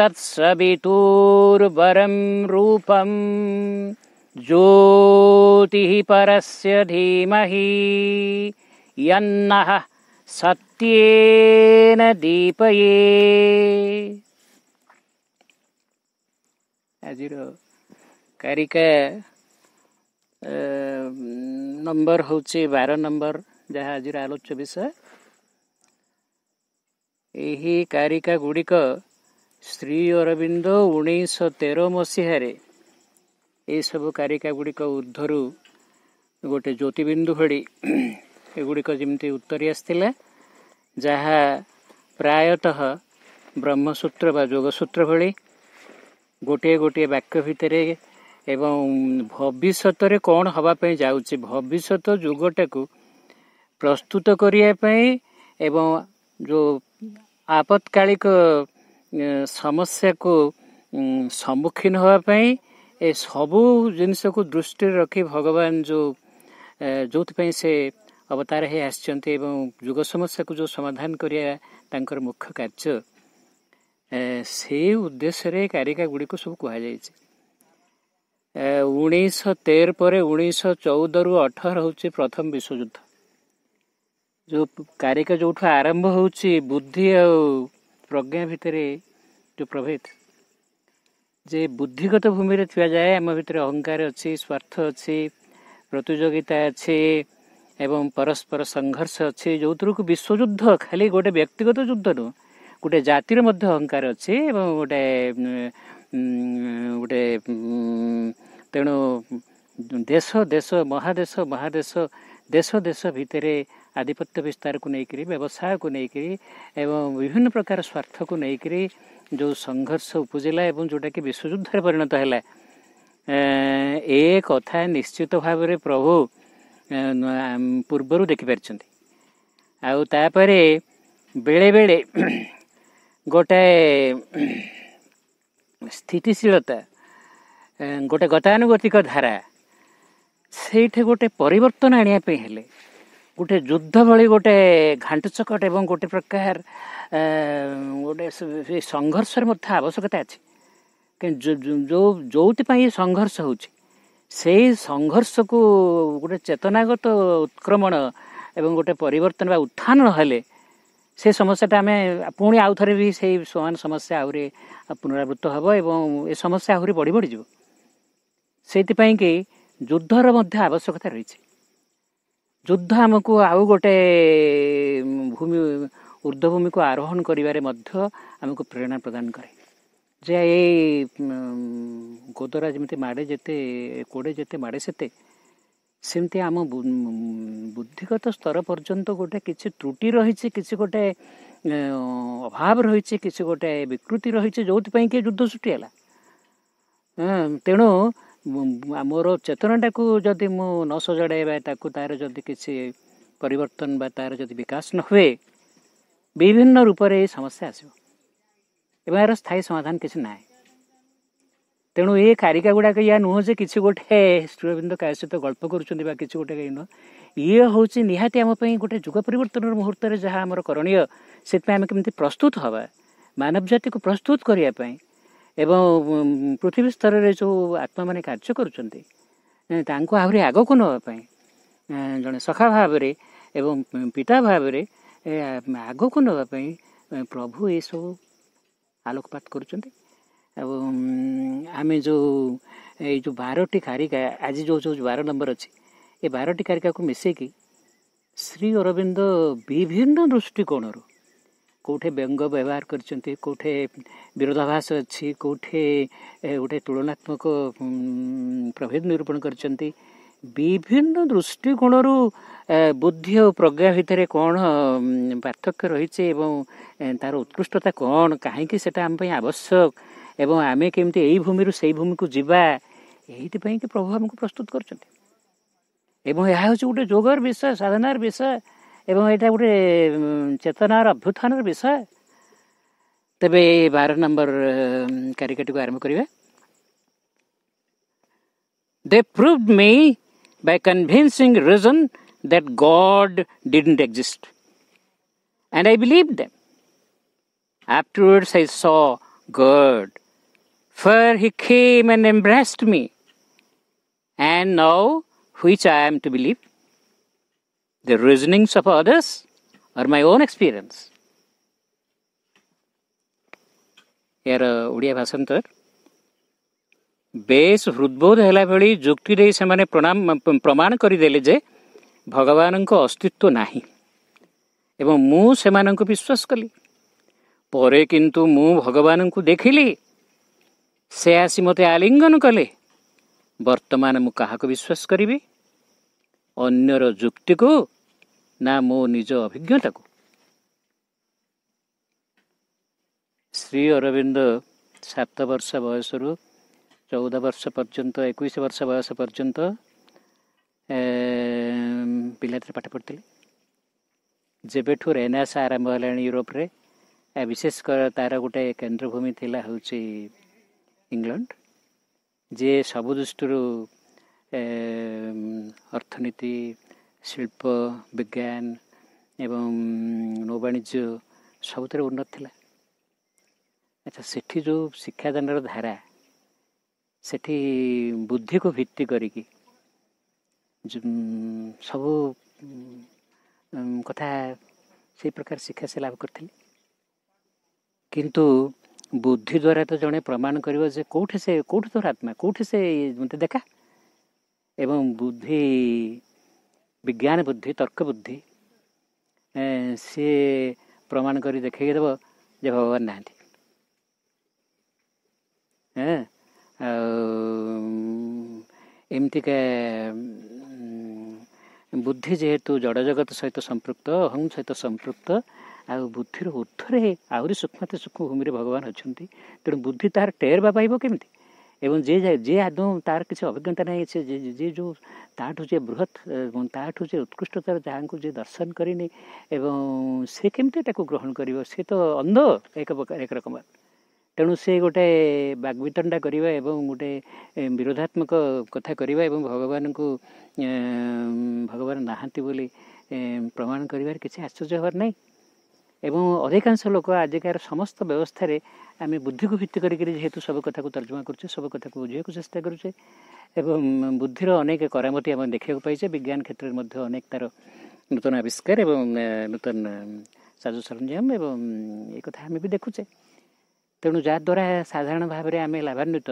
तत्सबितूर्वरम रूपम ज्योति परस्य धीमहि यन्नह दीपये अजीरो करिक नंबर होचे बार नंबर जहाँ आज आलोच्य विषय यही कारिका गुड़िक ଶ୍ରୀ ଅରବିନ୍ଦ ଉଣେଇଶହ ତେର ମସିହାରେ ଏସବୁ କାରିକା ଗୁଡ଼ିକ ଉର୍ଦ୍ଧ୍ୱରୁ ଗୋଟେ ଜ୍ୟୋତିବିନ୍ଦୁ ଭଳି ଏଗୁଡ଼ିକ ଯେମିତି ଉତ୍ତରି ଆସିଥିଲା ଯାହା ପ୍ରାୟତଃ ବ୍ରହ୍ମସୂତ୍ର ବା ଯୋଗସୂତ୍ର ଭଳି ଗୋଟିଏ ଗୋଟିଏ ବାକ୍ୟ ଭିତରେ ଏବଂ ଭବିଷ୍ୟତରେ କ'ଣ ହେବା ପାଇଁ ଯାଉଛି ଭବିଷ୍ୟତ ଯୁଗଟାକୁ ପ୍ରସ୍ତୁତ କରିବା ପାଇଁ ଏବଂ ଯେଉଁ ଆପତ୍କାଳିକ ସମସ୍ୟାକୁ ସମ୍ମୁଖୀନ ହେବା ପାଇଁ ଏ ସବୁ ଜିନିଷକୁ ଦୃଷ୍ଟିରେ ରଖି ଭଗବାନ ଯେଉଁ ଯେଉଁଥିପାଇଁ ସେ ଅବତାର ହେଇ ଆସିଛନ୍ତି ଏବଂ ଯୁଗ ସମସ୍ୟାକୁ ଯେଉଁ ସମାଧାନ କରିବା ତାଙ୍କର ମୁଖ୍ୟ କାର୍ଯ୍ୟ ସେଇ ଉଦ୍ଦେଶ୍ୟରେ କାରିକା ଗୁଡ଼ିକୁ ସବୁ କୁହାଯାଇଛି ଉଣେଇଶହ ତେର ପରେ ଉଣେଇଶହ ଚଉଦରୁ ଅଠର ହେଉଛି ପ୍ରଥମ ବିଶ୍ୱଯୁଦ୍ଧ ଯେଉଁ କାରିକା ଯେଉଁଠୁ ଆରମ୍ଭ ହେଉଛି ବୁଦ୍ଧି ଆଉ ପ୍ରଜ୍ଞା ଭିତରେ ଯେଉଁ ପ୍ରଭେଦ ଯେ ବୁଦ୍ଧିଗତ ଭୂମିରେ ଥିବା ଯାଏ ଆମ ଭିତରେ ଅହଙ୍କାର ଅଛି ସ୍ୱାର୍ଥ ଅଛି ପ୍ରତିଯୋଗିତା ଅଛି ଏବଂ ପରସ୍ପର ସଂଘର୍ଷ ଅଛି ଯେଉଁଥିରୁ ବିଶ୍ୱଯୁଦ୍ଧ ଖାଲି ଗୋଟେ ବ୍ୟକ୍ତିଗତ ଯୁଦ୍ଧ ନୁହଁ ଗୋଟେ ଜାତିର ମଧ୍ୟ ଅହଙ୍କାର ଅଛି ଏବଂ ଗୋଟେ ଗୋଟେ ତେଣୁ ଦେଶ ଦେଶ ମହାଦେଶ ମହାଦେଶ ଦେଶ ଦେଶ ଭିତରେ ଆଧିପତ୍ୟ ବିସ୍ତାରକୁ ନେଇକରି ବ୍ୟବସାୟକୁ ନେଇକରି ଏବଂ ବିଭିନ୍ନ ପ୍ରକାର ସ୍ୱାର୍ଥକୁ ନେଇକରି ଯେଉଁ ସଂଘର୍ଷ ଉପୁଜିଲା ଏବଂ ଯେଉଁଟାକି ବିଶ୍ୱଯୁଦ୍ଧରେ ପରିଣତ ହେଲା ଏ କଥା ନିଶ୍ଚିତ ଭାବରେ ପ୍ରଭୁ ପୂର୍ବରୁ ଦେଖିପାରିଛନ୍ତି ଆଉ ତାପରେ ବେଳେବେଳେ ଗୋଟାଏ ସ୍ଥିତିଶୀଳତା ଗୋଟେ ଗତାନୁଗତିକ ଧାରା ସେଇଠି ଗୋଟେ ପରିବର୍ତ୍ତନ ଆଣିବା ପାଇଁ ହେଲେ ଗୋଟେ ଯୁଦ୍ଧ ଭଳି ଗୋଟେ ଘାଣ୍ଟ ଚକଟ ଏବଂ ଗୋଟେ ପ୍ରକାର ଗୋଟେ ସଂଘର୍ଷର ମଧ୍ୟ ଆବଶ୍ୟକତା ଅଛି ଯେଉଁ ଯେଉଁଥିପାଇଁ ସଂଘର୍ଷ ହେଉଛି ସେଇ ସଂଘର୍ଷକୁ ଗୋଟେ ଚେତନାଗତ ଉତ୍କ୍ରମଣ ଏବଂ ଗୋଟେ ପରିବର୍ତ୍ତନ ବା ଉତ୍ଥାନ ନହେଲେ ସେ ସମସ୍ୟାଟା ଆମେ ପୁଣି ଆଉ ଥରେ ବି ସେଇ ସମାନ ସମସ୍ୟା ଆହୁରି ପୁନରାବୃତ୍ତ ହେବ ଏବଂ ଏ ସମସ୍ୟା ଆହୁରି ବଢ଼ି ବଢ଼ିଯିବ ସେଇଥିପାଇଁକି ଯୁଦ୍ଧର ମଧ୍ୟ ଆବଶ୍ୟକତା ରହିଛି ଯୁଦ୍ଧ ଆମକୁ ଆଉ ଗୋଟେ ଭୂମି ଉର୍ଦ୍ଧ୍ୱଭୂମିକୁ ଆରୋହଣ କରିବାରେ ମଧ୍ୟ ଆମକୁ ପ୍ରେରଣା ପ୍ରଦାନ କରେ ଯେ ଏଇ ଗୋଦରା ଯେମିତି ମାଡ଼େ ଯେତେ କୋଡ଼େ ଯେତେ ମାଡ଼େ ସେତେ ସେମିତି ଆମ ବୁଦ୍ଧିଗତ ସ୍ତର ପର୍ଯ୍ୟନ୍ତ ଗୋଟେ କିଛି ତ୍ରୁଟି ରହିଛି କିଛି ଗୋଟେ ଅଭାବ ରହିଛି କିଛି ଗୋଟେ ବିକୃତି ରହିଛି ଯେଉଁଥିପାଇଁ କି ଯୁଦ୍ଧ ସୃଷ୍ଟି ହେଲା ତେଣୁ ମୋର ଚେତନାଟାକୁ ଯଦି ମୁଁ ନ ବା ତାକୁ ତାର ଯଦି କିଛି ପରିବର୍ତ୍ତନ ବା ତାର ଯଦି ବିକାଶ ନ ହୁଏ ବିଭିନ୍ନ ରୂପରେ ଏଇ ସମସ୍ୟା ଆସିବ ଏବଂ ଏହାର ସ୍ଥାୟୀ ସମାଧାନ କିଛି ନାହିଁ ତେଣୁ ଏ କାରିକା ଗୁଡ଼ାକ ଏହା ନୁହଁ ଯେ କିଛି ଗୋଟେ ଶ୍ରୀରବିନ୍ଦ କାହା ସହିତ ଗଳ୍ପ କରୁଛନ୍ତି ବା କିଛି ଗୋଟେ ନୁହଁ ଇଏ ହେଉଛି ନିହାତି ଆମ ପାଇଁ ଗୋଟେ ଯୁଗ ପରିବର୍ତ୍ତନର ମୁହୂର୍ତ୍ତରେ ଯାହା ଆମର କରଣୀୟ ସେଥିପାଇଁ ଆମେ କେମିତି ପ୍ରସ୍ତୁତ ହେବା ମାନବ ଜାତିକୁ ପ୍ରସ୍ତୁତ କରିବା ପାଇଁ ଏବଂ ପୃଥିବୀ ସ୍ତରରେ ଯେଉଁ ଆତ୍ମାମାନେ କାର୍ଯ୍ୟ କରୁଛନ୍ତି ତାଙ୍କୁ ଆହୁରି ଆଗକୁ ନେବା ପାଇଁ ଜଣେ ସଖା ଭାବରେ ଏବଂ ପିତା ଭାବରେ ଆଗକୁ ନେବା ପାଇଁ ପ୍ରଭୁ ଏସବୁ ଆଲୋକପାତ କରୁଛନ୍ତି ଏବଂ ଆମେ ଯେଉଁ ଏଇ ଯେଉଁ ବାରଟି କାରିକା ଆଜି ଯେଉଁ ଯେଉଁ ବାର ନମ୍ବର ଅଛି ଏ ବାରଟି କାରିକାକୁ ମିଶାଇକି ଶ୍ରୀ ଅରବିନ୍ଦ ବିଭିନ୍ନ ଦୃଷ୍ଟିକୋଣରୁ କେଉଁଠି ବ୍ୟଙ୍ଗ ବ୍ୟବହାର କରିଛନ୍ତି କେଉଁଠି ବିରୋଧାଭାସ ଅଛି କେଉଁଠି ଗୋଟେ ତୁଳନାତ୍ମକ ପ୍ରଭେଦ ନିରୂପଣ କରିଛନ୍ତି ବିଭିନ୍ନ ଦୃଷ୍ଟିକୋଣରୁ ବୁଦ୍ଧି ଓ ପ୍ରଜ୍ଞା ଭିତରେ କ'ଣ ପାର୍ଥକ୍ୟ ରହିଛି ଏବଂ ତା'ର ଉତ୍କୃଷ୍ଟତା କ'ଣ କାହିଁକି ସେଇଟା ଆମ ପାଇଁ ଆବଶ୍ୟକ ଏବଂ ଆମେ କେମିତି ଏଇ ଭୂମିରୁ ସେଇ ଭୂମିକୁ ଯିବା ଏଇଥିପାଇଁ କି ପ୍ରଭୁ ଆମକୁ ପ୍ରସ୍ତୁତ କରୁଛନ୍ତି ଏବଂ ଏହା ହେଉଛି ଗୋଟେ ଯୋଗର ବିଷୟ ସାଧନାର ବିଷୟ They proved me by convincing reason that God didn't exist. And I believed them. Afterwards, I saw God, for He came and embraced me. And now, which I am to believe? the reasonings of others or my own experience. ଏହାର ଓଡ଼ିଆ ଭାଷାନ୍ତର ବେଶ ହୃଦବୋଧ ହେଲା ଭଳି ଯୁକ୍ତି ଦେଇ ସେମାନେ ପ୍ରଣାମ ପ୍ରମାଣ କରିଦେଲେ ଯେ ଭଗବାନଙ୍କ ଅସ୍ତିତ୍ୱ ନାହିଁ ଏବଂ ମୁଁ ସେମାନଙ୍କୁ ବିଶ୍ୱାସ କଲି ପରେ କିନ୍ତୁ ମୁଁ ଭଗବାନଙ୍କୁ ଦେଖିଲି ସେ ଆସି ମୋତେ ଆଲିଙ୍ଗନ କଲେ ବର୍ତ୍ତମାନ ମୁଁ କାହାକୁ ବିଶ୍ୱାସ କରିବି ଅନ୍ୟର ଯୁକ୍ତିକୁ न म निज अभिज्ञता श्री अरबिन्द सत वर्ष बयसु चौध वर्ष पर्यन्त एकैस वर्ष बयस पर्न्त पाटि पाठ पढिदि जबठु रेनासा आरम्भ होला नि युरोप्रे विशेषक तार गोटे केन्द्रभूमि थाहा हौ चाहिँ इङ्लड जि सबुदी अर्थनीति ଶିଳ୍ପ ବିଜ୍ଞାନ ଏବଂ ନୌବାଣିଜ୍ୟ ସବୁଥିରେ ଉନ୍ନତ ଥିଲା ଆଚ୍ଛା ସେଠି ଯେଉଁ ଶିକ୍ଷାଦାନର ଧାରା ସେଠି ବୁଦ୍ଧିକୁ ଭିତ୍ତି କରିକି ସବୁ କଥା ସେଇ ପ୍ରକାର ଶିକ୍ଷା ସେ ଲାଭ କରିଥିଲେ କିନ୍ତୁ ବୁଦ୍ଧି ଦ୍ୱାରା ତ ଜଣେ ପ୍ରମାଣ କରିବ ଯେ କେଉଁଠି ସେ କେଉଁଠି ତୋର ଆତ୍ମା କେଉଁଠି ସେ ମୋତେ ଦେଖା ଏବଂ ବୁଦ୍ଧି विज्ञान बुद्धि तर्क बुद्धि से प्रमाण गरिदिदेब भगवान नाँति बुद्धि जेतु जड जगत सहित सम्पृक्त हम सहित सम्पृक्त आ बुद्धिर उर्धर है आउरी सूक्ष्मते भूमि भूमिर भगवान् अहिले तुद्धि त टेर् बाब के ଏବଂ ଯିଏ ଯିଏ ଆଦୌ ତାର କିଛି ଅଭିଜ୍ଞତା ନାହିଁ ସେ ଯିଏ ଯେଉଁ ତାଠୁ ଯିଏ ବୃହତ୍ ଏବଂ ତାଠୁ ଯିଏ ଉତ୍କୃଷ୍ଟତାର ଯାହାଙ୍କୁ ଯିଏ ଦର୍ଶନ କରିନି ଏବଂ ସେ କେମିତି ତାକୁ ଗ୍ରହଣ କରିବ ସେ ତ ଅନ୍ଧ ଏକ ପ୍ରକାର ଏକ ରକମର ତେଣୁ ସେ ଗୋଟେ ବାଗ୍ବିତଣ୍ଡା କରିବା ଏବଂ ଗୋଟେ ବିରୋଧାତ୍ମକ କଥା କରିବା ଏବଂ ଭଗବାନଙ୍କୁ ଭଗବାନ ନାହାନ୍ତି ବୋଲି ପ୍ରମାଣ କରିବାରେ କିଛି ଆଶ୍ଚର୍ଯ୍ୟ ହେବାର ନାହିଁ ଏବଂ ଅଧିକାଂଶ ଲୋକ ଆଜିକାର ସମସ୍ତ ବ୍ୟବସ୍ଥାରେ ଆମେ ବୁଦ୍ଧିକୁ ଭିତ୍ତି କରିକିରି ଯେହେତୁ ସବୁ କଥାକୁ ତର୍ଜମା କରୁଛେ ସବୁ କଥାକୁ ବୁଝିବାକୁ ଚେଷ୍ଟା କରୁଛେ ଏବଂ ବୁଦ୍ଧିର ଅନେକ କରାମତି ଆମେ ଦେଖିବାକୁ ପାଇଛେ ବିଜ୍ଞାନ କ୍ଷେତ୍ରରେ ମଧ୍ୟ ଅନେକ ତାର ନୂତନ ଆବିଷ୍କାର ଏବଂ ନୂତନ ସାଜୁ ସରଞ୍ଜାମ ଏବଂ ଏ କଥା ଆମେ ବି ଦେଖୁଛେ ତେଣୁ ଯାହାଦ୍ୱାରା ସାଧାରଣ ଭାବରେ ଆମେ ଲାଭାନ୍ୱିତ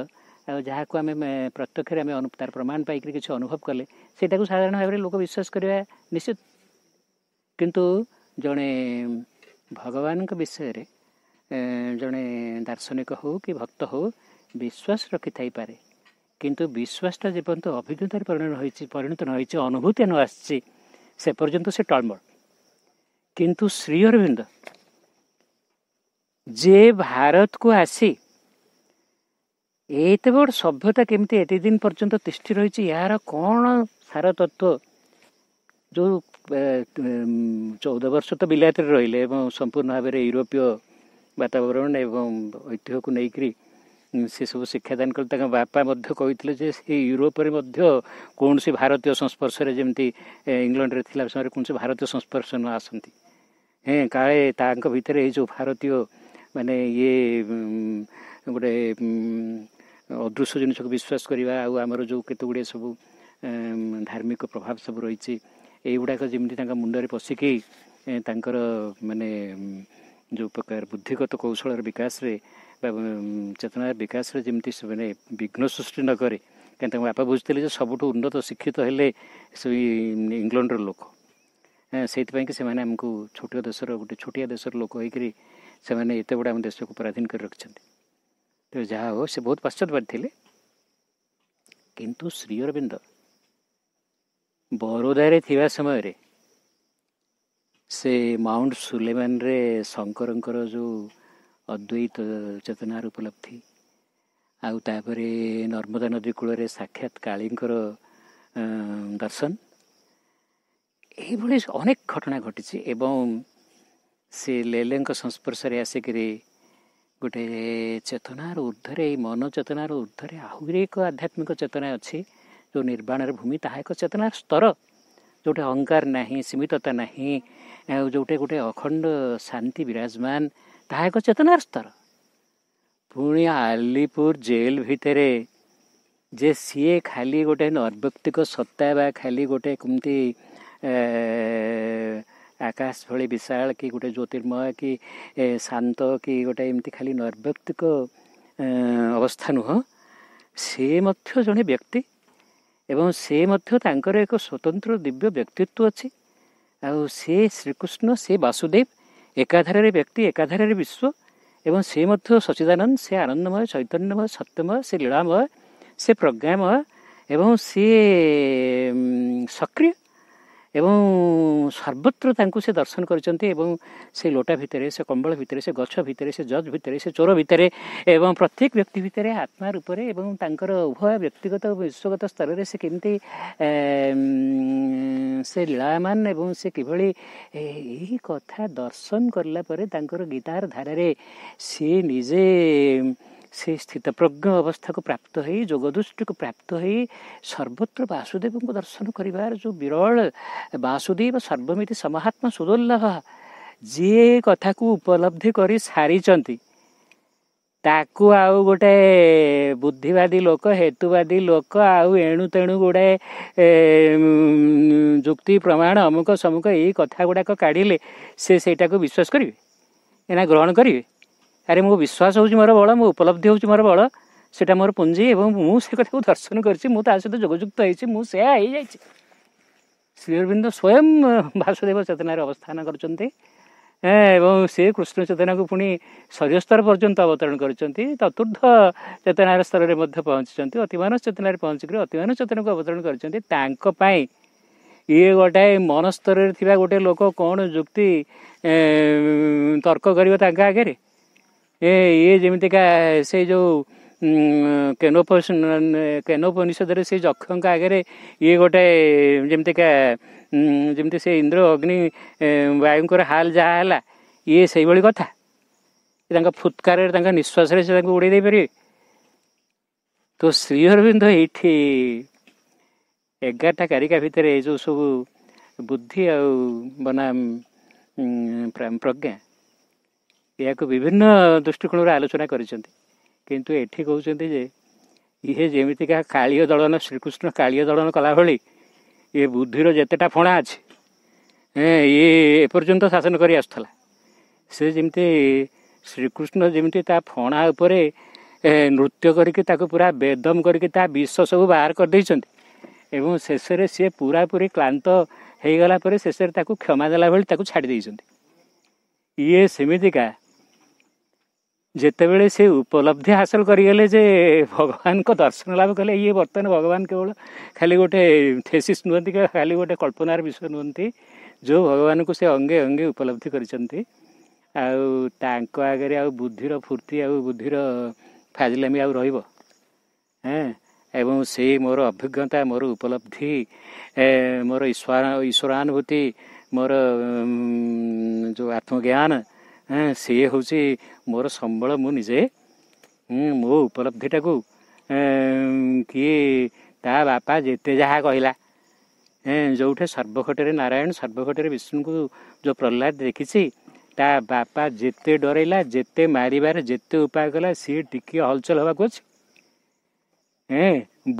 ଆଉ ଯାହାକୁ ଆମେ ପ୍ରତ୍ୟକ୍ଷରେ ଆମେ ତାର ପ୍ରମାଣ ପାଇକରି କିଛି ଅନୁଭବ କଲେ ସେଇଟାକୁ ସାଧାରଣ ଭାବରେ ଲୋକ ବିଶ୍ୱାସ କରିବା ନିଶ୍ଚିତ କିନ୍ତୁ ଜଣେ ଭଗବାନଙ୍କ ବିଷୟରେ ଜଣେ ଦାର୍ଶନିକ ହେଉ କି ଭକ୍ତ ହେଉ ବିଶ୍ୱାସ ରଖିଥାଇପାରେ କିନ୍ତୁ ବିଶ୍ୱାସଟା ଯେପର୍ଯ୍ୟନ୍ତ ଅଭିଜ୍ଞତାରେ ପରିଣତ ହୋଇଛି ପରିଣତ ନ ହୋଇଛି ଅନୁଭୂତି ନ ଆସିଛି ସେ ପର୍ଯ୍ୟନ୍ତ ସେ ଟଳମଳ କିନ୍ତୁ ଶ୍ରୀ ଅରବିନ୍ଦ ଯେ ଭାରତକୁ ଆସି ଏତେ ବଡ଼ ସଭ୍ୟତା କେମିତି ଏତେ ଦିନ ପର୍ଯ୍ୟନ୍ତ ତିଷ୍ଠି ରହିଛି ଏହାର କ'ଣ ସାର ସାରତତ୍ଵ ଯେଉଁ ଚଉଦ ବର୍ଷ ତ ବିଲାତରେ ରହିଲେ ଏବଂ ସମ୍ପୂର୍ଣ୍ଣ ଭାବରେ ୟୁରୋପୀୟ ବାତାବରଣ ଏବଂ ଐତିହ୍ୟକୁ ନେଇକରି ସେସବୁ ଶିକ୍ଷାଦାନ କଲେ ତାଙ୍କ ବାପା ମଧ୍ୟ କହିଥିଲେ ଯେ ସେ ୟୁରୋପରେ ମଧ୍ୟ କୌଣସି ଭାରତୀୟ ସଂସ୍ପର୍ଶରେ ଯେମିତି ଇଂଲଣ୍ଡରେ ଥିଲା ସମୟରେ କୌଣସି ଭାରତୀୟ ସଂସ୍ପର୍ଶ ନ ଆସନ୍ତି ହେଁ କାଳେ ତାଙ୍କ ଭିତରେ ଏଇ ଯେଉଁ ଭାରତୀୟ ମାନେ ଇଏ ଗୋଟେ ଅଦୃଶ୍ୟ ଜିନିଷକୁ ବିଶ୍ୱାସ କରିବା ଆଉ ଆମର ଯେଉଁ କେତେ ଗୁଡ଼ିଏ ସବୁ ଧାର୍ମିକ ପ୍ରଭାବ ସବୁ ରହିଛି ଏଇଗୁଡ଼ାକ ଯେମିତି ତାଙ୍କ ମୁଣ୍ଡରେ ପଶିକି ତାଙ୍କର ମାନେ ଯେଉଁ ପ୍ରକାର ବୁଦ୍ଧିଗତ କୌଶଳର ବିକାଶରେ ବା ଚେତନାର ବିକାଶରେ ଯେମିତି ସେମାନେ ବିଘ୍ନ ସୃଷ୍ଟି ନ କରେ କାହିଁକି ତାଙ୍କ ବାପା ବୁଝିଥିଲେ ଯେ ସବୁଠୁ ଉନ୍ନତ ଶିକ୍ଷିତ ହେଲେ ସେଇ ଇଂଲଣ୍ଡର ଲୋକ ସେଇଥିପାଇଁକି ସେମାନେ ଆମକୁ ଛୋଟିଆ ଦେଶର ଗୋଟେ ଛୋଟିଆ ଦେଶର ଲୋକ ହୋଇକରି ସେମାନେ ଏତେ ବଡ଼ ଆମ ଦେଶକୁ ପରାଧୀନ କରି ରଖିଛନ୍ତି ତେବେ ଯାହା ହେଉ ସେ ବହୁତ ପାଶ୍ଚାତ୍ୟବାଦୀ ଥିଲେ କିନ୍ତୁ ଶ୍ରୀ ଅରବିନ୍ଦ ବରୋଦାରେ ଥିବା ସମୟରେ ସେ ମାଉଣ୍ଟ ସୁଲେମାନରେ ଶଙ୍କରଙ୍କର ଯେଉଁ ଅଦ୍ୱୈତ ଚେତନାର ଉପଲବ୍ଧି ଆଉ ତାପରେ ନର୍ମଦା ନଦୀ କୂଳରେ ସାକ୍ଷାତ କାଳୀଙ୍କର ଦର୍ଶନ ଏହିଭଳି ଅନେକ ଘଟଣା ଘଟିଛି ଏବଂ ସେ ଲେଲେଙ୍କ ସଂସ୍ପର୍ଶରେ ଆସିକରି ଗୋଟେ ଚେତନାର ଉର୍ଦ୍ଧ୍ୱରେ ଏଇ ମନ ଚେତନାର ଉର୍ଦ୍ଧ୍ୱରେ ଆହୁରି ଏକ ଆଧ୍ୟାତ୍ମିକ ଚେତନା ଅଛି ଯେଉଁ ନିର୍ବାଣର ଭୂମି ତାହା ଏକ ଚେତନାର ସ୍ତର ଯେଉଁଠି ଅହଙ୍କାର ନାହିଁ ସୀମିତତା ନାହିଁ ଆଉ ଯେଉଁଟା ଗୋଟେ ଅଖଣ୍ଡ ଶାନ୍ତି ବିରାଜମାନ ତାହା ଏକ ଚେତନାର ସ୍ତର ପୁଣି ଆଲିପୁର ଜେଲ୍ ଭିତରେ ଯେ ସିଏ ଖାଲି ଗୋଟେ ନୈର୍ବ୍ୟକ୍ତିକ ସତ୍ତା ବା ଖାଲି ଗୋଟେ କେମିତି ଆକାଶ ଭଳି ବିଶାଳ କି ଗୋଟେ ଜ୍ୟୋତିର୍ମୟ କି ଶାନ୍ତ କି ଗୋଟେ ଏମିତି ଖାଲି ନର୍ବ୍ୟକ୍ତିକ ଅବସ୍ଥା ନୁହଁ ସେ ମଧ୍ୟ ଜଣେ ବ୍ୟକ୍ତି ଏବଂ ସେ ମଧ୍ୟ ତାଙ୍କର ଏକ ସ୍ୱତନ୍ତ୍ର ଦିବ୍ୟ ବ୍ୟକ୍ତିତ୍ୱ ଅଛି ଆଉ ସେ ଶ୍ରୀକୃଷ୍ଣ ସେ ବାସୁଦେବ ଏକାଧାରରେ ବ୍ୟକ୍ତି ଏକାଧାରରେ ବିଶ୍ୱ ଏବଂ ସେ ମଧ୍ୟ ସଚିଦାନନ୍ଦ ସେ ଆନନ୍ଦମୟ ଚୈତନ୍ୟମୟ ସତ୍ୟମୟ ସେ ଲୀଳାମୟ ସେ ପ୍ରଜ୍ଞାମୟ ଏବଂ ସିଏ ସକ୍ରିୟ ଏବଂ ସର୍ବତ୍ର ତାଙ୍କୁ ସେ ଦର୍ଶନ କରିଛନ୍ତି ଏବଂ ସେ ଲୋଟା ଭିତରେ ସେ କମ୍ବଳ ଭିତରେ ସେ ଗଛ ଭିତରେ ସେ ଜଜ୍ ଭିତରେ ସେ ଚୋର ଭିତରେ ଏବଂ ପ୍ରତ୍ୟେକ ବ୍ୟକ୍ତି ଭିତରେ ଆତ୍ମା ରୂପରେ ଏବଂ ତାଙ୍କର ଉଭୟ ବ୍ୟକ୍ତିଗତ ଏବଂ ବିଶ୍ୱଗତ ସ୍ତରରେ ସେ କେମିତି ସେ ଲୀଳାମାନ ଏବଂ ସେ କିଭଳି ଏହି କଥା ଦର୍ଶନ କରିଲା ପରେ ତାଙ୍କର ଗୀତାର ଧାରାରେ ସିଏ ନିଜେ ସେ ପ୍ରଜ୍ଞ ଅବସ୍ଥାକୁ ପ୍ରାପ୍ତ ହୋଇ ଯୋଗଦୃଷ୍ଟିକୁ ପ୍ରାପ୍ତ ହୋଇ ସର୍ବତ୍ର ବାସୁଦେବଙ୍କୁ ଦର୍ଶନ କରିବାର ଯେଉଁ ବିରଳ ବାସୁଦେବ ସର୍ବମିତି ସମହାତ୍ମା ସୁଦୁର୍ଲଭ ଯିଏ କଥାକୁ ଉପଲବ୍ଧି କରି ସାରିଛନ୍ତି ତାକୁ ଆଉ ଗୋଟେ ବୁଦ୍ଧିବାଦୀ ଲୋକ ହେତୁବାଦୀ ଲୋକ ଆଉ ଏଣୁ ତେଣୁ ଗୋଟେ ଯୁକ୍ତି ପ୍ରମାଣ ଅମୁକ ସମୁକ ଏଇ ଗୁଡ଼ାକ କାଢ଼ିଲେ ସେ ସେଇଟାକୁ ବିଶ୍ୱାସ କରିବେ ଏଇନା ଗ୍ରହଣ କରିବେ अरे म विश्वास हेर्छु मल म उपलब्धि हौ पुंजी सिब म कथा दर्शन गरिसहित जोजुक्त हुन्छ महाइछु श्री अरविन्द वासुदेव चेतनार अवस्था गर्छ ए कृष्ण चेतनाको पि स्तर पर्यन्त अवतरण गरिन्छ चतुर्थ चेतनार स्तर पहुँचि अतिमानस चेतन पहुँच अतिमानस को अवतरण गरिन्छ त्यही गोटे लोक थाहा लोकति तर्क गरे ଏ ଇଏ ଯେମିତିକା ସେ ଯେଉଁ କେନୋପ କେନୋପନିଷଦରେ ସେ ଯକ୍ଷଙ୍କ ଆଗରେ ଇଏ ଗୋଟେ ଯେମିତିକା ଯେମିତି ସେ ଇନ୍ଦ୍ର ଅଗ୍ନି ବାୟୁଙ୍କର ହାଲ ଯାହା ହେଲା ଇଏ ସେଇଭଳି କଥା ତାଙ୍କ ଫୁତ୍କାରରେ ତାଙ୍କ ନିଶ୍ୱାସରେ ସେ ତାଙ୍କୁ ଉଡ଼େଇ ଦେଇପାରିବେ ତ ଶ୍ରୀ ଅରବିନ୍ଦ ଏଇଠି ଏଗାରଟା କାରିକା ଭିତରେ ଏ ଯେଉଁ ସବୁ ବୁଦ୍ଧି ଆଉ ବନାମ ପ୍ରଜ୍ଞା ଏହାକୁ ବିଭିନ୍ନ ଦୃଷ୍ଟିକୋଣରୁ ଆଲୋଚନା କରିଛନ୍ତି କିନ୍ତୁ ଏଠି କହୁଛନ୍ତି ଯେ ଇଏ ଯେମିତିକା କାଳୀୟ ଦଳନ ଶ୍ରୀକୃଷ୍ଣ କାଳୀୟ ଦଳନ କଲା ଭଳି ଏ ବୁଦ୍ଧିର ଯେତେଟା ଫଣା ଅଛି ଇଏ ଏପର୍ଯ୍ୟନ୍ତ ଶାସନ କରି ଆସୁଥିଲା ସେ ଯେମିତି ଶ୍ରୀକୃଷ୍ଣ ଯେମିତି ତା ଫଣା ଉପରେ ନୃତ୍ୟ କରିକି ତାକୁ ପୁରା ବେଦମ କରିକି ତା ବିଷ ସବୁ ବାହାର କରିଦେଇଛନ୍ତି ଏବଂ ଶେଷରେ ସିଏ ପୁରାପୁରି କ୍ଳାନ୍ତ ହେଇଗଲା ପରେ ଶେଷରେ ତାକୁ କ୍ଷମା ଦେଲା ଭଳି ତାକୁ ଛାଡ଼ି ଦେଇଛନ୍ତି ଇଏ ସେମିତିକା ଯେତେବେଳେ ସେ ଉପଲବ୍ଧି ହାସଲ କରିଗଲେ ଯେ ଭଗବାନଙ୍କ ଦର୍ଶନ ଲାଭ କଲେ ଇଏ ବର୍ତ୍ତମାନ ଭଗବାନ କେବଳ ଖାଲି ଗୋଟେ ଥେସିସ୍ ନୁହନ୍ତି ଖାଲି ଗୋଟେ କଳ୍ପନାର ବିଷୟ ନୁହନ୍ତି ଯେଉଁ ଭଗବାନଙ୍କୁ ସେ ଅଙ୍ଗେ ଅଙ୍ଗେ ଉପଲବ୍ଧି କରିଛନ୍ତି ଆଉ ତାଙ୍କ ଆଗରେ ଆଉ ବୁଦ୍ଧିର ଫୁର୍ତ୍ତି ଆଉ ବୁଦ୍ଧିର ଫାଜିଲାମି ଆଉ ରହିବ ହଁ ଏବଂ ସେଇ ମୋର ଅଭିଜ୍ଞତା ମୋର ଉପଲବ୍ଧି ମୋର ଈଶ୍ୱର ଈଶ୍ୱରାନୁଭୂତି ମୋର ଯେଉଁ ଆତ୍ମଜ୍ଞାନ ସିଏ ହେଉଛି ମୋର ସମ୍ବଳ ମୁଁ ନିଜେ ମୋ ଉପଲବ୍ଧିଟାକୁ କିଏ ତା ବାପା ଯେତେ ଯାହା କହିଲା ଯେଉଁଠି ସର୍ବଘଟରେ ନାରାୟଣ ସର୍ବଘଟରେ ବିଷ୍ଣୁଙ୍କୁ ଯେଉଁ ପ୍ରହ୍ଲାଦ ଦେଖିଛି ତା ବାପା ଯେତେ ଡରେଇଲା ଯେତେ ମାରିବାରେ ଯେତେ ଉପାୟ କଲା ସିଏ ଟିକିଏ ହଲଚଲ ହେବାକୁ ଅଛି ଏ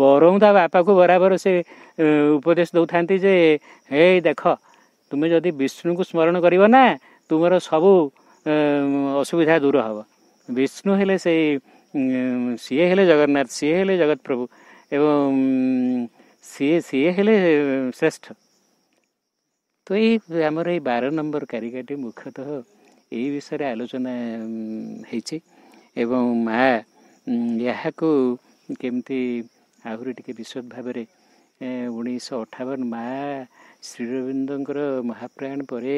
ବରଂ ତା ବାପାକୁ ବରାବର ସେ ଉପଦେଶ ଦେଉଥାନ୍ତି ଯେ ହେ ଦେଖ ତୁମେ ଯଦି ବିଷ୍ଣୁଙ୍କୁ ସ୍ମରଣ କରିବ ନା ତୁମର ସବୁ ଅସୁବିଧା ଦୂର ହେବ ବିଷ୍ଣୁ ହେଲେ ସେଇ ସିଏ ହେଲେ ଜଗନ୍ନାଥ ସିଏ ହେଲେ ଜଗତ ପ୍ରଭୁ ଏବଂ ସିଏ ସିଏ ହେଲେ ଶ୍ରେଷ୍ଠ ତ ଏଇ ଆମର ଏଇ ବାର ନମ୍ବର କାରିକାଟି ମୁଖ୍ୟତଃ ଏଇ ବିଷୟରେ ଆଲୋଚନା ହେଇଛି ଏବଂ ମା ଏହାକୁ କେମିତି ଆହୁରି ଟିକେ ବିଶଦ ଭାବରେ ଉଣେଇଶହ ଅଠାବନ ମା ଶ୍ରୀରବିନ୍ଦଙ୍କର ମହାପ୍ରାୟଣ ପରେ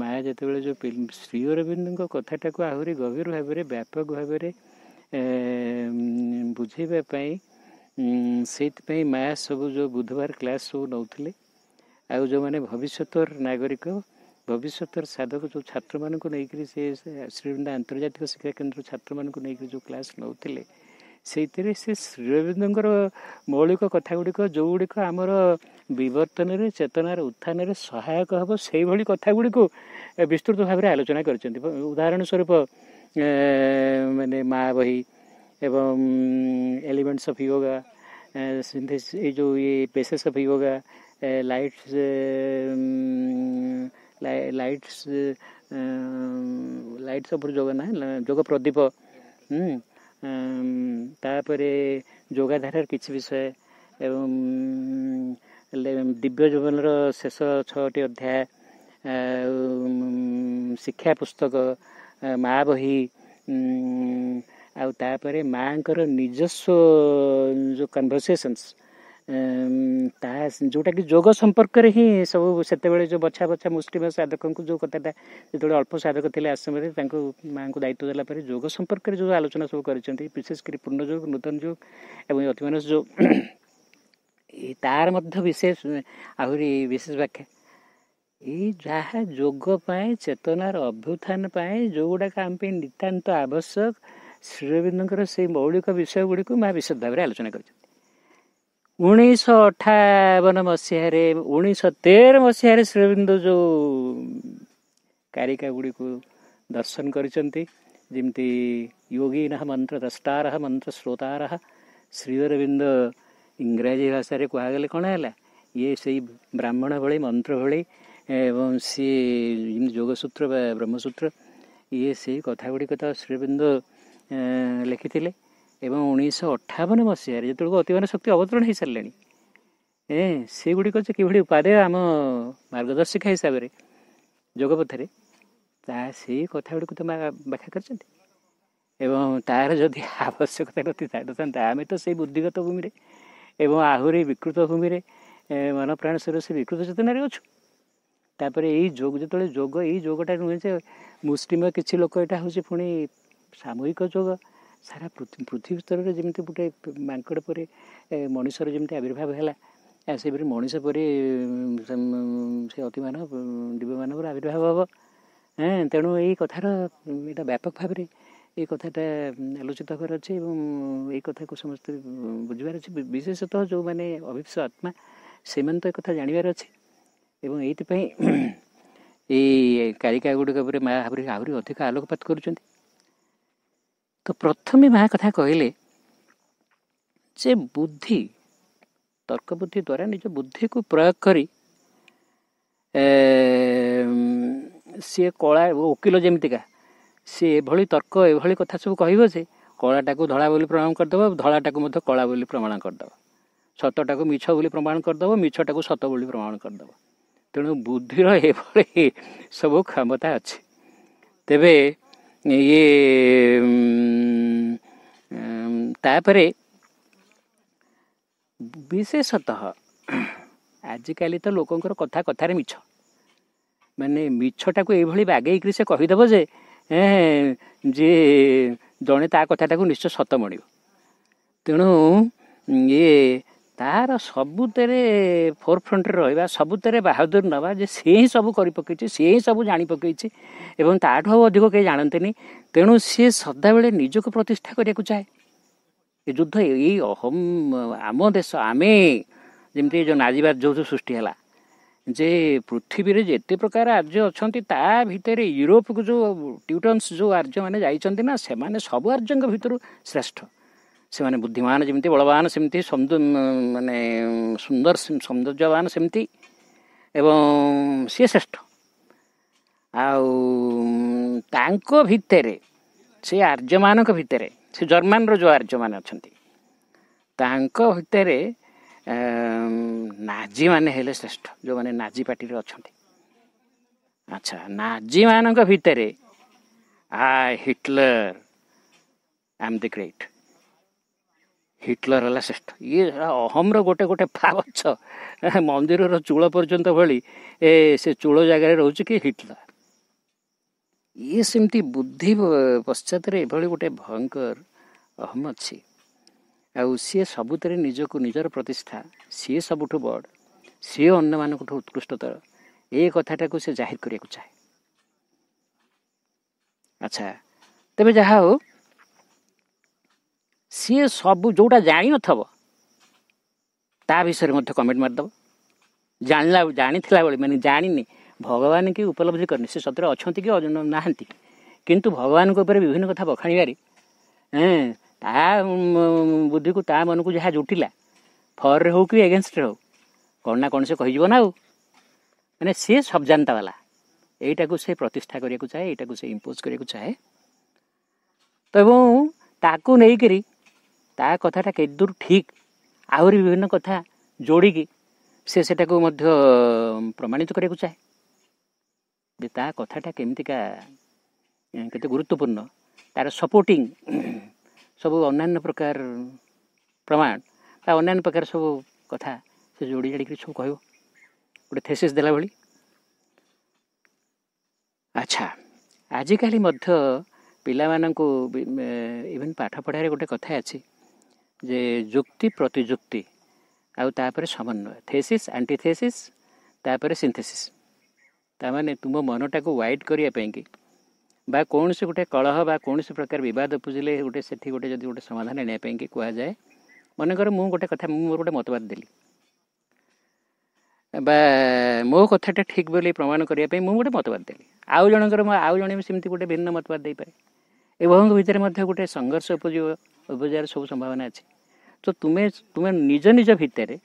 ମାୟା ଯେତେବେଳେ ଯେଉଁ ଶ୍ରୀ ଅରବିନ୍ଦଙ୍କ କଥାଟାକୁ ଆହୁରି ଗଭୀର ଭାବରେ ବ୍ୟାପକ ଭାବରେ ବୁଝେଇବା ପାଇଁ ସେଇଥିପାଇଁ ମାୟା ସବୁ ଯେଉଁ ବୁଧବାର କ୍ଲାସ୍ ସବୁ ନେଉଥିଲେ ଆଉ ଯେଉଁମାନେ ଭବିଷ୍ୟତର ନାଗରିକ ଭବିଷ୍ୟତର ସାଧକ ଯେଉଁ ଛାତ୍ରମାନଙ୍କୁ ନେଇକରି ସେ ଶ୍ରୀରବିନ୍ଦ ଆନ୍ତର୍ଜାତିକ ଶିକ୍ଷା କେନ୍ଦ୍ର ଛାତ୍ରମାନଙ୍କୁ ନେଇକରି ଯେଉଁ କ୍ଲାସ୍ ନେଉଥିଲେ ସେଇଥିରେ ସେ ଶ୍ରୀରବିନ୍ଦଙ୍କର ମୌଳିକ କଥା କଥାଗୁଡ଼ିକ ଯେଉଁଗୁଡ଼ିକ ଆମର ବିବର୍ତ୍ତନରେ ଚେତନାର ଉତ୍ଥାନରେ ସହାୟକ ହେବ ସେଇଭଳି କଥା ଗୁଡ଼ିକୁ ବିସ୍ତୃତ ଭାବରେ ଆଲୋଚନା କରିଛନ୍ତି ଉଦାହରଣ ସ୍ୱରୂପ ମାନେ ମା ବହି ଏବଂ ଏଲିମେଣ୍ଟସ୍ ଅଫ୍ ୟୋଗା ସିନ୍ଥେସିସ୍ ଏଇ ଯେଉଁ ଇଏ pieces of yoga lights lights lights ଉପରେ ଯୋଗ ନା ଯୋଗ ପ୍ରଦୀପ ତାପରେ ଯୋଗାଧାରାର କିଛି ବିଷୟ ଏବଂ ଦିବ୍ୟ ଜୀବନର ଶେଷ ଛଅଟି ଅଧ୍ୟାୟ ଶିକ୍ଷା ପୁସ୍ତକ ମା ବହି ଆଉ ତାପରେ ମାଆଙ୍କର ନିଜସ୍ୱ ଯେଉଁ କନଭରସେସନ୍ସ ତାହା ଯେଉଁଟାକି ଯୋଗ ସମ୍ପର୍କରେ ହିଁ ସବୁ ସେତେବେଳେ ଯେଉଁ ବଛା ବଛା ମୁଷ୍ଟିମ ସାଧକଙ୍କୁ ଯେଉଁ କଥାଟା ଯେତେବେଳେ ଅଳ୍ପ ସାଧକ ଥିଲେ ଆଶ୍ରମରେ ତାଙ୍କୁ ମାଆଙ୍କୁ ଦାୟିତ୍ୱ ଦେଲା ପରେ ଯୋଗ ସମ୍ପର୍କରେ ଯେଉଁ ଆଲୋଚନା ସବୁ କରିଛନ୍ତି ବିଶେଷ କରି ପୂର୍ଣ୍ଣ ଯୋଗ ନୂତନ ଯୋଗ ଏବଂ ଅତିମାନସ ଯୋଗ ତାର ମଧ୍ୟ ବିଶେଷ ଆହୁରି ବିଶେଷ ବ୍ୟାଖ୍ୟା ଏଇ ଯାହା ଯୋଗ ପାଇଁ ଚେତନାର ଅଭ୍ୟୁତ୍ଥାନ ପାଇଁ ଯେଉଁଗୁଡ଼ାକ ଆମ ପାଇଁ ନିତାନ୍ତ ଆବଶ୍ୟକ ଶ୍ରୀରବିନ୍ଦଙ୍କର ସେଇ ମୌଳିକ ବିଷୟ ଗୁଡ଼ିକୁ ମା ବିଶଦ ଭାବରେ ଆଲୋଚନା କରିଛନ୍ତି ଉଣେଇଶହ ଅଠାବନ ମସିହାରେ ଉଣେଇଶହ ତେର ମସିହାରେ ଶ୍ରୀରବିନ୍ଦ ଯେଉଁ କାରିକା ଗୁଡ଼ିକୁ ଦର୍ଶନ କରିଛନ୍ତି ଯେମିତି ୟୋଗୀନ ମନ୍ତ୍ର ଦ୍ରଷ୍ଟାର ମନ୍ତ୍ର ଶ୍ରୋତାର ଶ୍ରୀଅରବିନ୍ଦ ଇଂରାଜୀ ଭାଷାରେ କୁହାଗଲେ କ'ଣ ହେଲା ଇଏ ସେଇ ବ୍ରାହ୍ମଣ ଭଳି ମନ୍ତ୍ର ଭଳି ଏବଂ ସିଏ ଯେମିତି ଯୋଗସୂତ୍ର ବା ବ୍ରହ୍ମସୂତ୍ର ଇଏ ସେଇ କଥା ଗୁଡ଼ିକ ତ ଶ୍ରୀବିନ୍ଦ ଲେଖିଥିଲେ ଏବଂ ଉଣେଇଶହ ଅଠାବନ ମସିହାରେ ଯେତେବେଳକୁ ଅତିମାନ ଶକ୍ତି ଅବତରଣ ହୋଇସାରିଲେଣି ଏ ସେଗୁଡ଼ିକ ଯେ କିଭଳି ଉପାଦେୟ ଆମ ମାର୍ଗଦର୍ଶିକା ହିସାବରେ ଯୋଗପଥରେ ତା ସେଇ କଥା କଥାଗୁଡ଼ିକୁ ତ ବ୍ୟାଖ୍ୟା କରିଛନ୍ତି ଏବଂ ତାର ଯଦି ଆବଶ୍ୟକତା ନଥିଲା ଆମେ ତ ସେଇ ବୁଦ୍ଧିଗତ ଭୂମିରେ ଏବଂ ଆହୁରି ବିକୃତ ଭୂମିରେ ମନପ୍ରାଣ ସ୍ୱର ସେ ବିକୃତ ଚେତନାରେ ଅଛୁ ତାପରେ ଏଇ ଯୋଗ ଯେତେବେଳେ ଯୋଗ ଏଇ ଯୋଗଟା ନୁହେଁ ଯେ ମୁସଲିମ କିଛି ଲୋକ ଏଇଟା ହେଉଛି ପୁଣି ସାମୂହିକ ଯୋଗ ସାରା ପୃଥିବୀ ସ୍ତରରେ ଯେମିତି ଗୋଟେ ମାଙ୍କଡ଼ ପରେ ମଣିଷର ଯେମିତି ଆବିର୍ଭାବ ହେଲା ସେହିପରି ମଣିଷ ପରି ସେ ଅତିମାନ ଦିବ୍ୟମାନବର ଆବିର୍ଭାବ ହେବ ତେଣୁ ଏଇ କଥାର ଏଇଟା ବ୍ୟାପକ ଭାବରେ এই কথাটা আলোচিত হবার ଅଛି ଏବଂ ଏଇ କଥାକୁ ସମସ୍ତେ ବୁଝିବାର ଅଛି ବିଶେଷତଃ ଯେଉଁମାନେ ଅଭିପ୍ସ ଆତ୍ମା ସେମାନେ ତ ଏ କଥା ଜାଣିବାର ଅଛି ଏବଂ ଏଇଥିପାଇଁ ଏଇ କାରିକା ଗୁଡ଼ିକ ଉପରେ ମା ଆହୁରି ଆହୁରି ଅଧିକ ଆଲୋକପାତ କରୁଛନ୍ତି ତ ପ୍ରଥମେ ମା କଥା କହିଲେ ଯେ ବୁଦ୍ଧି ତର୍କ ବୁଦ୍ଧି ଦ୍ୱାରା ନିଜ ବୁଦ୍ଧିକୁ ପ୍ରୟୋଗ କରି ସିଏ କଳା ଓକିଲ ଯେମିତିକା ସେ ଏଭଳି ତର୍କ ଏଭଳି କଥା ସବୁ କହିବ ଯେ କଳାଟାକୁ ଧଳା ବୋଲି ପ୍ରମାଣ କରିଦେବ ଧଳାଟାକୁ ମଧ୍ୟ କଳା ବୋଲି ପ୍ରମାଣ କରିଦେବ ସତଟାକୁ ମିଛ ବୋଲି ପ୍ରମାଣ କରିଦେବ ମିଛଟାକୁ ସତ ବୋଲି ପ୍ରମାଣ କରିଦେବ ତେଣୁ ବୁଦ୍ଧିର ଏଭଳି ସବୁ କ୍ଷମତା ଅଛି ତେବେ ଇଏ ତାପରେ ବିଶେଷତଃ ଆଜିକାଲି ତ ଲୋକଙ୍କର କଥା କଥାରେ ମିଛ ମାନେ ମିଛଟାକୁ ଏଇଭଳି ବାଗେଇକିରି ସେ କହିଦେବ ଯେ ଯିଏ ଜଣେ ତା କଥାଟାକୁ ନିଶ୍ଚୟ ସତ ମଣିବ ତେଣୁ ଇଏ ତାର ସବୁଥିରେ ଫୋର୍ ଫ୍ରଣ୍ଟରେ ରହିବା ସବୁଥିରେ ବାହାଦୁର ନେବା ଯେ ସିଏ ହିଁ ସବୁ କରିପକେଇଛି ସିଏ ହିଁ ସବୁ ଜାଣିପକେଇଛି ଏବଂ ତାଠୁ ଆଉ ଅଧିକ କେହି ଜାଣନ୍ତିନି ତେଣୁ ସିଏ ସଦାବେଳେ ନିଜକୁ ପ୍ରତିଷ୍ଠା କରିବାକୁ ଚାହେଁ ଏ ଯୁଦ୍ଧ ଏଇ ଅହମ ଆମ ଦେଶ ଆମେ ଯେମିତି ଯେଉଁ ନାଜିବାଦ ଯୌଥ ସୃଷ୍ଟି ହେଲା ଯେ ପୃଥିବୀରେ ଯେତେ ପ୍ରକାର ଆର୍ଯ୍ୟ ଅଛନ୍ତି ତା ଭିତରେ ୟୁରୋପକୁ ଯେଉଁ ଟ୍ୟୁଟନ୍ସ ଯେଉଁ ଆର୍ଯ୍ୟମାନେ ଯାଇଛନ୍ତି ନା ସେମାନେ ସବୁ ଆର୍ଯ୍ୟଙ୍କ ଭିତରୁ ଶ୍ରେଷ୍ଠ ସେମାନେ ବୁଦ୍ଧିମାନ ଯେମିତି ବଳବାନ ସେମିତି ମାନେ ସୁନ୍ଦର ସୌନ୍ଦର୍ଯ୍ୟବାନ ସେମିତି ଏବଂ ସିଏ ଶ୍ରେଷ୍ଠ ଆଉ ତାଙ୍କ ଭିତରେ ସେ ଆର୍ଯ୍ୟମାନଙ୍କ ଭିତରେ ସେ ଜର୍ମାନର ଯେଉଁ ଆର୍ଯ୍ୟମାନେ ଅଛନ୍ତି ତାଙ୍କ ଭିତରେ ନାଜିମାନେ ହେଲେ ଶ୍ରେଷ୍ଠ ଯେଉଁମାନେ ନାଜି ପାର୍ଟିରେ ଅଛନ୍ତି ଆଚ୍ଛା ନାଜିମାନଙ୍କ ଭିତରେ ଆ Hitler um the great Hitler ହେଲା ଶ୍ରେଷ୍ଠ ଇଏ ଅହମର ଗୋଟେ ଗୋଟେ ପାବଛ ମନ୍ଦିରର ଚୂଳ ପର୍ଯ୍ୟନ୍ତ ଭଳି ଏ ସେ ଚୂଳ ଜାଗାରେ ରହୁଛି କି ହିଟଲର ଇଏ ସେମିତି ବୁଦ୍ଧି ପଶ୍ଚାତରେ ଏଭଳି ଗୋଟେ ଭୟଙ୍କର ଅହମ ଅଛି ଆଉ ସିଏ ସବୁଥିରେ ନିଜକୁ ନିଜର ପ୍ରତିଷ୍ଠା ସିଏ ସବୁଠୁ ବଡ଼ ସିଏ ଅନ୍ୟମାନଙ୍କଠୁ ଉତ୍କୃଷ୍ଟତର ଏ କଥାଟାକୁ ସେ ଜାହିର କରିବାକୁ ଚାହେଁ ଆଚ୍ଛା ତେବେ ଯାହା ହଉ ସିଏ ସବୁ ଯେଉଁଟା ଜାଣିନଥିବ ତା ବିଷୟରେ ମଧ୍ୟ କମେଣ୍ଟ ମାରିଦେବ ଜାଣିଲା ଜାଣିଥିଲା ବେଳେ ମାନେ ଜାଣିନି ଭଗବାନ କି ଉପଲବ୍ଧି କରିନି ସେ ସତରେ ଅଛନ୍ତି କି ନାହାନ୍ତି କିନ୍ତୁ ଭଗବାନଙ୍କ ଉପରେ ବିଭିନ୍ନ କଥା ବଖାଣିବାରେ ତା ବୁଦ୍ଧିକୁ ତା ମନକୁ ଯାହା ଜୁଟିଲା ଫର୍ରେ ହେଉ କି ଏଗେନଷ୍ଟରେ ହେଉ କ'ଣ ନା କ'ଣ ସେ କହିଯିବ ନା ଆଉ ମାନେ ସିଏ ସବଜାନ୍ତାବାଲା ଏଇଟାକୁ ସେ ପ୍ରତିଷ୍ଠା କରିବାକୁ ଚାହେଁ ଏଇଟାକୁ ସେ ଇମ୍ପୋଜ୍ କରିବାକୁ ଚାହେଁ ତ ଏବଂ ତାକୁ ନେଇକରି ତା କଥାଟା କେତେ ଦୂର ଠିକ୍ ଆହୁରି ବିଭିନ୍ନ କଥା ଯୋଡ଼ିକି ସେ ସେଟାକୁ ମଧ୍ୟ ପ୍ରମାଣିତ କରିବାକୁ ଚାହେଁ ଯେ ତା କଥାଟା କେମିତିକା କେତେ ଗୁରୁତ୍ୱପୂର୍ଣ୍ଣ ତାର ସପୋର୍ଟିଂ ସବୁ ଅନ୍ୟାନ୍ୟ ପ୍ରକାର ପ୍ରମାଣ ବା ଅନ୍ୟାନ୍ୟ ପ୍ରକାର ସବୁ କଥା ସେ ଯୋଡ଼ି ଜାଡ଼ିକିରି ସବୁ କହିବ ଗୋଟେ ଥେସିସ୍ ଦେଲା ଭଳି ଆଚ୍ଛା ଆଜିକାଲି ମଧ୍ୟ ପିଲାମାନଙ୍କୁ ଇଭିନ୍ ପାଠ ପଢ଼ାରେ ଗୋଟେ କଥା ଅଛି ଯେ ଯୁକ୍ତି ପ୍ରତିଯୁକ୍ତି ଆଉ ତାପରେ ସମନ୍ୱୟ ଥେସିସ୍ ଆଣ୍ଟିଥେସିସ୍ ତାପରେ ସିନ୍ଥେସିସ୍ ତାମାନେ ତୁମ ମନଟାକୁ ୱାଇଟ୍ କରିବା ପାଇଁକି ବା କୌଣସି ଗୋଟେ କଳହ ବା କୌଣସି ପ୍ରକାର ବିବାଦ ଉପୁଜିଲେ ଗୋଟେ ସେଠି ଗୋଟେ ଯଦି ଗୋଟେ ସମାଧାନ ଆଣିବା ପାଇଁକି କୁହାଯାଏ ମନେକର ମୁଁ ଗୋଟେ କଥା ମୁଁ ମୋର ଗୋଟେ ମତବାଦ ଦେଲି ବା ମୋ କଥାଟା ଠିକ୍ ବୋଲି ପ୍ରମାଣ କରିବା ପାଇଁ ମୁଁ ଗୋଟେ ମତବାଦ ଦେଲି ଆଉ ଜଣଙ୍କର ମୁଁ ଆଉ ଜଣେ ବି ସେମିତି ଗୋଟେ ଭିନ୍ନ ମତବାଦ ଦେଇପାରେ ଉଭୟଙ୍କ ଭିତରେ ମଧ୍ୟ ଗୋଟେ ସଂଘର୍ଷ ଉପଯୋଗ ଉପଯୋଗର ସବୁ ସମ୍ଭାବନା ଅଛି ତ ତୁମେ ତୁମେ ନିଜ ନିଜ ଭିତରେ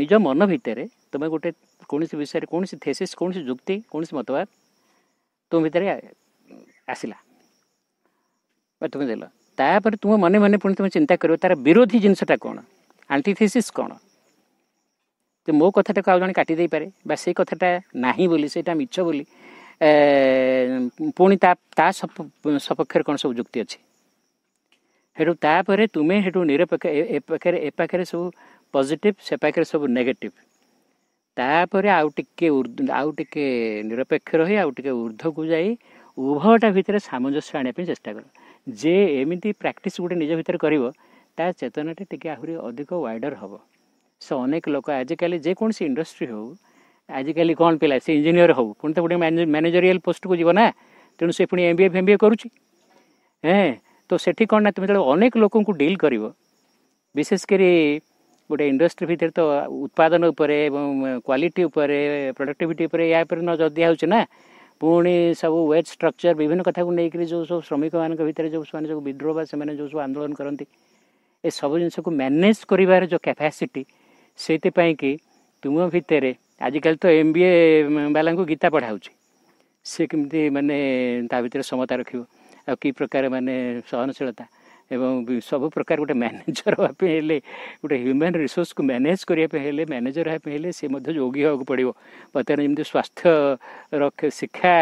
ନିଜ ମନ ଭିତରେ ତୁମେ ଗୋଟେ କୌଣସି ବିଷୟରେ କୌଣସି ଥେସିସ୍ କୌଣସି ଯୁକ୍ତି କୌଣସି ମତବାଦ ତୁମ ଭିତରେ ଆସିଲା ତୁମେ ଦେଲ ତାପରେ ତୁମ ମନେ ମନେ ପୁଣି ତୁମେ ଚିନ୍ତା କରିବ ତାର ବିରୋଧୀ ଜିନିଷଟା କ'ଣ ଆଣ୍ଟିଥିସିସ୍ କ'ଣ ଯେ ମୋ କଥାଟାକୁ ଆଉ ଜଣେ କାଟି ଦେଇପାରେ ବା ସେ କଥାଟା ନାହିଁ ବୋଲି ସେଇଟା ମିଛ ବୋଲି ପୁଣି ତା ତା ସପକ୍ଷରେ କ'ଣ ସବୁ ଯୁକ୍ତି ଅଛି ସେଠୁ ତାପରେ ତୁମେ ସେଠୁ ନିରପେକ୍ଷ ଏ ପାଖରେ ଏ ପାଖରେ ସବୁ ପଜିଟିଭ୍ ସେ ପାଖରେ ସବୁ ନେଗେଟିଭ୍ ତାପରେ ଆଉ ଟିକେ ଆଉ ଟିକେ ନିରପେକ୍ଷ ରହି ଆଉ ଟିକେ ଉର୍ଦ୍ଧ୍ୱକୁ ଯାଇ ଉଭୟଟା ଭିତରେ ସାମଞ୍ଜସ୍ୟ ଆଣିବା ପାଇଁ ଚେଷ୍ଟା କର ଯେ ଏମିତି ପ୍ରାକ୍ଟିସ୍ ଗୋଟେ ନିଜ ଭିତରେ କରିବ ତା ଚେତନାଟା ଟିକେ ଆହୁରି ଅଧିକ ୱାଇଡ଼ର୍ ହେବ ସେ ଅନେକ ଲୋକ ଆଜିକାଲି ଯେକୌଣସି ଇଣ୍ଡଷ୍ଟ୍ରି ହେଉ ଆଜିକାଲି କ'ଣ ପିଲା ସେ ଇଞ୍ଜିନିୟର ହେଉ ପୁଣି ତ ଗୋଟେ ମ୍ୟାନେଜରିଆଲ ପୋଷ୍ଟକୁ ଯିବ ନା ତେଣୁ ସେ ପୁଣି ଏମ୍ ବି ଏ ଫେମ୍ ବି ଏ କରୁଛି ହେଁ ତ ସେଠି କ'ଣ ନା ତୁମେ ଯେତେବେଳେ ଅନେକ ଲୋକଙ୍କୁ ଡିଲ୍ କରିବ ବିଶେଷ କରି ଗୋଟେ ଇଣ୍ଡଷ୍ଟ୍ରି ଭିତରେ ତ ଉତ୍ପାଦନ ଉପରେ ଏବଂ କ୍ୱାଲିଟି ଉପରେ ପ୍ରଡ଼କ୍ଟିଭିଟି ଉପରେ ୟା ଉପରେ ନ ଦିଆହେଉଛି ନା ପୁଣି ସବୁ ୱେଟ୍ ଷ୍ଟ୍ରକ୍ଚର୍ ବିଭିନ୍ନ କଥାକୁ ନେଇକରି ଯେଉଁ ସବୁ ଶ୍ରମିକମାନଙ୍କ ଭିତରେ ଯେଉଁ ସେମାନେ ଯେଉଁ ବିଦ୍ରୋହ ବା ସେମାନେ ଯେଉଁ ସବୁ ଆନ୍ଦୋଳନ କରନ୍ତି ଏସବୁ ଜିନିଷକୁ ମ୍ୟାନେଜ୍ କରିବାର ଯେଉଁ କ୍ୟାପାସିଟି ସେଇଥିପାଇଁ କି ତୁମ ଭିତରେ ଆଜିକାଲି ତ ଏମ୍ ବି ଏ ବାଲାଙ୍କୁ ଗୀତା ପଢ଼ାଉଛି ସେ କେମିତି ମାନେ ତା ଭିତରେ ସମତା ରଖିବ ଆଉ କି ପ୍ରକାର ମାନେ ସହନଶୀଳତା ଏବଂ ସବୁ ପ୍ରକାର ଗୋଟେ ମ୍ୟାନେଜର ହେବା ପାଇଁ ହେଲେ ଗୋଟେ ହ୍ୟୁମାନ୍ ରିସୋର୍ସକୁ ମ୍ୟାନେଜ କରିବା ପାଇଁ ହେଲେ ମ୍ୟାନେଜର ହେବା ପାଇଁ ହେଲେ ସେ ମଧ୍ୟ ଯୋଗ୍ୟ ହେବାକୁ ପଡ଼ିବ ବର୍ତ୍ତମାନ ଯେମିତି ସ୍ୱାସ୍ଥ୍ୟର ଶିକ୍ଷା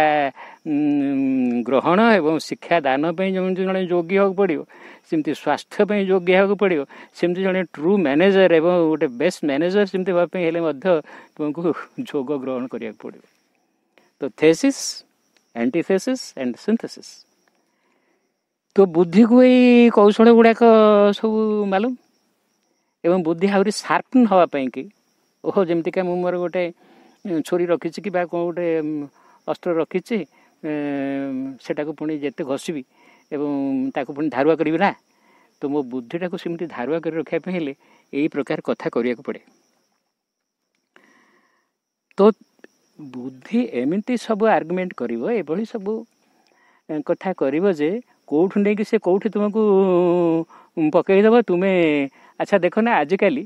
ଗ୍ରହଣ ଏବଂ ଶିକ୍ଷାଦାନ ପାଇଁ ଯେମିତି ଜଣେ ଯୋଗ୍ୟ ହେବାକୁ ପଡ଼ିବ ସେମିତି ସ୍ୱାସ୍ଥ୍ୟ ପାଇଁ ଯୋଗ୍ୟ ହେବାକୁ ପଡ଼ିବ ସେମିତି ଜଣେ ଟ୍ରୁ ମ୍ୟାନେଜର ଏବଂ ଗୋଟେ ବେଷ୍ଟ ମ୍ୟାନେଜର ସେମିତି ହେବା ପାଇଁ ହେଲେ ମଧ୍ୟ ତୁମକୁ ଯୋଗ ଗ୍ରହଣ କରିବାକୁ ପଡ଼ିବ ତ ଥେସିସ୍ ଆଣ୍ଟିଥେସିସ୍ ଆଣ୍ଡ ସିନ୍ଥେସିସ୍ ତୋ ବୁଦ୍ଧିକୁ ଏଇ କୌଶଳ ଗୁଡ଼ାକ ସବୁ ମାଲୁମ ଏବଂ ବୁଦ୍ଧି ଆହୁରି ସାର୍ପନ୍ ହେବା ପାଇଁକି ଓହୋ ଯେମିତିକା ମୁଁ ମୋର ଗୋଟେ ଛୁରୀ ରଖିଛି କି ବା କ'ଣ ଗୋଟେ ଅସ୍ତ୍ର ରଖିଛି ସେଟାକୁ ପୁଣି ଯେତେ ଘଷିବି ଏବଂ ତାକୁ ପୁଣି ଧାରୁଆ କରିବି ନା ତ ମୋ ବୁଦ୍ଧିଟାକୁ ସେମିତି ଧାରୁଆ କରି ରଖିବା ପାଇଁ ହେଲେ ଏଇ ପ୍ରକାର କଥା କରିବାକୁ ପଡ଼େ ତ ବୁଦ୍ଧି ଏମିତି ସବୁ ଆର୍ଗୁମେଣ୍ଟ କରିବ ଏଭଳି ସବୁ କଥା କରିବ ଯେ କେଉଁଠୁ ନେଇକି ସେ କେଉଁଠି ତୁମକୁ ପକାଇଦେବ ତୁମେ ଆଚ୍ଛା ଦେଖ ନା ଆଜିକାଲି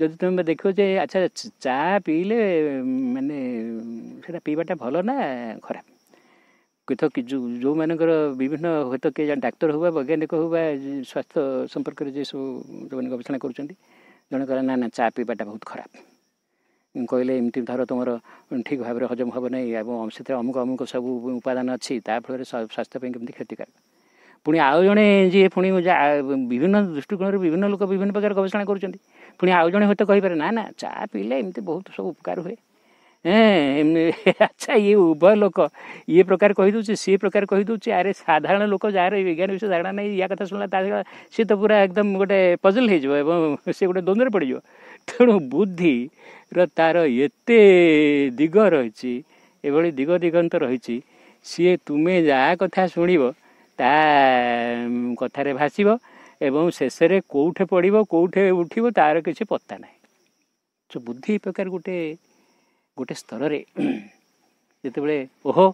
ଯଦି ତୁମେ ଦେଖିବ ଯେ ଆଚ୍ଛା ଚା ପିଇଲେ ମାନେ ସେଇଟା ପିଇବାଟା ଭଲ ନା ଖରାପ ହୁଏତ ଯେଉଁମାନଙ୍କର ବିଭିନ୍ନ ହୁଏତ କିଏ ଡାକ୍ତର ହେଉ ବା ବୈଜ୍ଞାନିକ ହେଉ ବା ସ୍ୱାସ୍ଥ୍ୟ ସମ୍ପର୍କରେ ଯେ ସବୁ ଯେଉଁମାନେ ଗବେଷଣା କରୁଛନ୍ତି ଜଣେ କହିଲା ନା ନା ଚା ପିଇବାଟା ବହୁତ ଖରାପ କହିଲେ ଏମିତି ଧର ତୁମର ଠିକ୍ ଭାବରେ ହଜମ ହେବ ନାହିଁ ଏବଂ ସେଥିରେ ଅମୁକ ଅମୁକ ସବୁ ଉପାଦାନ ଅଛି ତା ଫଳରେ ସ୍ୱାସ୍ଥ୍ୟ ପାଇଁ କେମିତି କ୍ଷତିକାରକ ପୁଣି ଆଉ ଜଣେ ଯିଏ ପୁଣି ବିଭିନ୍ନ ଦୃଷ୍ଟିକୋଣରୁ ବିଭିନ୍ନ ଲୋକ ବିଭିନ୍ନ ପ୍ରକାର ଗବେଷଣା କରୁଛନ୍ତି ପୁଣି ଆଉ ଜଣେ ହୁଏତ କହିପାରେ ନା ନା ଚା ପିଇଲେ ଏମିତି ବହୁତ ସବୁ ଉପକାର ହୁଏ ଆଚ୍ଛା ଇଏ ଉଭୟ ଲୋକ ଇଏ ପ୍ରକାର କହିଦେଉଛି ସିଏ ପ୍ରକାର କହିଦେଉଛି ଆରେ ସାଧାରଣ ଲୋକ ଯାହାର ବିଜ୍ଞାନ ବିଷୟ ଧାରଣା ନାହିଁ ୟା କଥା ଶୁଣିଲା ତା ସିଏ ତ ପୁରା ଏକଦମ ଗୋଟେ ପଜଲ୍ ହେଇଯିବ ଏବଂ ସେ ଗୋଟେ ଦ୍ୱନ୍ଦ୍ୱରେ ପଡ଼ିଯିବ ତେଣୁ ବୁଦ୍ଧିର ତାର ଏତେ ଦିଗ ରହିଛି ଏଭଳି ଦିଗ ଦିଗନ୍ତ ରହିଛି ସିଏ ତୁମେ ଯାହା କଥା ଶୁଣିବ ତା କଥାରେ ଭାସିବ ଏବଂ ଶେଷରେ କେଉଁଠି ପଡ଼ିବ କେଉଁଠି ଉଠିବ ତା'ର କିଛି ପତା ନାହିଁ ସେ ବୁଦ୍ଧି ଏ ପ୍ରକାର ଗୋଟେ ଗୋଟେ ସ୍ତରରେ ଯେତେବେଳେ ଓହୋ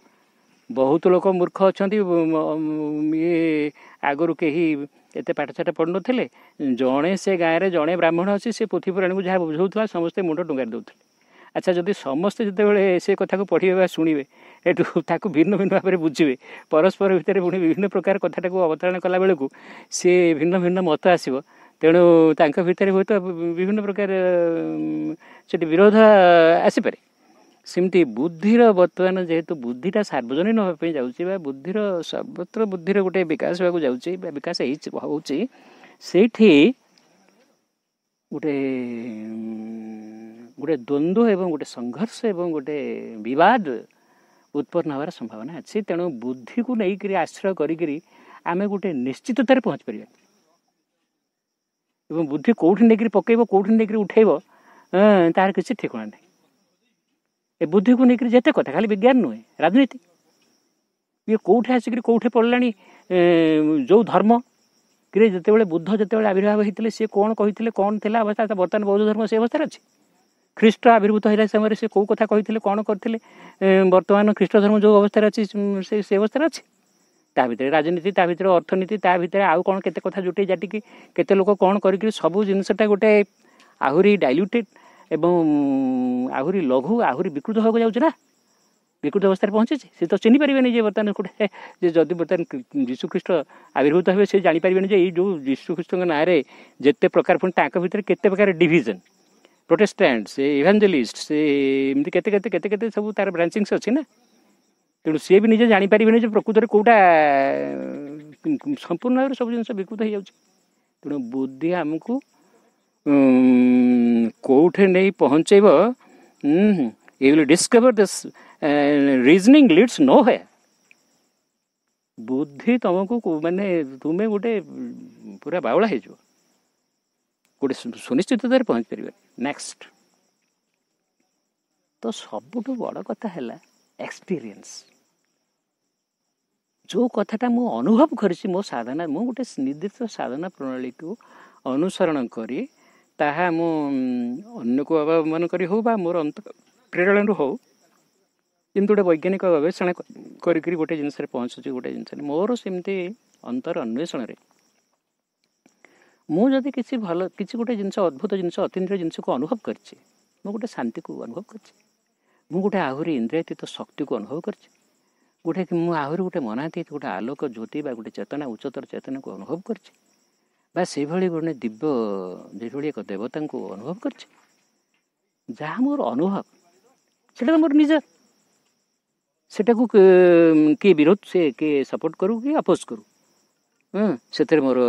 ବହୁତ ଲୋକ ମୂର୍ଖ ଅଛନ୍ତି ଇଏ ଆଗରୁ କେହି ଏତେ ପାଠଶାଠ ପଢ଼ୁନଥିଲେ ଜଣେ ସେ ଗାଁରେ ଜଣେ ବ୍ରାହ୍ମଣ ଅଛି ସେ ପୃଥିବୀ ପ୍ରାଣୀଙ୍କୁ ଯାହା ବୁଝାଉଥିଲା ସମସ୍ତେ ମୁଣ୍ଡ ଡୁଙ୍ଗାରି ଦେଉଥିଲେ ଆଚ୍ଛା ଯଦି ସମସ୍ତେ ଯେତେବେଳେ ସେ କଥାକୁ ପଢ଼ିବେ ବା ଶୁଣିବେ ଏଠୁ ତାକୁ ଭିନ୍ନ ଭିନ୍ନ ଭାବରେ ବୁଝିବେ ପରସ୍ପର ଭିତରେ ପୁଣି ବିଭିନ୍ନ ପ୍ରକାର କଥାଟାକୁ ଅବତାରଣ କଲାବେଳକୁ ସିଏ ଭିନ୍ନ ଭିନ୍ନ ମତ ଆସିବ ତେଣୁ ତାଙ୍କ ଭିତରେ ହୁଏତ ବିଭିନ୍ନ ପ୍ରକାର ସେଠି ବିରୋଧ ଆସିପାରେ ସେମିତି ବୁଦ୍ଧିର ବର୍ତ୍ତମାନ ଯେହେତୁ ବୁଦ୍ଧିଟା ସାର୍ବଜନୀନ ହେବା ପାଇଁ ଯାଉଛି ବା ବୁଦ୍ଧିର ସର୍ବତ୍ର ବୁଦ୍ଧିର ଗୋଟେ ବିକାଶ ହେବାକୁ ଯାଉଛି ବା ବିକାଶ ହେଇଛି ହେଉଛି ସେଇଠି ଗୋଟେ ଗୋଟେ ଦ୍ୱନ୍ଦ୍ୱ ଏବଂ ଗୋଟେ ସଂଘର୍ଷ ଏବଂ ଗୋଟେ ବିବାଦ ଉତ୍ପନ୍ନ ହେବାର ସମ୍ଭାବନା ଅଛି ତେଣୁ ବୁଦ୍ଧିକୁ ନେଇକରି ଆଶ୍ରୟ କରିକିରି ଆମେ ଗୋଟେ ନିଶ୍ଚିତତାରେ ପହଞ୍ଚି ପାରିବା ଏବଂ ବୁଦ୍ଧି କେଉଁଠି ନେଇକରି ପକେଇବ କେଉଁଠି ନେଇକରି ଉଠେଇବ ତାର କିଛି ଠିକଣା ନାହିଁ ଏ ବୁଦ୍ଧିକୁ ନେଇକରି ଯେତେ କଥା ଖାଲି ବିଜ୍ଞାନ ନୁହେଁ ରାଜନୀତି ଇଏ କେଉଁଠି ଆସିକିରି କେଉଁଠି ପଡ଼ିଲାଣି ଯେଉଁ ଧର୍ମ କିରେ ଯେତେବେଳେ ବୁଦ୍ଧ ଯେତେବେଳେ ଆବିର୍ଭାବ ହୋଇଥିଲେ ସିଏ କ'ଣ କହିଥିଲେ କ'ଣ ଥିଲା ଅବସ୍ଥା ବର୍ତ୍ତମାନ ବୌଦ୍ଧ ଧର୍ମ ସେ ଅବସ୍ଥାରେ ଅଛି ଖ୍ରୀଷ୍ଟ ଆବିର୍ଭୂତ ହେଲା ସମୟରେ ସେ କେଉଁ କଥା କହିଥିଲେ କ'ଣ କରିଥିଲେ ବର୍ତ୍ତମାନ ଖ୍ରୀଷ୍ଟ ଧର୍ମ ଯେଉଁ ଅବସ୍ଥାରେ ଅଛି ସେ ସେ ଅବସ୍ଥାରେ ଅଛି ତା ଭିତରେ ରାଜନୀତି ତା ଭିତରେ ଅର୍ଥନୀତି ତା ଭିତରେ ଆଉ କ'ଣ କେତେ କଥା ଜୁଟେଇ ଜାଟିକି କେତେ ଲୋକ କ'ଣ କରିକିରି ସବୁ ଜିନିଷଟା ଗୋଟେ ଆହୁରି ଡାଇଲ୍ୟୁଟେଡ଼୍ ଏବଂ ଆହୁରି ଲଘୁ ଆହୁରି ବିକୃତ ହେବାକୁ ଯାଉଛି ନା ବିକୃତ ଅବସ୍ଥାରେ ପହଞ୍ଚିଛି ସେ ତ ଚିହ୍ନିପାରିବେନି ଯେ ବର୍ତ୍ତମାନ ଗୋଟେ ଯେ ଯଦି ବର୍ତ୍ତମାନ ଯୀଶୁଖ୍ରୀଷ୍ଟ ଆବିର୍ଭୂତ ହେବେ ସେ ଜାଣିପାରିବେନି ଯେ ଏଇ ଯେଉଁ ଯୀଶୁଖ୍ରୀଷ୍ଟଙ୍କ ନାଁରେ ଯେତେ ପ୍ରକାର ପୁଣି ତାଙ୍କ ଭିତରେ କେତେ ପ୍ରକାର ଡିଭିଜନ୍ ପ୍ରୋଟେଷ୍ଟାଣ୍ଟ ସେ ଇଭାଞ୍ଜେଲିଷ୍ଟ ସେ ଏମିତି କେତେ କେତେ କେତେ କେତେ ସବୁ ତାର ବ୍ରାଞ୍ଚିଂସ୍ ଅଛି ନା ତେଣୁ ସିଏ ବି ନିଜେ ଜାଣିପାରିବେନି ଯେ ପ୍ରକୃତରେ କେଉଁଟା ସମ୍ପୂର୍ଣ୍ଣ ଭାବରେ ସବୁ ଜିନିଷ ବିକୃତ ହେଇଯାଉଛି ତେଣୁ ବୁଦ୍ଧି ଆମକୁ କେଉଁଠି ନେଇ ପହଞ୍ଚେଇବ you will discover this reasoning leads nowhere ବୁଦ୍ଧି ତୁମକୁ ମାନେ ତୁମେ ଗୋଟେ ପୁରା ବାଉଳା ହେଇଯିବ ଗୋଟେ ସୁନିଶ୍ଚିତତାରେ ପହଞ୍ଚିପାରିବେ ନେକ୍ସଟ ତ ସବୁଠୁ ବଡ଼ କଥା ହେଲା ଏକ୍ସପିରିଏନ୍ସ ଯେଉଁ କଥାଟା ମୁଁ ଅନୁଭବ କରିଛି ମୋ ସାଧନା ମୁଁ ଗୋଟେ ନିର୍ଦ୍ଦିଷ୍ଟ ସାଧନା ପ୍ରଣାଳୀକୁ ଅନୁସରଣ କରି ତାହା ମୁଁ ଅନ୍ୟକୁ ଅବଲମ୍ବନ କରି ହେଉ ବା ମୋର ଅନ୍ତ ପ୍ରେରଣାରୁ ହେଉ କିନ୍ତୁ ଗୋଟେ ବୈଜ୍ଞାନିକ ଗବେଷଣା କରିକିରି ଗୋଟେ ଜିନିଷରେ ପହଞ୍ଚୁଛି ଗୋଟେ ଜିନିଷରେ ମୋର ସେମିତି ଅନ୍ତର ଅନ୍ୱେଷଣରେ ମୁଁ ଯଦି କିଛି ଭଲ କିଛି ଗୋଟେ ଜିନିଷ ଅଦ୍ଭୁତ ଜିନିଷ ଅତୀନ୍ଦ୍ରିୟ ଜିନିଷକୁ ଅନୁଭବ କରିଛି ମୁଁ ଗୋଟେ ଶାନ୍ତିକୁ ଅନୁଭବ କରିଛି ମୁଁ ଗୋଟେ ଆହୁରି ଇନ୍ଦ୍ରିୟତୀତ ଶକ୍ତିକୁ ଅନୁଭବ କରିଛି ଗୋଟେ ମୁଁ ଆହୁରି ଗୋଟେ ମନାତୀତ ଗୋଟେ ଆଲୋକ ଜ୍ୟୋତି ବା ଗୋଟେ ଚେତନା ଉଚ୍ଚତର ଚେତନାକୁ ଅନୁଭବ କରିଛି ବା ସେଇଭଳି ଗୋଟେ ଦିବ୍ୟ ଯେଭଳି ଏକ ଦେବତାଙ୍କୁ ଅନୁଭବ କରିଛି ଯାହା ମୋର ଅନୁଭବ ସେଟା ତ ମୋର ନିଜ ସେଟାକୁ କିଏ ବିରୋଧ ସେ କିଏ ସପୋର୍ଟ କରୁ କିଏ ଅପୋଜ କରୁ ସେଥିରେ ମୋର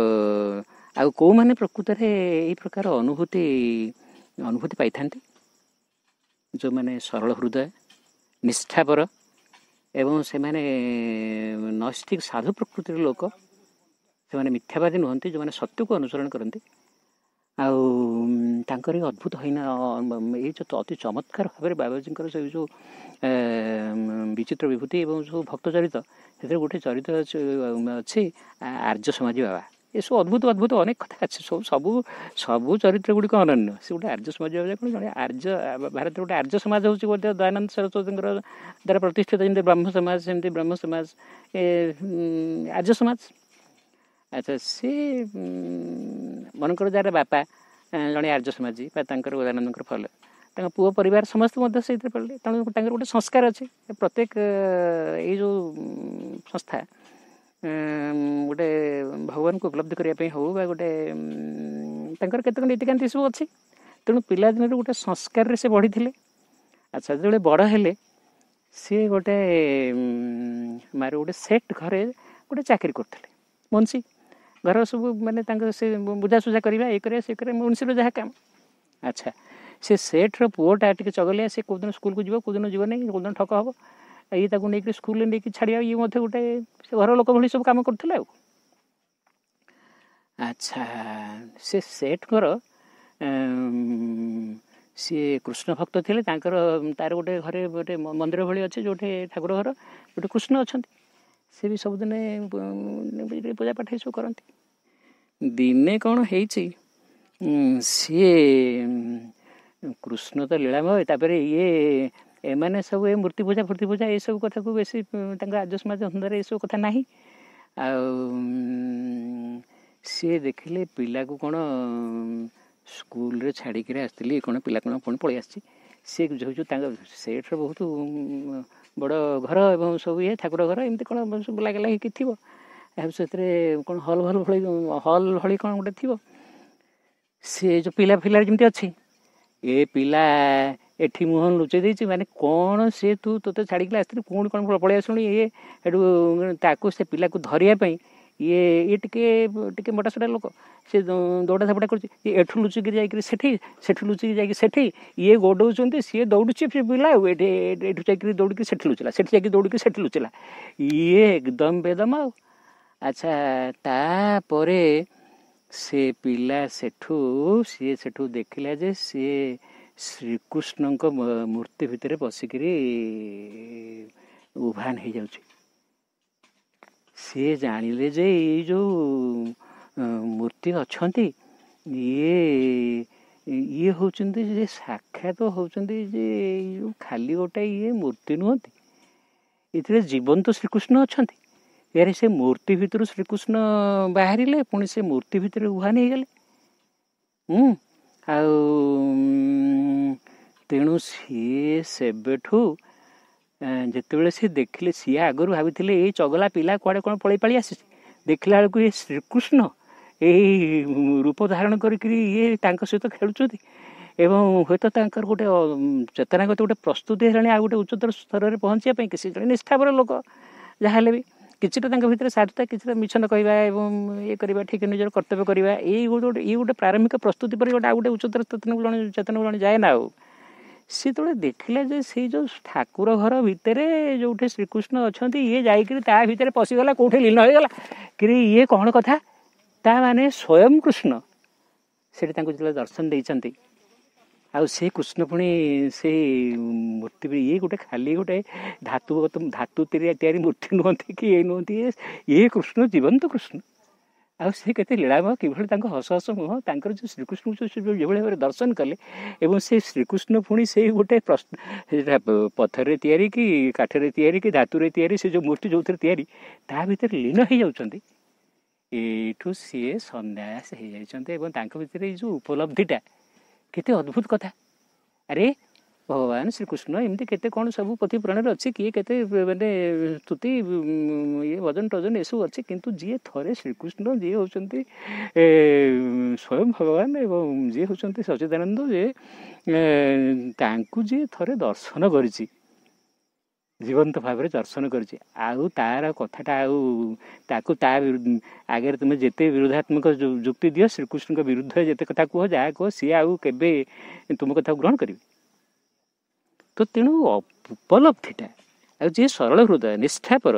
ଆଉ କେଉଁମାନେ ପ୍ରକୃତରେ ଏହି ପ୍ରକାର ଅନୁଭୂତି ଅନୁଭୂତି ପାଇଥାନ୍ତି ଯେଉଁମାନେ ସରଳ ହୃଦୟ ନିଷ୍ଠାପର ଏବଂ ସେମାନେ ନୈଷ୍ଠିକ ସାଧୁ ପ୍ରକୃତିର ଲୋକ ସେମାନେ ମିଥ୍ୟାବାଦୀ ନୁହନ୍ତି ଯେଉଁମାନେ ସତ୍ୟକୁ ଅନୁସରଣ କରନ୍ତି ଆଉ ତାଙ୍କର ଏ ଅଦ୍ଭୁତ ହେଇନା ଏଇ ଯେଉଁ ଅତି ଚମତ୍କାର ଭାବରେ ବାବାଜୀଙ୍କର ସେ ଯେଉଁ ବିଚିତ୍ର ବିଭୂତି ଏବଂ ଯେଉଁ ଭକ୍ତ ଚରିତ ସେଥିରେ ଗୋଟେ ଚରିତ ଅଛି ଆର୍ଯ୍ୟ ସମାଜୀ ବାବା एसबु अद्भुत अद्भुत अनेक कथा अस्ति सबै सबू चरित्र गुडी को अनन्य से सो आर्यसमाज भावे आर्य भारत समाज आर्यसमाज हौँ दयानन्द सर चौधर द्वारा प्रतिष्ठित ब्रह्मसमाजि ब्रह्मसमाज एमाज अचा सि मनको जा बामाजी बादानन्दको फल परिवार पूर्व समस्तो पढ्ने तर गए संस्कार अब प्रत्येक ए जो संस्था ଗୋଟେ ଭଗବାନଙ୍କୁ ଉପଲବ୍ଧି କରିବା ପାଇଁ ହେଉ ବା ଗୋଟେ ତାଙ୍କର କେତେକ ନୀତିକାନ୍ତି ସବୁ ଅଛି ତେଣୁ ପିଲାଦିନରୁ ଗୋଟେ ସଂସ୍କାରରେ ସେ ବଢ଼ିଥିଲେ ଆଚ୍ଛା ଯେତେବେଳେ ବଡ଼ ହେଲେ ସିଏ ଗୋଟେ ମାର ଗୋଟେ ସେଟ୍ ଘରେ ଗୋଟେ ଚାକିରି କରୁଥିଲେ ମନସି ଘର ସବୁ ମାନେ ତାଙ୍କ ସେ ବୁଝାସୁଝା କରିବା ଇଏ କରିବା ସିଏ କରିବା ମନସିର ଯାହା କାମ ଆଚ୍ଛା ସେ ସେଟ୍ର ପୁଅଟା ଟିକେ ଚଗଲିଆ ସେ କେଉଁଦିନ ସ୍କୁଲକୁ ଯିବ କେଉଁଦିନ ଯିବନି କେଉଁଦିନ ଠକ ହେବ ଇଏ ତାକୁ ନେଇକି ସ୍କୁଲରେ ନେଇକି ଛାଡ଼ିବା ଇଏ ମଧ୍ୟ ଗୋଟେ ସେ ଘର ଲୋକ ଭଳି ସବୁ କାମ କରୁଥିଲେ ଆଉ ଆଚ୍ଛା ସେ ସେଠଙ୍କର ସିଏ କୃଷ୍ଣ ଭକ୍ତ ଥିଲେ ତାଙ୍କର ତାର ଗୋଟେ ଘରେ ଗୋଟେ ମନ୍ଦିର ଭଳି ଅଛି ଯେଉଁଠି ଠାକୁର ଘର ଗୋଟେ କୃଷ୍ଣ ଅଛନ୍ତି ସେ ବି ସବୁଦିନେ ପୂଜା ପାଠ ଏସବୁ କରନ୍ତି ଦିନେ କ'ଣ ହେଇଛି ସିଏ କୃଷ୍ଣ ତ ଲୀଳାମୟ ତାପରେ ଇଏ ଏମାନେ ସବୁ ଏ ମୂର୍ତ୍ତି ପୂଜା ଫୂର୍ତ୍ତି ପୂଜା ଏସବୁ କଥାକୁ ବେଶୀ ତାଙ୍କ ରାଜ୍ୟ ସମାଜ ଧନ୍ଦାରେ ଏସବୁ କଥା ନାହିଁ ଆଉ ସିଏ ଦେଖିଲେ ପିଲାକୁ କ'ଣ ସ୍କୁଲରେ ଛାଡ଼ିକିରି ଆସିଥିଲି କ'ଣ ପିଲା କ'ଣ ପୁଣି ପଳେଇ ଆସିଛି ସେ ଯେଉଁ ତାଙ୍କ ସେଟ୍ର ବହୁତ ବଡ଼ ଘର ଏବଂ ସବୁ ଇଏ ଠାକୁର ଘର ଏମିତି କ'ଣ ସବୁ ଲାଗି ଲାଗିକି ଥିବ ଆଉ ସେଥିରେ କ'ଣ ହଲ୍ ଭଲ୍ ଭଳି ହଲ୍ ଭଳି କ'ଣ ଗୋଟେ ଥିବ ସେ ଯେଉଁ ପିଲା ଫିଲାରେ ଯେମିତି ଅଛି ଏ ପିଲା ଏଠି ମୁହଁ ଲୁଚେଇ ଦେଇଛି ମାନେ କ'ଣ ସେ ତୁ ତୋତେ ଛାଡ଼ିକିଲା ଆସିଥିଲୁ ପୁଣି କ'ଣ ପଳେଇ ଆସୁଣି ଇଏ ହେଠୁ ତାକୁ ସେ ପିଲାକୁ ଧରିବା ପାଇଁ ଇଏ ଇଏ ଟିକେ ଟିକେ ମୋଟାସୋଟା ଲୋକ ସେ ଦୌଡ଼ା ଧାପଡ଼ା କରୁଛି ଇଏ ଏଠୁ ଲୁଚିକିରି ଯାଇକିରି ସେଠି ସେଠୁ ଲୁଚିକି ଯାଇକି ସେଠି ଇଏ ଗୋଡ଼ଉଛନ୍ତି ସିଏ ଦୌଡ଼ୁଛି ସେ ପିଲା ଆଉ ଏଠି ଏଠୁ ଯାଇକିରି ଦୌଡ଼ିକି ସେଠି ଲୁଚିଲା ସେଠି ଯାଇକି ଦୌଡ଼ିକି ସେଠି ଲୁଚିଲା ଇଏ ଏକଦମ ବେଦମ ଆଉ ଆଚ୍ଛା ତାପରେ ସେ ପିଲା ସେଠୁ ସିଏ ସେଠୁ ଦେଖିଲା ଯେ ସିଏ ଶ୍ରୀକୃଷ୍ଣଙ୍କ ମୂର୍ତ୍ତି ଭିତରେ ବସିକିରି ଉଭାନ ହୋଇଯାଉଛି ସିଏ ଜାଣିଲେ ଯେ ଏଇ ଯେଉଁ ମୂର୍ତ୍ତି ଅଛନ୍ତି ଇଏ ଇଏ ହେଉଛନ୍ତି ଯେ ସାକ୍ଷାତ ହେଉଛନ୍ତି ଯେ ଏଇ ଯେଉଁ ଖାଲି ଗୋଟେ ଇଏ ମୂର୍ତ୍ତି ନୁହନ୍ତି ଏଥିରେ ଜୀବନ୍ତ ଶ୍ରୀକୃଷ୍ଣ ଅଛନ୍ତି ଏହାରେ ସେ ମୂର୍ତ୍ତି ଭିତରୁ ଶ୍ରୀକୃଷ୍ଣ ବାହାରିଲେ ପୁଣି ସେ ମୂର୍ତ୍ତି ଭିତରେ ଉହାନ ହେଇଗଲେ ହୁଁ ଆଉ ତେଣୁ ସିଏ ସେବେଠୁ ଯେତେବେଳେ ସିଏ ଦେଖିଲେ ସିଏ ଆଗରୁ ଭାବିଥିଲେ ଏଇ ଚଗଲା ପିଲା କୁଆଡ଼େ କ'ଣ ପଳେଇ ପାଳି ଆସିଛି ଦେଖିଲା ବେଳକୁ ଇଏ ଶ୍ରୀକୃଷ୍ଣ ଏଇ ରୂପ ଧାରଣ କରିକିରି ଇଏ ତାଙ୍କ ସହିତ ଖେଳୁଛନ୍ତି ଏବଂ ହୁଏତ ତାଙ୍କର ଗୋଟେ ଚେତନାଗତ ଗୋଟେ ପ୍ରସ୍ତୁତି ହେଲାଣି ଆଉ ଗୋଟେ ଉଚ୍ଚତର ସ୍ତରରେ ପହଞ୍ଚିବା ପାଇଁ କି ସେ ଜଣେ ନିଷ୍ଠାପର ଲୋକ ଯାହା ହେଲେ ବି କିଛିଟା ତାଙ୍କ ଭିତରେ ସାଧୁତା କିଛିଟା ମିଛନ୍ଦ କହିବା ଏବଂ ଇଏ କରିବା ଠିକ୍ ନିଜର କର୍ତ୍ତବ୍ୟ କରିବା ଏଇ ଗୋଟେ ଗୋଟେ ଇଏ ଗୋଟେ ପ୍ରାରମ୍ଭିକ ପ୍ରସ୍ତୁତି ପରେ ଗୋଟେ ଆଉ ଗୋଟେ ଉଚ୍ଚତର ଚେତନକୁ ଜଣେ ଚେତନକୁ ଜଣେ ଯାଏ ନା ଆଉ ସେତେବେଳେ ଦେଖିଲା ଯେ ସେଇ ଯେଉଁ ଠାକୁର ଘର ଭିତରେ ଯେଉଁଠି ଶ୍ରୀକୃଷ୍ଣ ଅଛନ୍ତି ଇଏ ଯାଇକିରି ତା ଭିତରେ ପଶିଗଲା କେଉଁଠି ଲୀନ ହୋଇଗଲା କିରି ଇଏ କ'ଣ କଥା ତା ମାନେ ସ୍ୱୟଂ କୃଷ୍ଣ ସେଠି ତାଙ୍କୁ ଯେତେବେଳେ ଦର୍ଶନ ଦେଇଛନ୍ତି ଆଉ ସେ କୃଷ୍ଣ ପୁଣି ସେ ମୂର୍ତ୍ତି ବି ଇଏ ଗୋଟେ ଖାଲି ଗୋଟେ ଧାତୁ ଧାତୁ ତିଆରି ମୂର୍ତ୍ତି ନୁହନ୍ତି କି ଇଏ ନୁହନ୍ତି ଇଏ କୃଷ୍ଣ ଜୀବନ୍ତ କୃଷ୍ଣ ଆଉ ସେ କେତେ ଲୀଳାମୟ କିଭଳି ତାଙ୍କ ହସ ହସ ମୁହଁ ତାଙ୍କର ଯେଉଁ ଶ୍ରୀକୃଷ୍ଣଙ୍କୁ ଯେଭଳି ଭାବରେ ଦର୍ଶନ କଲେ ଏବଂ ସେ ଶ୍ରୀକୃଷ୍ଣ ପୁଣି ସେଇ ଗୋଟେ ପ୍ରଶ୍ନ ପଥରରେ ତିଆରି କି କାଠରେ ତିଆରି କି ଧାତୁରେ ତିଆରି ସେ ଯେଉଁ ମୂର୍ତ୍ତି ଯେଉଁଥିରେ ତିଆରି ତା ଭିତରେ ଲୀନ ହେଇଯାଉଛନ୍ତି ଏଇଠୁ ସିଏ ସନ୍ନ୍ୟାସ ହେଇଯାଇଛନ୍ତି ଏବଂ ତାଙ୍କ ଭିତରେ ଏଇ ଯେଉଁ ଉପଲବ୍ଧିଟା କେତେ ଅଦ୍ଭୁତ କଥା ଆରେ ଭଗବାନ ଶ୍ରୀକୃଷ୍ଣ ଏମିତି କେତେ କ'ଣ ସବୁ ପୋଥି ପୁରାଣରେ ଅଛି କିଏ କେତେ ମାନେ ସ୍ତୁତି ଇଏ ଭଜନ ଟଜନ ଏସବୁ ଅଛି କିନ୍ତୁ ଯିଏ ଥରେ ଶ୍ରୀକୃଷ୍ଣ ଯିଏ ହେଉଛନ୍ତି ସ୍ୱୟଂ ଭଗବାନ ଏବଂ ଯିଏ ହେଉଛନ୍ତି ସଚିଦାନନ୍ଦ ଯିଏ ତାଙ୍କୁ ଯିଏ ଥରେ ଦର୍ଶନ କରିଛି ଜୀବନ୍ତ ଭାବରେ ଦର୍ଶନ କରିଛି ଆଉ ତାର କଥାଟା ଆଉ ତାକୁ ତା ଆଗରେ ତୁମେ ଯେତେ ବିରୋଧାତ୍ମକ ଯୁକ୍ତି ଦିଅ ଶ୍ରୀକୃଷ୍ଣଙ୍କ ବିରୁଦ୍ଧରେ ଯେତେ କଥା କୁହ ଯାହା କୁହ ସିଏ ଆଉ କେବେ ତୁମ କଥାକୁ ଗ୍ରହଣ କରିବେ ତ ତେଣୁ ଉପଲବ୍ଧିଟା ଆଉ ଯିଏ ସରଳ ହୃଦୟ ନିଷ୍ଠାପର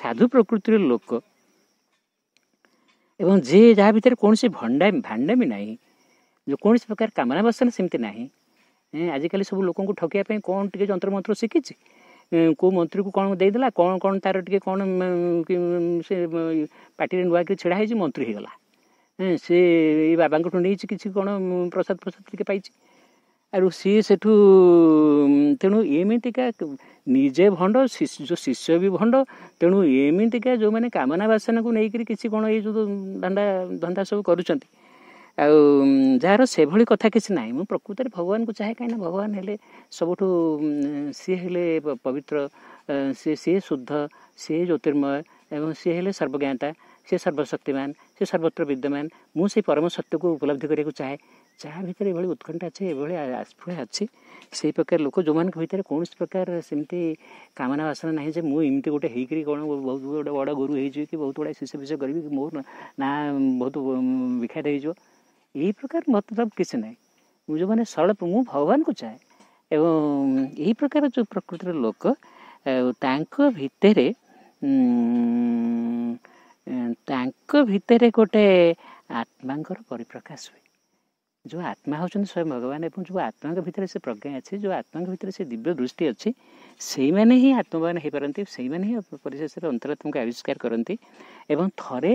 ସାଧୁ ପ୍ରକୃତିର ଲୋକ ଏବଂ ଯିଏ ଯାହା ଭିତରେ କୌଣସି ଭଣ୍ଡା ଭାଣ୍ଡାମି ନାହିଁ ଯେକୌଣସି ପ୍ରକାର କାମନା ବାସନା ସେମିତି ନାହିଁ ଆଜିକାଲି ସବୁ ଲୋକଙ୍କୁ ଠକିବା ପାଇଁ କ'ଣ ଟିକିଏ ଯନ୍ତ୍ରମନ୍ତ୍ର ଶିଖିଛି କେଉଁ ମନ୍ତ୍ରୀକୁ କ'ଣ ଦେଇଦେଲା କ'ଣ କ'ଣ ତା'ର ଟିକେ କ'ଣ ସେ ପାର୍ଟିରେ କରି ଛିଡ଼ା ହେଇଛି ମନ୍ତ୍ରୀ ହେଇଗଲା ସେ ଏଇ ବାବାଙ୍କଠୁ ନେଇଛି କିଛି କ'ଣ ପ୍ରସାଦ ପ୍ରସାଦ ଟିକେ ପାଇଛି ଆରୁ ସିଏ ସେଠୁ ତେଣୁ ଏମିତିକା ନିଜେ ଭଣ୍ଡ ଯେଉଁ ଶିଷ୍ୟ ବି ଭଣ୍ଡ ତେଣୁ ଏମିତିକା ଯେଉଁମାନେ କାମନା ବାସନାକୁ ନେଇକରି କିଛି କ'ଣ ଏଇ ଯେଉଁ ଧନ୍ଦା ଧନ୍ଦା ସବୁ କରୁଛନ୍ତି ଆଉ ଯାହାର ସେଭଳି କଥା କିଛି ନାହିଁ ମୁଁ ପ୍ରକୃତରେ ଭଗବାନଙ୍କୁ ଚାହେଁ କାହିଁକିନା ଭଗବାନ ହେଲେ ସବୁଠୁ ସିଏ ହେଲେ ପବିତ୍ର ସିଏ ସିଏ ଶୁଦ୍ଧ ସିଏ ଜ୍ୟୋତିର୍ମୟ ଏବଂ ସିଏ ହେଲେ ସର୍ବଜ୍ଞାତା ସିଏ ସର୍ବଶକ୍ତିମାନ ସିଏ ସର୍ବତ୍ର ବିଦ୍ୟମାନ ମୁଁ ସେଇ ପରମ ସତ୍ୟକୁ ଉପଲବ୍ଧି କରିବାକୁ ଚାହେଁ ଯାହା ଭିତରେ ଏଭଳି ଉତ୍କଣ୍ଠା ଅଛି ଏଭଳି ଆସ୍ଫୁଳା ଅଛି ସେଇ ପ୍ରକାର ଲୋକ ଯେଉଁମାନଙ୍କ ଭିତରେ କୌଣସି ପ୍ରକାର ସେମିତି କାମନା ବାସନା ନାହିଁ ଯେ ମୁଁ ଏମିତି ଗୋଟେ ହେଇକରି କ'ଣ ବହୁତ ଗୋଟେ ବଡ଼ ଗୁରୁ ହେଇଯିବି କି ବହୁତ ଗୁଡ଼ାଏ ଶିଷ ଫିଷ କରିବି କି ମୋ ନାଁ ବହୁତ ବିଖ୍ୟାତ ହେଇଯିବ ଏହି ପ୍ରକାର ମତଭାବ କିଛି ନାହିଁ ମୁଁ ଯେଉଁମାନେ ସରଳ ମୁଁ ଭଗବାନଙ୍କୁ ଚାହେଁ ଏବଂ ଏହି ପ୍ରକାର ଯେଉଁ ପ୍ରକୃତିର ଲୋକ ତାଙ୍କ ଭିତରେ ତାଙ୍କ ଭିତରେ ଗୋଟେ ଆତ୍ମାଙ୍କର ପରିପ୍ରକାଶ ହୁଏ ଯେଉଁ ଆତ୍ମା ହେଉଛନ୍ତି ସ୍ୱୟଂ ଭଗବାନ ଏବଂ ଯେଉଁ ଆତ୍ମାଙ୍କ ଭିତରେ ସେ ପ୍ରଜ୍ଞା ଅଛି ଯେଉଁ ଆତ୍ମାଙ୍କ ଭିତରେ ସେ ଦିବ୍ୟ ଦୃଷ୍ଟି ଅଛି ସେଇମାନେ ହିଁ ଆତ୍ମବାନ ହୋଇପାରନ୍ତି ସେଇମାନେ ହିଁ ପରିଶେଷରେ ଅନ୍ତରାତ୍ମାକୁ ଆବିଷ୍କାର କରନ୍ତି ଏବଂ ଥରେ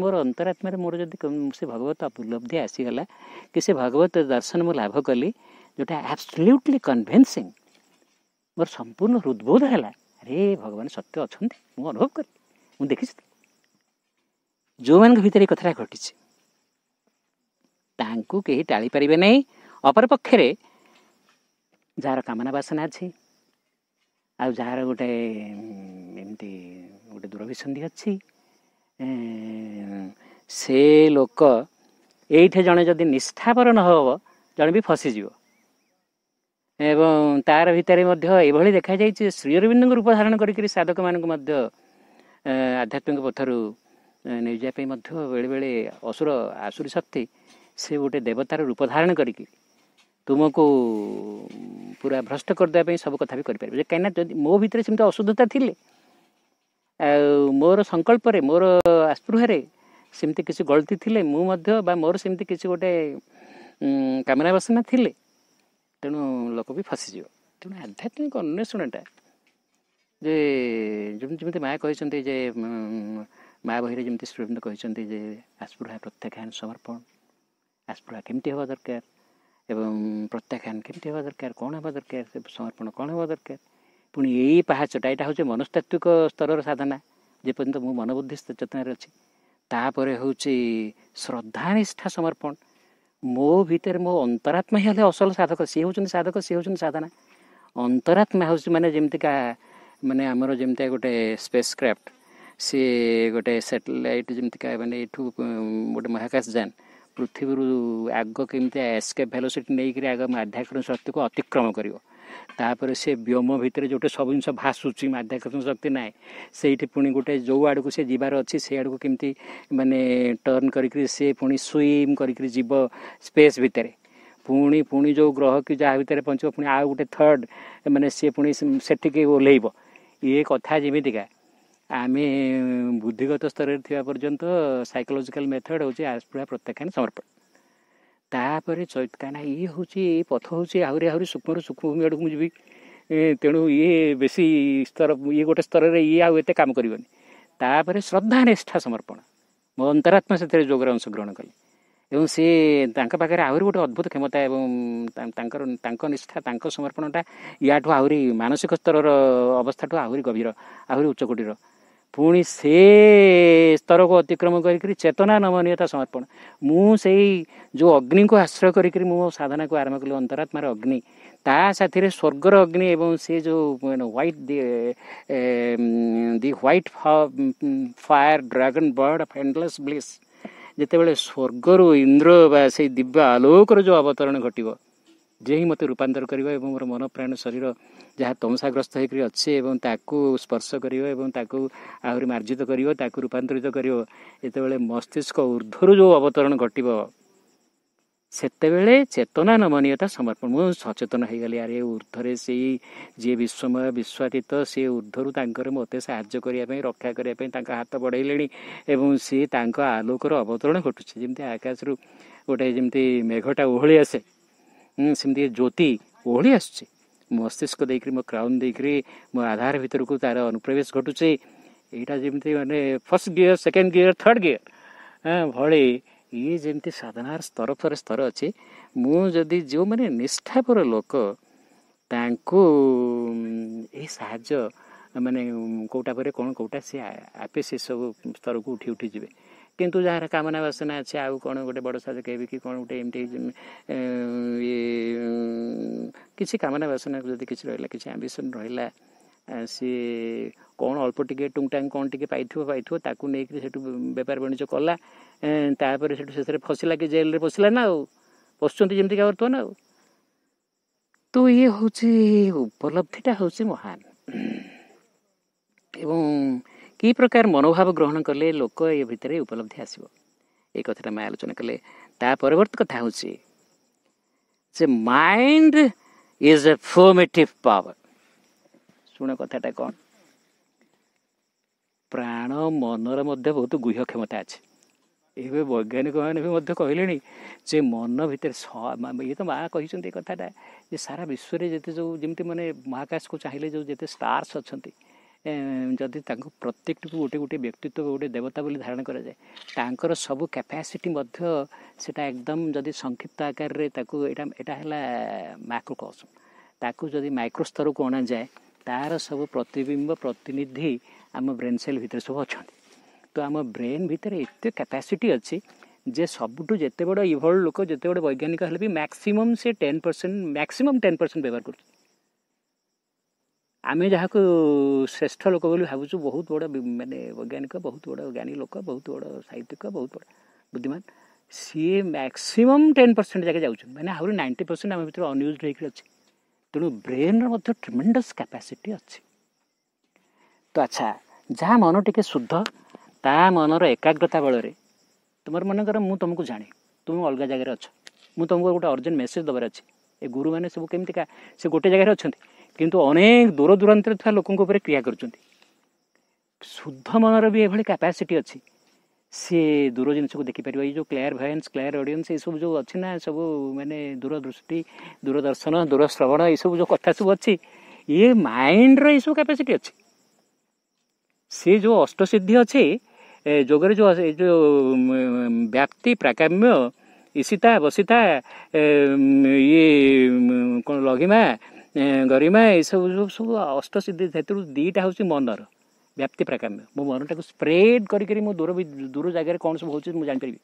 ମୋର ଅନ୍ତରାତ୍ମାରେ ମୋର ଯଦି ସେ ଭଗବତ ଉପଲବ୍ଧି ଆସିଗଲା କି ସେ ଭଗବତ ଦର୍ଶନ ମୁଁ ଲାଭ କଲି ଯେଉଁଟା ଆବସଲ୍ୟୁଟଲି କନଭେନ୍ସିଂ ମୋର ସମ୍ପୂର୍ଣ୍ଣ ହୃଦବୋଧ ହେଲା ଆରେ ଭଗବାନ ସତ୍ୟ ଅଛନ୍ତି ମୁଁ ଅନୁଭବ କଲି ମୁଁ ଦେଖିଛି ଯେଉଁମାନଙ୍କ ଭିତରେ ଏ କଥାଟା ଘଟିଛି ତାଙ୍କୁ କେହି ଟାଳିପାରିବେ ନାହିଁ ଅପରପକ୍ଷରେ ଯାହାର କାମନା ବାସନା ଅଛି ଆଉ ଯାହାର ଗୋଟେ ଏମିତି ଗୋଟେ ଦୂରଭିସନ୍ଧି ଅଛି ସେ ଲୋକ ଏଇଠି ଜଣେ ଯଦି ନିଷ୍ଠାପର ନ ହେବ ଜଣେ ବି ଫସିଯିବ ଏବଂ ତାର ଭିତରେ ମଧ୍ୟ ଏଭଳି ଦେଖାଯାଇଛି ଶ୍ରୀଅରବିନ୍ଦଙ୍କୁ ରୂପ ଧାରଣ କରିକିରି ସାଧକମାନଙ୍କୁ ମଧ୍ୟ ଆଧ୍ୟାତ୍ମିକ ପଥରୁ ନେଇଯିବା ପାଇଁ ମଧ୍ୟ ବେଳେବେଳେ ଅସୁର ଆସୁରୀ ଶକ୍ତି ସେ ଗୋଟେ ଦେବତାର ରୂପ ଧାରଣ କରିକି ତୁମକୁ ପୁରା ଭ୍ରଷ୍ଟ କରିଦେବା ପାଇଁ ସବୁ କଥା ବି କରିପାରିବ ଯେ କାହିଁକିନା ଯଦି ମୋ ଭିତରେ ସେମିତି ଅଶୁଦ୍ଧତା ଥିଲେ ଆଉ ମୋର ସଂକଳ୍ପରେ ମୋର ଆସ୍ପୃହାରେ ସେମିତି କିଛି ଗଳତି ଥିଲେ ମୁଁ ମଧ୍ୟ ବା ମୋର ସେମିତି କିଛି ଗୋଟେ କାମନା ବାସନା ଥିଲେ ତେଣୁ ଲୋକ ବି ଫସିଯିବ ତେଣୁ ଆଧ୍ୟାତ୍ମିକ ଅନ୍ୱେଷଣଟା ଯେ ଯେମିତି ଯେମିତି ମା' କହିଛନ୍ତି ଯେ ମା' ବହିରେ ଯେମିତି ଶ୍ରୀ କହିଛନ୍ତି ଯେ ଆସ୍ପୃହା ପ୍ରତ୍ୟେକ ସମର୍ପଣ ଆସପଡ଼ା କେମିତି ହେବା ଦରକାର ଏବଂ ପ୍ରତ୍ୟାଖ୍ୟାନ କେମିତି ହେବା ଦରକାର କ'ଣ ହେବା ଦରକାର ସେ ସମର୍ପଣ କ'ଣ ହେବା ଦରକାର ପୁଣି ଏଇ ପାହାଚଟା ଏଇଟା ହେଉଛି ମନସ୍ତାତ୍ତ୍ୱିକ ସ୍ତରର ସାଧନା ଯେପର୍ଯ୍ୟନ୍ତ ମୁଁ ମନବୁଦ୍ଧି ଚେତନାରେ ଅଛି ତାପରେ ହେଉଛି ଶ୍ରଦ୍ଧାନିଷ୍ଠା ସମର୍ପଣ ମୋ ଭିତରେ ମୋ ଅନ୍ତରାତ୍ମା ହିଁ ହେଲେ ଅସଲ ସାଧକ ସିଏ ହେଉଛନ୍ତି ସାଧକ ସିଏ ହେଉଛନ୍ତି ସାଧନା ଅନ୍ତରାତ୍ମା ହେଉଛି ମାନେ ଯେମିତିକା ମାନେ ଆମର ଯେମିତିକା ଗୋଟେ ସ୍ପେସ୍ କ୍ରାଫ୍ଟ ସିଏ ଗୋଟେ ସାଟେଲାଇଟ୍ ଯେମିତିକା ମାନେ ଏଇଠୁ ଗୋଟେ ମହାକାଶ ଯାନ ପୃଥିବୀରୁ ଆଗ କେମିତି ଏସ୍କେପ୍ ଭେଲୋସିଟି ନେଇକରି ଆଗ ମାଧ୍ୟାକର୍ଷଣ ଶକ୍ତିକୁ ଅତିକ୍ରମ କରିବ ତାପରେ ସେ ବ୍ୟୋମ ଭିତରେ ଯେଉଁଠି ସବୁ ଜିନିଷ ଭାସୁଛି ମାଧ୍ୟାକର୍ଷଣ ଶକ୍ତି ନାହିଁ ସେଇଠି ପୁଣି ଗୋଟେ ଯେଉଁ ଆଡ଼କୁ ସେ ଯିବାର ଅଛି ସେ ଆଡ଼କୁ କେମିତି ମାନେ ଟର୍ନ କରିକିରି ସେ ପୁଣି ସୁଇମ୍ କରିକିରି ଯିବ ସ୍ପେସ୍ ଭିତରେ ପୁଣି ପୁଣି ଯେଉଁ ଗ୍ରହ କି ଯାହା ଭିତରେ ପହଞ୍ଚିବ ପୁଣି ଆଉ ଗୋଟେ ଥର୍ଡ଼ ମାନେ ସିଏ ପୁଣି ସେଠିକି ଓହ୍ଲେଇବ ଇଏ କଥା ଯେମିତିକା ଆମେ ବୁଦ୍ଧିଗତ ସ୍ତରରେ ଥିବା ପର୍ଯ୍ୟନ୍ତ ସାଇକୋଲୋଜିକାଲ ମେଥଡ଼ ହେଉଛି ପୁରା ପ୍ରତ୍ୟାଖ୍ୟାନ ସମର୍ପଣ ତାପରେ ଚୈତକାନା ଇଏ ହେଉଛି ପଥ ହେଉଛି ଆହୁରି ଆହୁରି ସୂକ୍ଷ୍ମରୁ ସୂକ୍ଷ୍ମଭୂମି ଆଡ଼କୁ ମୁଁ ଯିବି ତେଣୁ ଇଏ ବେଶୀ ସ୍ତର ଇଏ ଗୋଟେ ସ୍ତରରେ ଇଏ ଆଉ ଏତେ କାମ କରିବନି ତାପରେ ଶ୍ରଦ୍ଧା ନିଷ୍ଠା ସମର୍ପଣ ମୋ ଅନ୍ତରାତ୍ମା ସେଥିରେ ଯୋଗରେ ଅଂଶଗ୍ରହଣ କଲି ଏବଂ ସେ ତାଙ୍କ ପାଖରେ ଆହୁରି ଗୋଟେ ଅଦ୍ଭୁତ କ୍ଷମତା ଏବଂ ତାଙ୍କର ତାଙ୍କ ନିଷ୍ଠା ତାଙ୍କ ସମର୍ପଣଟା ୟାଠୁ ଆହୁରି ମାନସିକ ସ୍ତରର ଅବସ୍ଥାଠୁ ଆହୁରି ଗଭୀର ଆହୁରି ଉଚ୍ଚକୋଟୀର ପୁଣି ସେ ସ୍ତରକୁ ଅତିକ୍ରମ କରିକିରି ଚେତନା ନମନୀୟତା ସମର୍ପଣ ମୁଁ ସେଇ ଯେଉଁ ଅଗ୍ନିକୁ ଆଶ୍ରୟ କରିକିରି ମୁଁ ସାଧନାକୁ ଆରମ୍ଭ କଲି ଅନ୍ତରାତ୍ମାର ଅଗ୍ନି ତା ସାଥିରେ ସ୍ୱର୍ଗର ଅଗ୍ନି ଏବଂ ସେ ଯେଉଁ white the white fire dragon bird of endless bliss ଯେତେବେଳେ ସ୍ୱର୍ଗରୁ ଇନ୍ଦ୍ର ବା ସେଇ ଦିବ୍ୟ ଆଲୋକର ଯେଉଁ ଅବତରଣ ଘଟିବ ଯିଏ ହିଁ ମୋତେ ରୂପାନ୍ତର କରିବ ଏବଂ ମୋର ମନ ପ୍ରାଣ ଶରୀର ଯାହା ତମସାଗ୍ରସ୍ତ ହୋଇକରି ଅଛି ଏବଂ ତାକୁ ସ୍ପର୍ଶ କରିବ ଏବଂ ତାକୁ ଆହୁରି ମାର୍ଜିତ କରିବ ତାକୁ ରୂପାନ୍ତରିତ କରିବ ଯେତେବେଳେ ମସ୍ତିଷ୍କ ଉର୍ଦ୍ଧ୍ୱରୁ ଯେଉଁ ଅବତରଣ ଘଟିବ ସେତେବେଳେ ଚେତନା ନମନୀୟତା ସମର୍ପଣ ମୁଁ ସଚେତନ ହୋଇଗଲି ଆରେ ଉର୍ଦ୍ଧ୍ୱରେ ସେଇ ଯିଏ ବିଶ୍ୱମୟ ବିଶ୍ୱାତୀତ ସେ ଉର୍ଦ୍ଧ୍ୱରୁ ତାଙ୍କର ମୋତେ ସାହାଯ୍ୟ କରିବା ପାଇଁ ରକ୍ଷା କରିବା ପାଇଁ ତାଙ୍କ ହାତ ବଢ଼େଇଲେଣି ଏବଂ ସିଏ ତାଙ୍କ ଆଲୋକର ଅବତରଣ ଘଟୁଛି ଯେମିତି ଆକାଶରୁ ଗୋଟେ ଯେମିତି ମେଘଟା ଓହଳି ଆସେ ज्योति ओहली आसु मस्तिष्क म क्राउन देखि म आधार भित्रको तार अनुप्रवेश घटु एटा जेमि first gear second gear third gear यी इमिति साधारण स्तर फर स्तर अनि म जो मैले निष्ठापर लोकता म केटा परे कन् केटा सि आपेसिस स्तरको उठि उठिज କିନ୍ତୁ ଯାହାର କାମନା ବାସନା ଅଛି ଆଉ କ'ଣ ଗୋଟେ ବଡ଼ ସାଧକ ହେବି କି କ'ଣ ଗୋଟେ ଏମିତି କିଛି କାମନା ବାସନା ଯଦି କିଛି ରହିଲା କିଛି ଆମ୍ବିସନ୍ ରହିଲା ସିଏ କ'ଣ ଅଳ୍ପ ଟିକେ ଟୁଙ୍ଗଟାଙ୍ଗ କ'ଣ ଟିକେ ପାଇଥିବ ପାଇଥିବ ତାକୁ ନେଇକି ସେଠୁ ବେପାର ବାଣିଜ୍ୟ କଲା ତାପରେ ସେଠୁ ସେଥିରେ ଫସିଲା କି ଜେଲ୍ରେ ପଶିଲା ନା ଆଉ ପଶୁଛନ୍ତି ଯେମିତିକା ବର୍ତ୍ତମାନ ଆଉ ତ ଇଏ ହେଉଛି ଉପଲବ୍ଧିଟା ହେଉଛି ମହାନ ଏବଂ କି ପ୍ରକାର ମନୋଭାବ ଗ୍ରହଣ କଲେ ଲୋକ ଏ ଭିତରେ ଉପଲବ୍ଧି ଆସିବ ଏ କଥାଟା ମା ଆଲୋଚନା କଲେ ତା ପରବର୍ତ୍ତୀ କଥା ହେଉଛି ଯେ mind is a formative power ଶୁଣ କଥାଟା କ'ଣ ପ୍ରାଣ ମନର ମଧ୍ୟ ବହୁତ ଗୁହ୍ୟ କ୍ଷମତା ଅଛି ଏବେ ବୈଜ୍ଞାନିକମାନେ ବି ମଧ୍ୟ କହିଲେଣି ଯେ ମନ ଭିତରେ ଇଏ ତ ମା କହିଛନ୍ତି ଏ କଥାଟା ଯେ ସାରା ବିଶ୍ୱରେ ଯେତେ ଯେଉଁ ଯେମିତି ମାନେ ମହାକାଶକୁ ଚାହିଁଲେ ଯେଉଁ ଯେତେ ଷ୍ଟାର୍ସ ଅଛନ୍ତି ଯଦି ତାଙ୍କୁ ପ୍ରତ୍ୟେକଟିକୁ ଗୋଟେ ଗୋଟେ ବ୍ୟକ୍ତିତ୍ୱ ଗୋଟେ ଦେବତା ବୋଲି ଧାରଣ କରାଯାଏ ତାଙ୍କର ସବୁ କ୍ୟାପାସିଟି ମଧ୍ୟ ସେଇଟା ଏକଦମ ଯଦି ସଂକ୍ଷିପ୍ତ ଆକାରରେ ତାକୁ ଏଇଟା ଏଇଟା ହେଲା ମାଇକ୍ରୋକସମ ତାକୁ ଯଦି ମାଇକ୍ରୋ ସ୍ତରକୁ ଅଣାଯାଏ ତାର ସବୁ ପ୍ରତିବିମ୍ବ ପ୍ରତିନିଧି ଆମ ବ୍ରେନ୍ ସେଲ୍ ଭିତରେ ସବୁ ଅଛନ୍ତି ତ ଆମ ବ୍ରେନ୍ ଭିତରେ ଏତେ କ୍ୟାପାସିଟି ଅଛି ଯେ ସବୁଠୁ ଯେତେ ବଡ଼ ଇଭଲ୍ଭ ଲୋକ ଯେତେ ବଡ଼ ବୈଜ୍ଞାନିକ ହେଲେ ବି ମ୍ୟାକ୍ସିମମ୍ ସେ ten percent maximum ten percent ବ୍ୟବହାର କରୁଛି ଆମେ ଯାହାକୁ ଶ୍ରେଷ୍ଠ ଲୋକ ବୋଲି ଭାବୁଛୁ ବହୁତ ବଡ଼ ମାନେ ବୈଜ୍ଞାନିକ ବହୁତ ବଡ଼ ଜ୍ଞାନୀ ଲୋକ ବହୁତ ବଡ଼ ସାହିତ୍ୟିକ ବହୁତ ବଡ଼ ବୁଦ୍ଧିମାନ ସିଏ ମ୍ୟାକ୍ସିମମ୍ ଟେନ୍ ପରସେଣ୍ଟ ଯାକେ ଯାଉଛନ୍ତି ମାନେ ଆହୁରି ନାଇଣ୍ଟି ପରସେଣ୍ଟ ଆମ ଭିତରେ ଅନ୍ୟୁଜ୍ ହେଇକି ଅଛି ତେଣୁ ବ୍ରେନ୍ର ମଧ୍ୟ ଟ୍ରିମେଣ୍ଡସ୍ କାପାସିଟି ଅଛି ତ ଆଚ୍ଛା ଯାହା ମନ ଟିକେ ଶୁଦ୍ଧ ତା ମନର ଏକାଗ୍ରତା ବଳରେ ତୁମର ମନେକର ମୁଁ ତୁମକୁ ଜାଣେ ତୁମେ ଅଲଗା ଜାଗାରେ ଅଛ ମୁଁ ତୁମକୁ ଗୋଟେ ଅର୍ଜେଣ୍ଟ ମେସେଜ୍ ଦେବାର ଅଛି ଏ ଗୁରୁମାନେ ସବୁ କେମିତିକା ସେ ଗୋଟେ ଜାଗାରେ ଅଛନ୍ତି କିନ୍ତୁ ଅନେକ ଦୂର ଦୂରାନ୍ତରେ ଥିବା ଲୋକଙ୍କ ଉପରେ କ୍ରିୟା କରୁଛନ୍ତି ଶୁଦ୍ଧ ମନର ବି ଏଭଳି କାପାସିଟି ଅଛି ସିଏ ଦୂର ଜିନିଷକୁ ଦେଖିପାରିବ ଏଇ ଯେଉଁ କ୍ଲେୟାର ଭାଏନ୍ସ କ୍ଲେୟାର ଅଡ଼ିଏନ୍ସ ଏସବୁ ଯେଉଁ ଅଛି ନା ସବୁ ମାନେ ଦୂରଦୃଷ୍ଟି ଦୂରଦର୍ଶନ ଦୂରଶ୍ରବଣ ଏସବୁ ଯେଉଁ କଥା ସବୁ ଅଛି ଇଏ ମାଇଣ୍ଡର ଏସବୁ କାପାସିଟି ଅଛି ସେ ଯେଉଁ ଅଷ୍ଟସିଦ୍ଧି ଅଛି ଯୋଗରେ ଯେଉଁ ଏ ଯେଉଁ ବ୍ୟାପ୍ତି ପ୍ରାକାମ୍ୟ ଇସିତା ବସିତା ଇଏ କ'ଣ ଲଘିମା ଗରିମା ଏସବୁ ସବୁ ସବୁ ଅଷ୍ଟସିଦ୍ଧି ସେଥିରୁ ଦୁଇଟା ହେଉଛି ମନର ବ୍ୟାପ୍ତି ପ୍ରାକାମ୍ୟ ମୋ ମନଟାକୁ ସ୍ପ୍ରେଡ୍ କରିକରି ମୁଁ ଦୂର ଦୂର ଜାଗାରେ କ'ଣ ସବୁ ହେଉଛି ମୁଁ ଜାଣିପାରିବି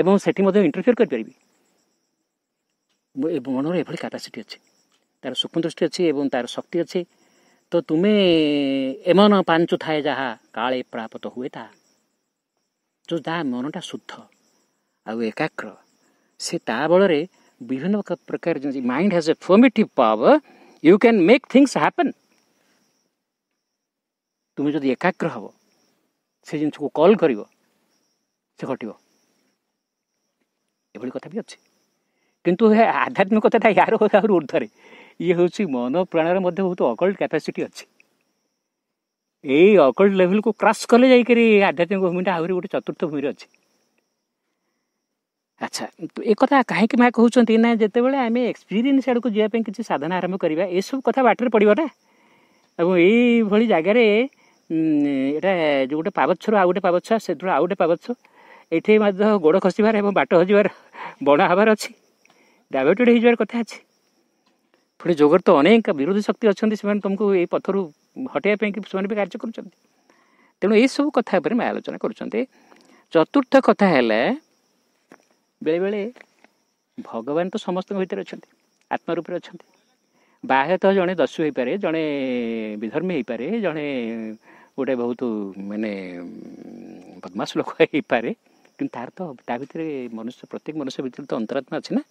ଏବଂ ସେଠି ମଧ୍ୟ ଇଣ୍ଟରଫିୟର କରିପାରିବି ମନର ଏଭଳି କାପାସିଟି ଅଛି ତା'ର ସୂକ୍ଷ୍ମ ଦୃଷ୍ଟି ଅଛି ଏବଂ ତା'ର ଶକ୍ତି ଅଛି ତ ତୁମେ ଏମନ ପାଞ୍ଚ ଥାଏ ଯାହା କାଳେ ପ୍ରାପ୍ତ ହୁଏ ତାହା ଯେଉଁ ଯାହା ମନଟା ଶୁଦ୍ଧ ଆଉ ଏକାଗ୍ର ସେ ତା ବଳରେ विभिन्न प्रकार जो mind has a formative power you can make things happen तुम्हें जो एकाग्र हे से जिन को कल कर घटवी कथा भी अच्छे किंतु आध्यात्मिकता यार ऊर्धर ये हूँ मन प्राणर मत बहुत अकल्ड कैपासीटी अच्छे ये अकल्ड लेवल को क्रस कले जा आध्यात्मिक भूमि आहरी गोटे चतुर्थ भूमि अच्छी ଆଚ୍ଛା ଏ କଥା କାହିଁକି ମା କହୁଛନ୍ତି ନା ଯେତେବେଳେ ଆମେ ଏକ୍ସପିରିଏନ୍ସ ଆଡ଼କୁ ଯିବା ପାଇଁ କିଛି ସାଧନା ଆରମ୍ଭ କରିବା ଏସବୁ କଥା ବାଟରେ ପଡ଼ିବ ନା ଏବଂ ଏଇଭଳି ଜାଗାରେ ଏଇଟା ଯେଉଁ ଗୋଟେ ପାବଚ୍ଛରୁ ଆଉ ଗୋଟେ ପାବଚ୍ଛ ସେଥିରୁ ଆଉ ଗୋଟେ ପାବଚ୍ଛ ଏଠି ମଧ୍ୟ ଗୋଡ଼ ଖସିବାର ଏବଂ ବାଟ ହଜିବାର ବଣା ହେବାର ଅଛି ଡାଇଭର୍ଟେଡ଼ ହେଇଯିବାର କଥା ଅଛି ପୁଣି ଯୋଗର ତ ଅନେକ ବିରୋଧୀ ଶକ୍ତି ଅଛନ୍ତି ସେମାନେ ତୁମକୁ ଏଇ ପଥରୁ ହଟାଇବା ପାଇଁ ସେମାନେ ବି କାର୍ଯ୍ୟ କରୁଛନ୍ତି ତେଣୁ ଏସବୁ କଥା ଉପରେ ମା ଆଲୋଚନା କରୁଛନ୍ତି ଚତୁର୍ଥ କଥା ହେଲା ବେଳେବେଳେ ଭଗବାନ ତ ସମସ୍ତଙ୍କ ଭିତରେ ଅଛନ୍ତି ଆତ୍ମା ରୂପରେ ଅଛନ୍ତି ବାହ୍ୟତଃ ଜଣେ ଦସ୍ୟୁ ହୋଇପାରେ ଜଣେ ବିଧର୍ମୀ ହୋଇପାରେ ଜଣେ ଗୋଟେ ବହୁତ ମାନେ ବଦମାସ ଲୋକ ହେଇପାରେ କିନ୍ତୁ ତାର ତ ତା ଭିତରେ ମନୁଷ୍ୟ ପ୍ରତ୍ୟେକ ମନୁଷ୍ୟ ଭିତରେ ତ ଅନ୍ତରାତ୍ମା ଅଛି ନା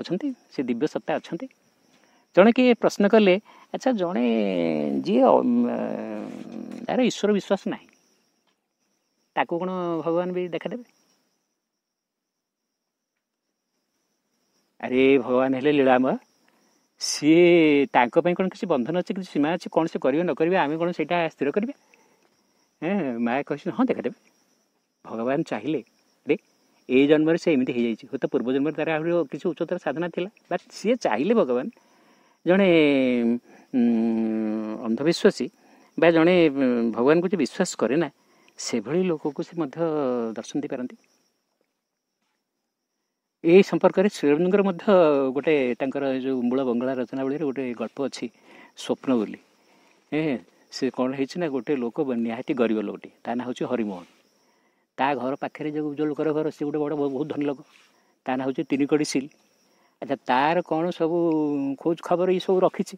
ଅଛନ୍ତି ସେ ଦିବ୍ୟ ସତ୍ତା ଅଛନ୍ତି ଜଣେ କିଏ ପ୍ରଶ୍ନ କଲେ ଆଚ୍ଛା ଜଣେ ଯିଏ ତାର ଈଶ୍ୱର ବିଶ୍ୱାସ ନାହିଁ ତାକୁ କ'ଣ ଭଗବାନ ବି ଦେଖାଦେବେ ଆରେ ଭଗବାନ ହେଲେ ଲୀଳାମ ସିଏ ତାଙ୍କ ପାଇଁ କ'ଣ କିଛି ବନ୍ଧନ ଅଛି କିଛି ସୀମା ଅଛି କ'ଣ ସେ କରିବେ ନ କରିବେ ଆମେ କ'ଣ ସେଇଟା ସ୍ଥିର କରିବେ କରିବା ମାଆ କହିଛନ୍ତି ହଁ ଦେଖାଦେବେ ଭଗବାନ ଚାହିଁଲେ ରେ ଏଇ ଜନ୍ମରେ ସେ ଏମିତି ହେଇଯାଇଛି ହୁଏ ତ ପୂର୍ବ ଜନ୍ମରେ ତା'ର ଆହୁରି କିଛି ଉଚ୍ଚତର ସାଧନା ଥିଲା ବାଟ୍ ସିଏ ଚାହିଁଲେ ଭଗବାନ ଜଣେ ଅନ୍ଧବିଶ୍ୱାସୀ ବା ଜଣେ ଭଗବାନଙ୍କୁ ଯିଏ ବିଶ୍ୱାସ କରେ ନା ସେଭଳି ଲୋକକୁ ସେ ମଧ୍ୟ ଦର୍ଶନ ଦେଇପାରନ୍ତି ଏହି ସମ୍ପର୍କରେ ଶ୍ରୀରବିନ୍ଦୁଙ୍କର ମଧ୍ୟ ଗୋଟେ ତାଙ୍କର ଯେଉଁ ମୂଳ ବଙ୍ଗଳା ରଚନାବଳୀରେ ଗୋଟେ ଗଳ୍ପ ଅଛି ସ୍ୱପ୍ନ ବୋଲି ସେ କ'ଣ ହେଇଛି ନା ଗୋଟେ ଲୋକ ନିହାତି ଗରିବ ଲୋକଟି ତା ନାଁ ହେଉଛି ହରିମୋହନ ତା ଘର ପାଖରେ ଯେଉଁ ଯେଉଁ ଲୋକର ଘର ସେ ଗୋଟେ ବଡ଼ ବହୁତ ଧନୀ ଲୋକ ତା ନାଁ ହେଉଛି ତିନିକଡ଼ି ସିଲ୍ ଆଚ୍ଛା ତାର କ'ଣ ସବୁ ଖୋଜ ଖବର ଏସବୁ ରଖିଛି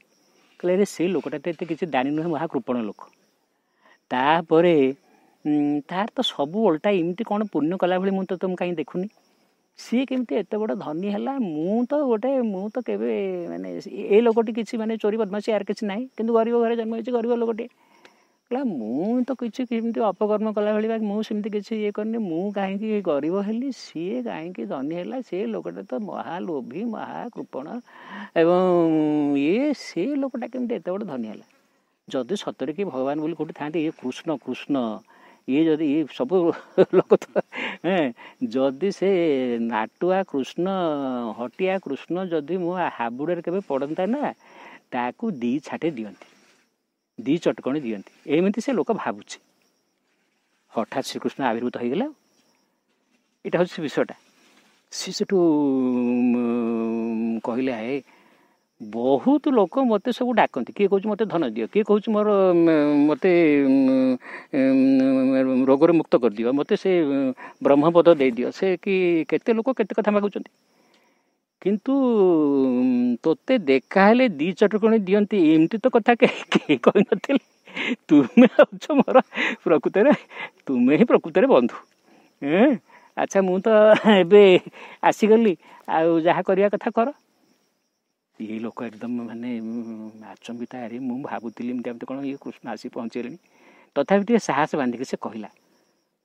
କହିଲେ ସେ ଲୋକଟା ତ ଏତେ କିଛି ଦାନି ନୁହେଁ ମହା କୃପଣ ଲୋକ ତାପରେ ତାର ତ ସବୁ ଓଲଟା ଏମିତି କ'ଣ ପୁଣ୍ୟ କଲା ଭଳି ମୁଁ ତ ତୁମକୁ କାହିଁ ଦେଖୁନି ସିଏ କେମିତି ଏତେ ବଡ଼ ଧନୀ ହେଲା ମୁଁ ତ ଗୋଟେ ମୁଁ ତ କେବେ ମାନେ ଏ ଲୋକଟି କିଛି ମାନେ ଚୋରି ବଦମାସି ଆର କିଛି ନାହିଁ କିନ୍ତୁ ଗରିବ ଘରେ ଜନ୍ମ ହେଇଛି ଗରିବ ଲୋକଟିଏ କହିଲା ମୁଁ ତ କିଛି କେମିତି ଅପକର୍ମ କଲା ଭଳି ବା ମୁଁ ସେମିତି କିଛି ଇଏ କରିନି ମୁଁ କାହିଁକି ଗରିବ ହେଲି ସିଏ କାହିଁକି ଧନୀ ହେଲା ସେ ଲୋକଟା ତ ମହାଲୋଭୀ ମହାକୃପଣ ଏବଂ ଇଏ ସେ ଲୋକଟା କେମିତି ଏତେ ବଡ଼ ଧନୀ ହେଲା ଯଦି ସତରେ କି ଭଗବାନ ବୋଲି କେଉଁଠି ଥାଆନ୍ତି ଇଏ କୃଷ୍ଣ କୃଷ୍ଣ ଇଏ ଯଦି ଇଏ ସବୁ ଲୋକ ତ ଯଦି ସେ ନାଟୁଆ କୃଷ୍ଣ ହଟିଆ କୃଷ୍ଣ ଯଦି ମୋ ହାବୁଡ଼ରେ କେବେ ପଡ଼ନ୍ତା ନା ତାକୁ ଦି ଛାଟି ଦିଅନ୍ତି ଦି ଚଟକଣି ଦିଅନ୍ତି ଏମିତି ସେ ଲୋକ ଭାବୁଛି ହଠାତ୍ ଶ୍ରୀକୃଷ୍ଣ ଆବିର୍ଭୂତ ହୋଇଗଲେ ଏଇଟା ହେଉଛି ସେ ବିଷୟଟା ସେ ସେଠୁ କହିଲେ ହେ ବହୁତ ଲୋକ ମୋତେ ସବୁ ଡାକନ୍ତି କିଏ କହୁଛି ମୋତେ ଧନ ଦିଅ କିଏ କହୁଛି ମୋର ମୋତେ ରୋଗରୁ ମୁକ୍ତ କରିଦିଅ ମୋତେ ସେ ବ୍ରହ୍ମପଦ ଦେଇଦିଅ ସେ କି କେତେ ଲୋକ କେତେ କଥା ମାଗୁଛନ୍ତି କିନ୍ତୁ ତୋତେ ଦେଖା ହେଲେ ଦୁଇ ଚଟକଣି ଦିଅନ୍ତି ଏମିତି ତ କଥା କେହି କହିନଥିଲେ ତୁମେ ହେଉଛ ମୋର ପ୍ରକୃତରେ ତୁମେ ହିଁ ପ୍ରକୃତରେ ବନ୍ଧୁ ଆଚ୍ଛା ମୁଁ ତ ଏବେ ଆସିଗଲି ଆଉ ଯାହା କରିବା କଥା କର ଏ ଲୋକ ଏକଦମ ମାନେ ଆଚମ୍ବିତ ଆରେ ମୁଁ ଭାବୁଥିଲି ଏମିତି ଏମିତି କ'ଣ ଇଏ କୃଷ୍ଣ ଆସି ପହଞ୍ଚିଗଲେଣି ତଥାପି ଟିକେ ସାହସ ବାନ୍ଧିକି ସେ କହିଲା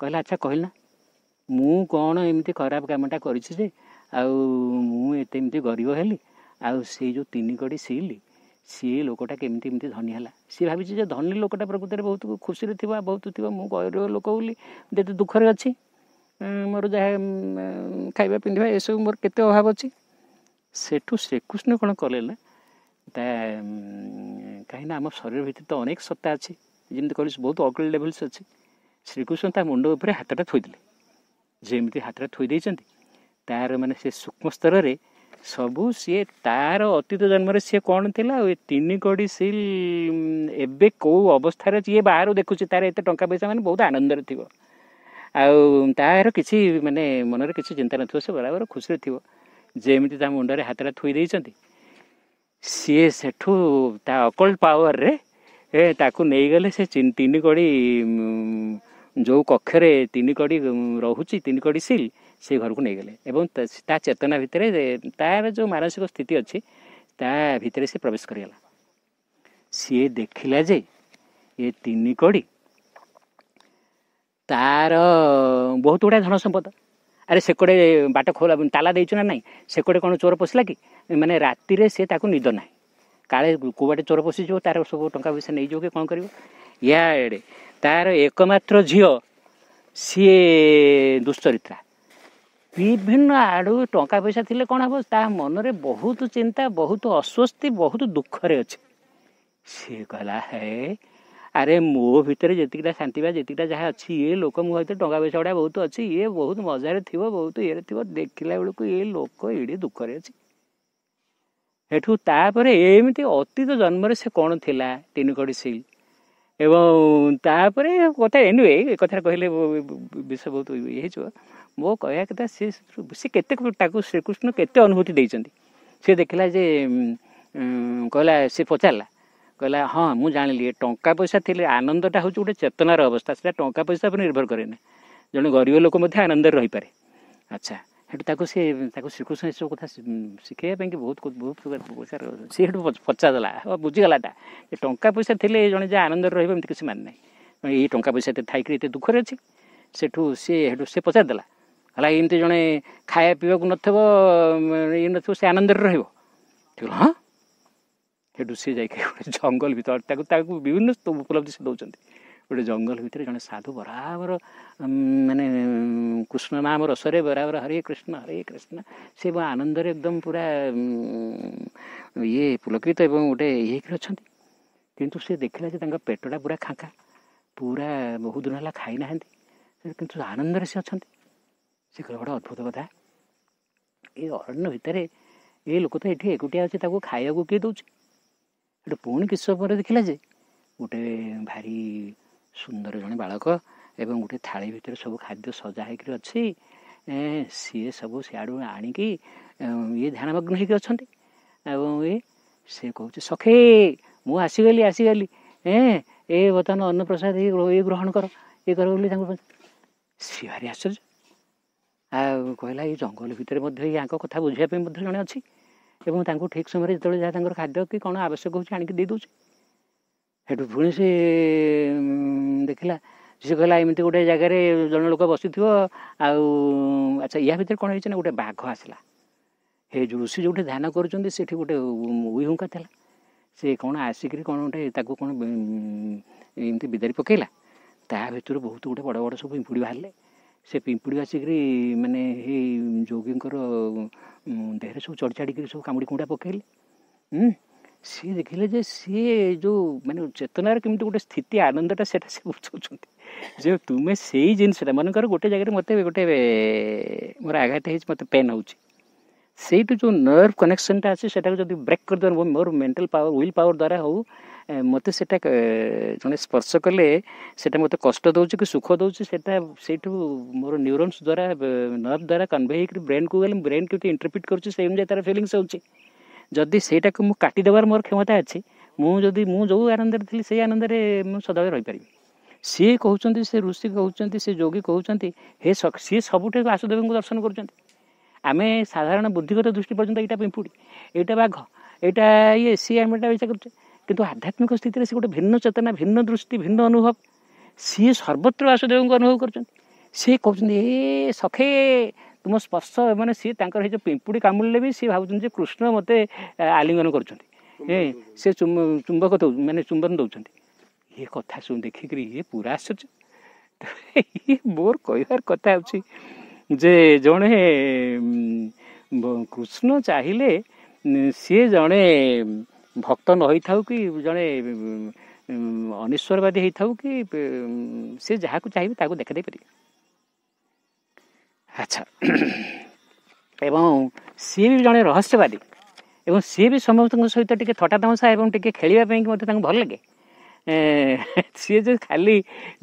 କହିଲା ଆଚ୍ଛା କହିଲା ମୁଁ କ'ଣ ଏମିତି ଖରାପ କାମଟା କରିଛି ଯେ ଆଉ ମୁଁ ଏତେ ଏମିତି ଗରିବ ହେଲି ଆଉ ସେଇ ଯେଉଁ ତିନି କଡ଼ି ସିଲି ସିଏ ଲୋକଟା କେମିତି ଏମିତି ଧନୀ ହେଲା ସିଏ ଭାବିଛି ଯେ ଧନୀ ଲୋକଟା ପ୍ରକୃତରେ ବହୁତ ଖୁସିରେ ଥିବ ବହୁତ ଥିବ ମୁଁ ଗରିବ ଲୋକ ବୋଲି ଯେତେ ଦୁଃଖରେ ଅଛି ମୋର ଯାହା ଖାଇବା ପିନ୍ଧିବା ଏସବୁ ମୋର କେତେ ଅଭାବ ଅଛି ସେଠୁ ଶ୍ରୀକୃଷ୍ଣ କ'ଣ କଲେ ନା କାହିଁକିନା ଆମ ଶରୀର ଭିତରେ ତ ଅନେକ ସତ୍ତା ଅଛି ଯେମିତି କହିଲେ ବହୁତ ଅଗ୍ରୀ ଲେଭେଲ୍ସ ଅଛି ଶ୍ରୀକୃଷ୍ଣ ତା ମୁଣ୍ଡ ଉପରେ ହାତଟା ଥୋଇଦେଲେ ଯେମିତି ହାତଟା ଥୋଇ ଦେଇଛନ୍ତି ତା'ର ମାନେ ସେ ସୂକ୍ଷ୍ମ ସ୍ତରରେ ସବୁ ସିଏ ତାର ଅତୀତ ଜନ୍ମରେ ସିଏ କ'ଣ ଥିଲା ଆଉ ଏ ତିନି କୋଡ଼ି ସିଲ୍ ଏବେ କେଉଁ ଅବସ୍ଥାରେ ଯିଏ ବାହାରୁ ଦେଖୁଛି ତାର ଏତେ ଟଙ୍କା ପଇସା ମାନେ ବହୁତ ଆନନ୍ଦରେ ଥିବ ଆଉ ତାର କିଛି ମାନେ ମନରେ କିଛି ଚିନ୍ତା ନଥିବ ସେ ବରାବର ଖୁସିରେ ଥିବ ଯେମିତି ତା ମୁଣ୍ଡରେ ହାତରେ ଥୋଇ ଦେଇଛନ୍ତି ସିଏ ସେଠୁ ତା ଅକଲ୍ଟ ପାୱାରରେ ଏ ତାକୁ ନେଇଗଲେ ସେ ତିନି କଡ଼ି ଯେଉଁ କକ୍ଷରେ ତିନି କଡ଼ି ରହୁଛି ତିନି କଡ଼ି ସିଲ୍ ସେ ଘରକୁ ନେଇଗଲେ ଏବଂ ତା ଚେତନା ଭିତରେ ତାର ଯେଉଁ ମାନସିକ ସ୍ଥିତି ଅଛି ତା ଭିତରେ ସେ ପ୍ରବେଶ କରିଗଲା ସିଏ ଦେଖିଲା ଯେ ଏ ତିନି କଡ଼ି ତାର ବହୁତ ଗୁଡ଼ାଏ ଧନ ସମ୍ପଦ ଆରେ ସେକଡ଼େ ବାଟ ଖୋଲା ତାଲା ଦେଇଛୁ ନା ନାହିଁ ସେକଡ଼େ କ'ଣ ଚୋର ପଶିଲା କି ମାନେ ରାତିରେ ସେ ତାକୁ ନିଦ ନାହିଁ କାଳେ କୁଆଡ଼େ ଚୋର ପଶିଯିବ ତାର ସବୁ ଟଙ୍କା ପଇସା ନେଇଯିବ କି କ'ଣ କରିବ ଏହା ଏଡ଼େ ତାର ଏକମାତ୍ର ଝିଅ ସିଏ ଦୁଶ୍ଚରିତ୍ରା ବିଭିନ୍ନ ଆଡ଼ୁ ଟଙ୍କା ପଇସା ଥିଲେ କ'ଣ ହେବ ତା ମନରେ ବହୁତ ଚିନ୍ତା ବହୁତ ଅସ୍ୱସ୍ତି ବହୁତ ଦୁଃଖରେ ଅଛି ସିଏ କହିଲା ହେ ଆରେ ମୋ ଭିତରେ ଯେତିକିଟା ଶାନ୍ତି ବା ଯେତିକିଟା ଯାହା ଅଛି ଏ ଲୋକ ମୁଁ ଭିତରେ ଟଙ୍କା ପଇସା ଗୁଡ଼ା ବହୁତ ଅଛି ଇଏ ବହୁତ ମଜାରେ ଥିବ ବହୁତ ଇଏରେ ଥିବ ଦେଖିଲା ବେଳକୁ ଏ ଲୋକ ଏଇଠି ଦୁଃଖରେ ଅଛି ହେଠୁ ତାପରେ ଏମିତି ଅତୀତ ଜନ୍ମରେ ସେ କ'ଣ ଥିଲା ତିନିକଡ଼ି ସିଲ୍ ଏବଂ ତାପରେ କଥା ଏନିୱେ ଏ କଥାଟା କହିଲେ ବିଷୟ ବହୁତ ଇଏ ହେଇଯିବ ମୋ କହିବା କଥା ସେ ସେ କେତେ ତାକୁ ଶ୍ରୀକୃଷ୍ଣ କେତେ ଅନୁଭୂତି ଦେଇଛନ୍ତି ସେ ଦେଖିଲା ଯେ କହିଲା ସେ ପଚାରିଲା କହିଲା ହଁ ମୁଁ ଜାଣିଲି ଟଙ୍କା ପଇସା ଥିଲେ ଆନନ୍ଦଟା ହେଉଛି ଗୋଟେ ଚେତନାର ଅବସ୍ଥା ସେଇଟା ଟଙ୍କା ପଇସା ଉପରେ ନିର୍ଭର କରେନି ଜଣେ ଗରିବ ଲୋକ ମଧ୍ୟ ଆନନ୍ଦରେ ରହିପାରେ ଆଚ୍ଛା ସେଠୁ ତାକୁ ସେ ତାକୁ ଶ୍ରୀକୃଷ୍ଣ ଏସବୁ କଥା ଶିଖେଇବା ପାଇଁକି ବହୁତ ବହୁତ ପ୍ରକାର ସେ ସେଠୁ ପଚାରିଦେଲା ବୁଝିଗଲାଟା ଯେ ଟଙ୍କା ପଇସା ଥିଲେ ଜଣେ ଯାହା ଆନନ୍ଦରେ ରହିବ ଏମିତି କିଛି ମାନେ ନାହିଁ ଏଇ ଟଙ୍କା ପଇସା ଏତେ ଥାଇକିରି ଏତେ ଦୁଃଖରେ ଅଛି ସେଠୁ ସିଏ ହେଠୁ ସେ ପଚାରିଦେଲା ହେଲା ଏମିତି ଜଣେ ଖାଇବା ପିଇବାକୁ ନଥିବ ଇଏ ନଥିବ ସେ ଆନନ୍ଦରେ ରହିବ ଠିକ୍ ହଁ ସେଠୁ ସେ ଯାଇକି ଗୋଟେ ଜଙ୍ଗଲ ଭିତରେ ତାକୁ ତାକୁ ବିଭିନ୍ନ ଉପଲବ୍ଧି ସେ ଦେଉଛନ୍ତି ଗୋଟେ ଜଙ୍ଗଲ ଭିତରେ ଜଣେ ସାଧୁ ବରାବର ମାନେ କୃଷ୍ଣ ନାମ ରସରେ ବରାବର ହରେ କୃଷ୍ଣ ହରେ କୃଷ୍ଣ ସେ ଆନନ୍ଦରେ ଏକଦମ ପୁରା ଇଏ ପୁଲକିତ ଏବଂ ଗୋଟେ ଇଏ ହେଇକିରି ଅଛନ୍ତି କିନ୍ତୁ ସେ ଦେଖିଲା ଯେ ତାଙ୍କ ପେଟଟା ପୁରା ଖାଙ୍କା ପୁରା ବହୁତ ଦିନ ହେଲା ଖାଇନାହାନ୍ତି କିନ୍ତୁ ଆନନ୍ଦରେ ସେ ଅଛନ୍ତି ସେ କହିଲେ ଗୋଟେ ଅଦ୍ଭୁତ କଥା ଏ ଅରଣ୍ୟ ଭିତରେ ଏ ଲୋକ ତ ଏଠି ଏକୁଟିଆ ଅଛି ତାକୁ ଖାଇବାକୁ କିଏ ଦେଉଛି ସେଠୁ ପୁଣି କିଛି ସମୟ ପରେ ଦେଖିଲା ଯେ ଗୋଟେ ଭାରି ସୁନ୍ଦର ଜଣେ ବାଳକ ଏବଂ ଗୋଟେ ଥାଳି ଭିତରେ ସବୁ ଖାଦ୍ୟ ସଜା ହେଇକିରି ଅଛି ସିଏ ସବୁ ସିଆଡ଼ୁ ଆଣିକି ଇଏ ଧ୍ୟାନମଗ୍ନ ହେଇକି ଅଛନ୍ତି ଏବଂ ଇଏ ସେ କହୁଛି ସଖେ ମୁଁ ଆସିଗଲି ଆସିଗଲି ଏ ଏ ବର୍ତ୍ତମାନ ଅନ୍ନପ୍ରସାଦ ଇଏ ଗ୍ରହଣ କର ଇଏ କର ବୋଲି ତାଙ୍କୁ ସିଏ ଭାରି ଆଶ୍ଚର୍ଯ୍ୟ ଆଉ କହିଲା ଏଇ ଜଙ୍ଗଲ ଭିତରେ ମଧ୍ୟ ଏଇ ୟାଙ୍କ କଥା ବୁଝିବା ପାଇଁ ମଧ୍ୟ ଜଣେ ଅଛି ଏବଂ ତାଙ୍କୁ ଠିକ୍ ସମୟରେ ଯେତେବେଳେ ଯାହା ତାଙ୍କର ଖାଦ୍ୟ କି କ'ଣ ଆବଶ୍ୟକ ହେଉଛି ଆଣିକି ଦେଇଦେଉଛି ସେଠୁ ପୁଣି ସେ ଦେଖିଲା ସେ କହିଲା ଏମିତି ଗୋଟେ ଜାଗାରେ ଜଣେ ଲୋକ ବସିଥିବ ଆଉ ଆଚ୍ଛା ୟା ଭିତରେ କ'ଣ ହେଇଛି ନା ଗୋଟେ ବାଘ ଆସିଲା ହେ ଋଷି ଯେଉଁଠି ଧ୍ୟାନ କରୁଛନ୍ତି ସେଠି ଗୋଟେ ଉଇହୁଙ୍କା ଥିଲା ସେ କ'ଣ ଆସିକିରି କ'ଣ ଗୋଟେ ତାକୁ କ'ଣ ଏମିତି ବିଦାରି ପକାଇଲା ତା ଭିତରୁ ବହୁତ ଗୋଟେ ବଡ଼ ବଡ଼ ସବୁ ପିମ୍ପୁଡ଼ି ବାହାରିଲେ ସେ ପିମ୍ପୁଡ଼ି ଆସିକିରି ମାନେ ଏଇ ଯୋଗୀଙ୍କର ଦେହରେ ସବୁ ଚଢ଼ି ଚଢ଼ିକିରି ସବୁ କାମୁଡ଼ି କୁମୁଡ଼ା ପକାଇଲେ ସିଏ ଦେଖିଲେ ଯେ ସିଏ ଯେଉଁ ମାନେ ଚେତନାର କେମିତି ଗୋଟେ ସ୍ଥିତି ଆନନ୍ଦଟା ସେଇଟା ସେ ବୁଝାଉଛନ୍ତି ଯେ ତୁମେ ସେଇ ଜିନିଷଟା ମନେକର ଗୋଟେ ଜାଗାରେ ମୋତେ ଗୋଟେ ମୋର ଆଘାତ ହେଇଛି ମୋତେ ପେନ୍ ହେଉଛି ସେଇଠୁ ଯେଉଁ ନର୍ଭ କନେକ୍ସନଟା ଅଛି ସେଟାକୁ ଯଦି ବ୍ରେକ୍ କରିଦେବ ମୋର ମେଣ୍ଟାଲ ପାୱାର ୱିଲ୍ ପାୱାର ଦ୍ୱାରା ହଉ ମୋତେ ସେଇଟା ଜଣେ ସ୍ପର୍ଶ କଲେ ସେଇଟା ମୋତେ କଷ୍ଟ ଦେଉଛି କି ସୁଖ ଦେଉଛି ସେଇଟା ସେଇଠୁ ମୋର ନ୍ୟୁରନ୍ସ ଦ୍ୱାରା ନର୍ଭ ଦ୍ୱାରା କନଭେ ହେଇକରି ବ୍ରେନ୍କୁ ଗଲେ ବ୍ରେନ୍ କେମିତି ଇଣ୍ଟରପ୍ରିଟ୍ କରୁଛି ସେଇ ଅନୁଯାୟୀ ତା'ର ଫିଲିଙ୍ଗସ୍ ହେଉଛି ଯଦି ସେଇଟାକୁ ମୁଁ କାଟିଦେବାର ମୋର କ୍ଷମତା ଅଛି ମୁଁ ଯଦି ମୁଁ ଯେଉଁ ଆନନ୍ଦରେ ଥିଲି ସେଇ ଆନନ୍ଦରେ ମୁଁ ସଦାବେଳେ ରହିପାରିବି ସିଏ କହୁଛନ୍ତି ସେ ଋଷି କହୁଛନ୍ତି ସେ ଯୋଗୀ କହୁଛନ୍ତି ହେ ସିଏ ସବୁଠାରୁ ବାସୁଦେବଙ୍କୁ ଦର୍ଶନ କରୁଛନ୍ତି ଆମେ ସାଧାରଣ ବୁଦ୍ଧିଗତ ଦୃଷ୍ଟି ପର୍ଯ୍ୟନ୍ତ ଏଇଟା ପିମ୍ପୁଡ଼ି ଏଇଟା ବାଘ ଏଇଟା ଇଏ ସିଏ ଆମେ ଏଇଟା ଇଚ୍ଛା କରୁଛେ କିନ୍ତୁ ଆଧ୍ୟାତ୍ମିକ ସ୍ଥିତିରେ ସେ ଗୋଟେ ଭିନ୍ନ ଚେତନା ଭିନ୍ନ ଦୃଷ୍ଟି ଭିନ୍ନ ଅନୁଭବ ସିଏ ସର୍ବତ୍ର ବାସୁଦେବଙ୍କୁ ଅନୁଭବ କରୁଛନ୍ତି ସିଏ କହୁଛନ୍ତି ଏ ସଖେ ତୁମ ସ୍ପର୍ଶ ମାନେ ସିଏ ତାଙ୍କର ସେ ଯେଉଁ ପିମ୍ପୁଡ଼ି କାମୁଡ଼ିଲେ ବି ସିଏ ଭାବୁଛନ୍ତି ଯେ କୃଷ୍ଣ ମୋତେ ଆଲିଙ୍ଗନ କରୁଛନ୍ତି ସେ ଚୁମ୍ବକ ଦେଉ ମାନେ ଚୁମ୍ବନ ଦେଉଛନ୍ତି ଇଏ କଥା ଶୁଣି ଦେଖିକିରି ଇଏ ପୁରା ଆଶ୍ଚର୍ଯ୍ୟ ଇଏ ମୋର କହିବାର କଥା ହେଉଛି ଯେ ଜଣେ କୃଷ୍ଣ ଚାହିଁଲେ ସିଏ ଜଣେ ଭକ୍ତ ନ ହୋଇଥାଉ କି ଜଣେ ଅନିଶ୍ୱରବାଦୀ ହୋଇଥାଉ କି ସେ ଯାହାକୁ ଚାହିଁବେ ତାକୁ ଦେଖା ଦେଇପାରିବେ ଆଚ୍ଛା ଏବଂ ସିଏ ବି ଜଣେ ରହସ୍ୟବାଦୀ ଏବଂ ସିଏ ବି ସମସ୍ତଙ୍କ ସହିତ ଟିକେ ଥଟା ଥଟାତମସା ଏବଂ ଟିକେ ଖେଳିବା ପାଇଁକି ମୋତେ ତାଙ୍କୁ ଭଲ ଲାଗେ ସିଏ ଯେ ଖାଲି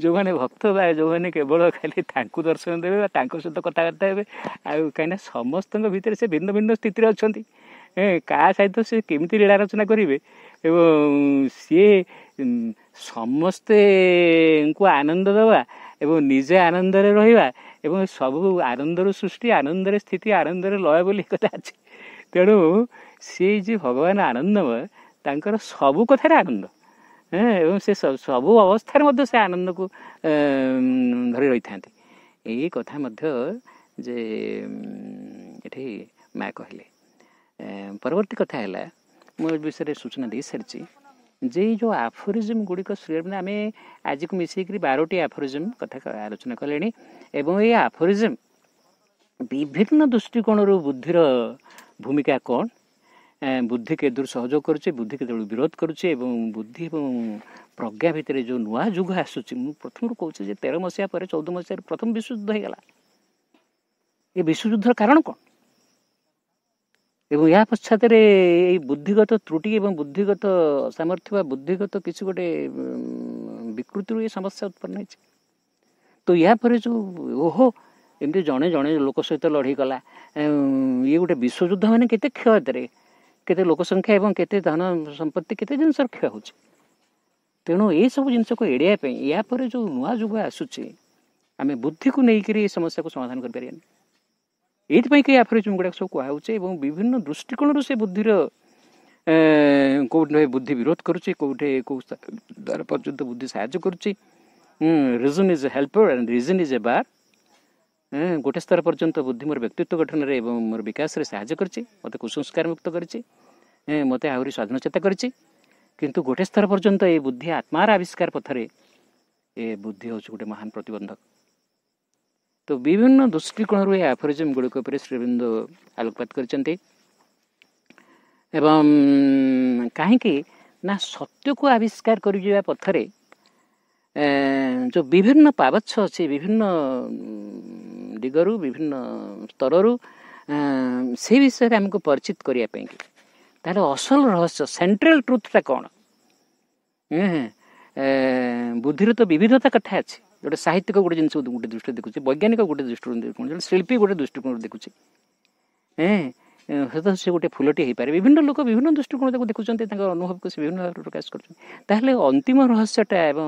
ଯେଉଁମାନେ ଭକ୍ତ ବା ଯେଉଁମାନେ କେବଳ ଖାଲି ତାଙ୍କୁ ଦର୍ଶନ ଦେବେ ବା ତାଙ୍କ ସହିତ କଥାବାର୍ତ୍ତା ହେବେ ଆଉ କାହିଁକିନା ସମସ୍ତଙ୍କ ଭିତରେ ସେ ଭିନ୍ନ ଭିନ୍ନ ସ୍ଥିତିରେ ଅଛନ୍ତି କାହା ସହିତ ସେ କେମିତି ଲୀଳା ରଚନା କରିବେ ଏବଂ ସିଏ ସମସ୍ତେଙ୍କୁ ଆନନ୍ଦ ଦେବା ଏବଂ ନିଜେ ଆନନ୍ଦରେ ରହିବା ଏବଂ ସବୁ ଆନନ୍ଦର ସୃଷ୍ଟି ଆନନ୍ଦରେ ସ୍ଥିତି ଆନନ୍ଦରେ ଲୟ ବୋଲି କଥା ଅଛି ତେଣୁ ସେ ଯେ ଭଗବାନ ଆନନ୍ଦମୟ ତାଙ୍କର ସବୁ କଥାରେ ଆନନ୍ଦ ଏବଂ ସେ ସବୁ ଅବସ୍ଥାରେ ମଧ୍ୟ ସେ ଆନନ୍ଦକୁ ଧରି ରହିଥାନ୍ତି ଏଇ କଥା ମଧ୍ୟ ଯେ ଏଠି ମା' କହିଲେ ପରବର୍ତ୍ତୀ କଥା ହେଲା ମୁଁ ଏ ବିଷୟରେ ସୂଚନା ଦେଇସାରିଛି ଯେ ଏଇ ଯେଉଁ ଆଫୋରିଜିମ୍ ଗୁଡ଼ିକ ସିରିଏଲ୍ ଆମେ ଆଜିକୁ ମିଶାଇକରି ବାରଟି ଆଫୋରିଜିମ୍ କଥା ଆଲୋଚନା କଲେଣି ଏବଂ ଏଇ ଆଫୋରିଜିମ୍ ବିଭିନ୍ନ ଦୃଷ୍ଟିକୋଣରୁ ବୁଦ୍ଧିର ଭୂମିକା କ'ଣ ବୁଦ୍ଧି କେଦୁରୁ ସହଯୋଗ କରୁଛି ବୁଦ୍ଧି କେତେବେଳେ ବିରୋଧ କରୁଛି ଏବଂ ବୁଦ୍ଧି ଏବଂ ପ୍ରଜ୍ଞା ଭିତରେ ଯେଉଁ ନୂଆ ଯୁଗ ଆସୁଛି ମୁଁ ପ୍ରଥମରୁ କହୁଛି ଯେ ତେର ମସିହା ପରେ ଚଉଦ ମସିହାରେ ପ୍ରଥମ ବିଶ୍ୱଯୁଦ୍ଧ ହେଇଗଲା ଏ ବିଶ୍ୱଯୁଦ୍ଧର କାରଣ କ'ଣ ଏବଂ ଏହା ପଶ୍ଚାତରେ ଏଇ ବୁଦ୍ଧିଗତ ତ୍ରୁଟି ଏବଂ ବୁଦ୍ଧିଗତ ସାମର୍ଥ୍ୟ ବା ବୁଦ୍ଧିଗତ କିଛି ଗୋଟେ ବିକୃତିରୁ ଏ ସମସ୍ୟା ଉତ୍ପନ୍ନ ହେଇଛି ତ ପରେ ଯେଉଁ ଓହୋ ଏମିତି ଜଣେ ଜଣେ ଲୋକ ସହିତ ଲଢ଼େଇ କଲା ଇଏ ଗୋଟେ ବିଶ୍ୱଯୁଦ୍ଧ ମାନେ କେତେ କ୍ଷୟ କେତେ ଲୋକ ସଂଖ୍ୟା ଏବଂ କେତେ ଧନ ସମ୍ପତ୍ତି କେତେ ଜିନିଷର କ୍ଷୟ ହେଉଛି ତେଣୁ ଏଇସବୁ ଜିନିଷକୁ ଏଡ଼େଇବା ପାଇଁ ଏହାପରେ ଯେଉଁ ନୂଆ ଯୁଗ ଆସୁଛି ଆମେ ବୁଦ୍ଧିକୁ ନେଇକରି ଏ ସମସ୍ୟାକୁ ସମାଧାନ କରିପାରିବାନି ଏଇଥିପାଇଁକି ଆଫୋରିଜମ୍ ଗୁଡ଼ାକ ସବୁ କୁହାହେଉଛି ଏବଂ ବିଭିନ୍ନ ଦୃଷ୍ଟିକୋଣରୁ ସେ ବୁଦ୍ଧିର କେଉଁଠି ବୁଦ୍ଧି ବିରୋଧ କରୁଛି କେଉଁଠି କେଉଁ ଦ୍ୱାରା ପର୍ଯ୍ୟନ୍ତ ବୁଦ୍ଧି ସାହାଯ୍ୟ କରୁଛି reason is a helper and reason is a bar ଗୋଟେ ସ୍ତର ପର୍ଯ୍ୟନ୍ତ ବୁଦ୍ଧି ମୋର ବ୍ୟକ୍ତିତ୍ୱ ଗଠନରେ ଏବଂ ମୋର ବିକାଶରେ ସାହାଯ୍ୟ କରିଛି ମୋତେ କୁସଂସ୍କାର ମୁକ୍ତ କରିଛି ମୋତେ ଆହୁରି ସ୍ୱାଧୀନଚେତା କରିଛି କିନ୍ତୁ ଗୋଟେ ସ୍ତର ପର୍ଯ୍ୟନ୍ତ ଏ ବୁଦ୍ଧି ଆତ୍ମାର ଆବିଷ୍କାର ପଥରେ ଏ ବୁଦ୍ଧି ହେଉଛି ଗୋଟେ ମହାନ ପ୍ରତିବନ୍ଧକ ତ ବିଭିନ୍ନ ଦୃଷ୍ଟିକୋଣରୁ ଏହି ଆଫରିଜମ୍ ଗୁଡ଼ିକ ଉପରେ ଶ୍ରୀବିନ୍ଦୁ ଆଲୋକପାତ କରିଛନ୍ତି ଏବଂ କାହିଁକି ନା ସତ୍ୟକୁ ଆବିଷ୍କାର କରିଯିବା ପଥରେ ଯେଉଁ ବିଭିନ୍ନ ପାବଚ୍ଛ ଅଛି ବିଭିନ୍ନ ଦିଗରୁ ବିଭିନ୍ନ ସ୍ତରରୁ ସେ ବିଷୟରେ ଆମକୁ ପରିଚିତ କରିବା ପାଇଁକି ତାହେଲେ ଅସଲ ରହସ୍ୟ ସେଣ୍ଟ୍ରାଲ ଟ୍ରୁଥଟା କ'ଣ ବୁଦ୍ଧିର ତ ବିବିଧତା କଥା ଅଛି ଗୋଟେ ସାହିତ୍ୟିକ ଗୋଟେ ଜିନିଷ ଗୋଟେ ଦୃଷ୍ଟିରେ ଦେଖୁଛି ବୈଜ୍ଞାନିକ ଗୋଟେ ଦୃଷ୍ଟିରୁ ଦେଖୁଛି ଯେଉଁଟା ଶିଳ୍ପୀ ଗୋଟେ ଦୃଷ୍ଟିକୋଣରୁ ଦେଖୁଛି ଏଁ ସହିତ ସେ ଗୋଟେ ଫୁଲଟି ହୋଇପାରେ ବିଭିନ୍ନ ଲୋକ ବିଭିନ୍ନ ଦୃଷ୍ଟିକୋଣ ତାକୁ ଦେଖୁଛନ୍ତି ତାଙ୍କ ଅନୁଭବକୁ ସେ ବିଭିନ୍ନ ଭାବରେ ପ୍ରକାଶ କରୁଛନ୍ତି ତାହେଲେ ଅନ୍ତିମ ରହସ୍ୟଟା ଏବଂ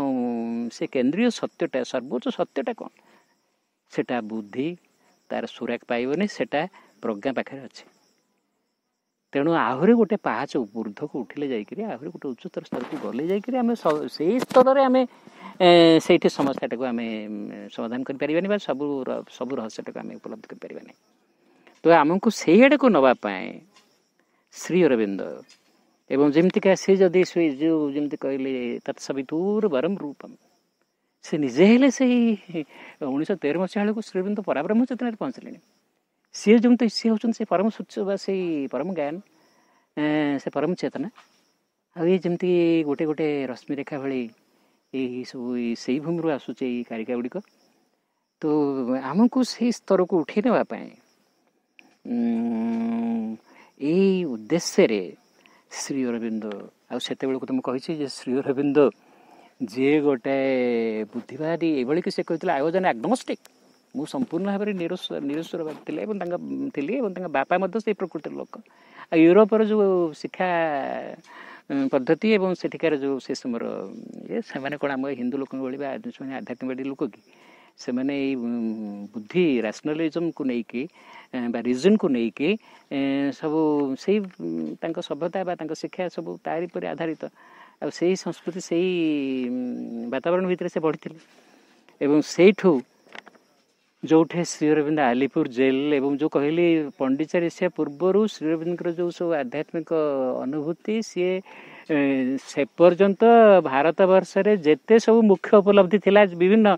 ସେ କେନ୍ଦ୍ରୀୟ ସତ୍ୟଟା ସର୍ବୋଚ୍ଚ ସତ୍ୟଟା କ'ଣ ସେଟା ବୁଦ୍ଧି ତାର ସୁରାକ ପାଇବନି ସେଟା ପ୍ରଜ୍ଞା ପାଖରେ ଅଛି ତେଣୁ ଆହୁରି ଗୋଟେ ପାହାଚ ଉର୍ଦ୍ଧ୍ୱକୁ ଉଠିଲେ ଯାଇକରି ଆହୁରି ଗୋଟେ ଉଚ୍ଚତର ସ୍ତରକୁ ଗଲେ ଯାଇକରି ଆମେ ସେଇ ସ୍ତରରେ ଆମେ ସେଇଠି ସମସ୍ୟାଟାକୁ ଆମେ ସମାଧାନ କରିପାରିବାନି ବା ସବୁ ସବୁ ରହସ୍ୟଟାକୁ ଆମେ ଉପଲବ୍ଧ କରିପାରିବାନି ତ ଆମକୁ ସେଇଆଡ଼କୁ ନେବା ପାଇଁ ଶ୍ରୀ ଅରବିନ୍ଦ ଏବଂ ଯେମିତିକା ସେ ଯଦି ସେ ଯେଉଁ ଯେମିତି କହିଲେ ତତ୍ସବିତୁର ବରମ ରୂପମ ସେ ନିଜେ ହେଲେ ସେଇ ଉଣେଇଶହ ତେର ମସିହା ବେଳକୁ ଶ୍ରୀ ଅରବିନ୍ଦ ପରାବ୍ରହ୍ମ ଚେତନାରେ ପହଞ୍ଚିଲେଣି ସିଏ ଯେମିତି ସିଏ ହେଉଛନ୍ତି ସେ ପରମ ସୂର୍ଯ୍ୟ ବା ସେଇ ପରମ ଜ୍ଞାନ ସେ ପରମ ଚେତନା ଆଉ ଏ ଯେମିତି ଗୋଟେ ଗୋଟେ ରଶ୍ମିରେଖା ଭଳି ଏହି ସବୁ ସେଇ ଭୂମିରୁ ଆସୁଛି ଏଇ କାରିକା ଗୁଡ଼ିକ ତ ଆମକୁ ସେଇ ସ୍ତରକୁ ଉଠାଇ ନେବା ପାଇଁ ଏଇ ଉଦ୍ଦେଶ୍ୟରେ ଶ୍ରୀ ଅରବିନ୍ଦ ଆଉ ସେତେବେଳକୁ ତ ମୁଁ କହିଛି ଯେ ଶ୍ରୀ ଅରବିନ୍ଦ ଯିଏ ଗୋଟାଏ ବୁଦ୍ଧିବାଦୀ ଏଭଳି ସେ କହିଥିଲା ଆୟୋଜନ ୱାଜ୍ ଆଗ୍ନୋଷ୍ଟିକ୍ ମୁଁ ସମ୍ପୂର୍ଣ୍ଣ ଭାବରେ ନିରସ୍ୱରବାଦୀ ଥିଲେ ଏବଂ ତାଙ୍କ ଥିଲି ଏବଂ ତାଙ୍କ ବାପା ମଧ୍ୟ ସେଇ ପ୍ରକୃତିର ଲୋକ ଆଉ ୟୁରୋପର ଯେଉଁ ଶିକ୍ଷା ପଦ୍ଧତି ଏବଂ ସେଠିକାର ଯେଉଁ ସେ ସମୟର ଇଏ ସେମାନେ କ'ଣ ଆମ ହିନ୍ଦୁ ଲୋକଙ୍କ ଭଳି ବା ସେମାନେ ଆଧ୍ୟାତ୍ମିକବାଦୀ ଲୋକ କି ସେମାନେ ଏଇ ବୁଦ୍ଧି ରାସନାଲିଜମ୍କୁ ନେଇକି ବା ରିଜନ୍କୁ ନେଇକି ସବୁ ସେଇ ତାଙ୍କ ସଭ୍ୟତା ବା ତାଙ୍କ ଶିକ୍ଷା ସବୁ ତାରି ଉପରେ ଆଧାରିତ ଆଉ ସେଇ ସଂସ୍କୃତି ସେଇ ବାତାବରଣ ଭିତରେ ସେ ବଢ଼ିଥିଲେ ଏବଂ ସେଇଠୁ जोटे श्री रविन्द आलिपुर जेल् कहिलि पण्डिचेरी आस्या पूर्वहरू श्री रविन्द्रको जो सब आध्यात्मिक अनुभूति सिसे पर्यन्त भारतवर्षले जति सब मुख्य उपलब्धि था विभिन्न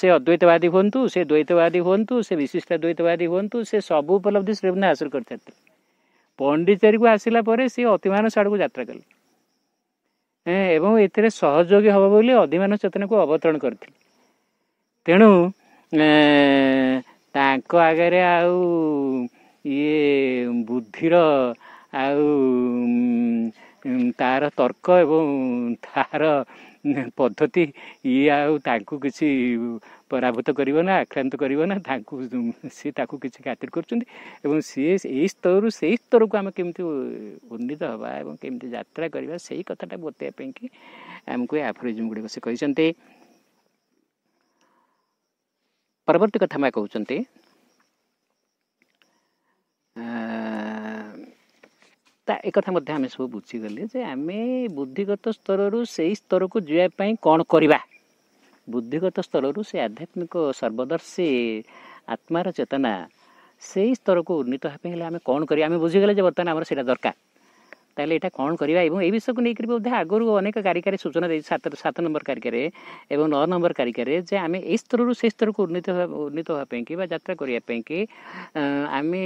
से अद्वैतवादी हुन्नु से द्वैतवादी से विशिष्ट द्वैतवादी से सब उपलब्धि हासिल श्री रोविन्द हासिल गरि पण्डिचेरि आसलाप सि अधिमानस एवं जाँथ सहयोगी हे अधिमान को अवतरण गरि ते ତାଙ୍କ ଆଗରେ ଆଉ ଇଏ ବୁଦ୍ଧିର ଆଉ ତାର ତର୍କ ଏବଂ ତାର ପଦ୍ଧତି ଇଏ ଆଉ ତାଙ୍କୁ କିଛି ପରାଭୂତ କରିବ ନା ଆକ୍ରାନ୍ତ କରିବ ନା ତାଙ୍କୁ ସିଏ ତାକୁ କିଛି ଖାତିର କରୁଛନ୍ତି ଏବଂ ସିଏ ଏଇ ସ୍ତରରୁ ସେଇ ସ୍ତରକୁ ଆମେ କେମିତି ଉନ୍ନୀତ ହେବା ଏବଂ କେମିତି ଯାତ୍ରା କରିବା ସେଇ କଥାଟା ବତେଇବା ପାଇଁକି ଆମକୁ ଏ ଆଫରିଜମ୍ ଗୁଡ଼ିକ ସେ କହିଛନ୍ତି वर्ती कथा एक सबै बुझिगली आमे बुद्धिगत स्तरहरू सही स्तरको जापि बुद्धिगत से आध्यात्मिक सर्वदर्शी आत्मार चेतना सही स्तरको उन्नित आम कन गरेको बुझिगे बर्तन सबै दरकार ତାହେଲେ ଏଇଟା କ'ଣ କରିବା ଏବଂ ଏହି ବିଷୟକୁ ନେଇକରି ବୋଧେ ଆଗରୁ ଅନେକ କାରିକାରେ ସୂଚନା ଦେଇଛି ସାତ ସାତ ନମ୍ବର କାରିକାରେ ଏବଂ ନଅ ନମ୍ବର କାରିକାରେ ଯେ ଆମେ ଏଇ ସ୍ତରରୁ ସେଇ ସ୍ତରକୁ ଉନ୍ନୀତ ଉନ୍ନୀତ ହେବା ପାଇଁକି ବା ଯାତ୍ରା କରିବା ପାଇଁକି ଆମେ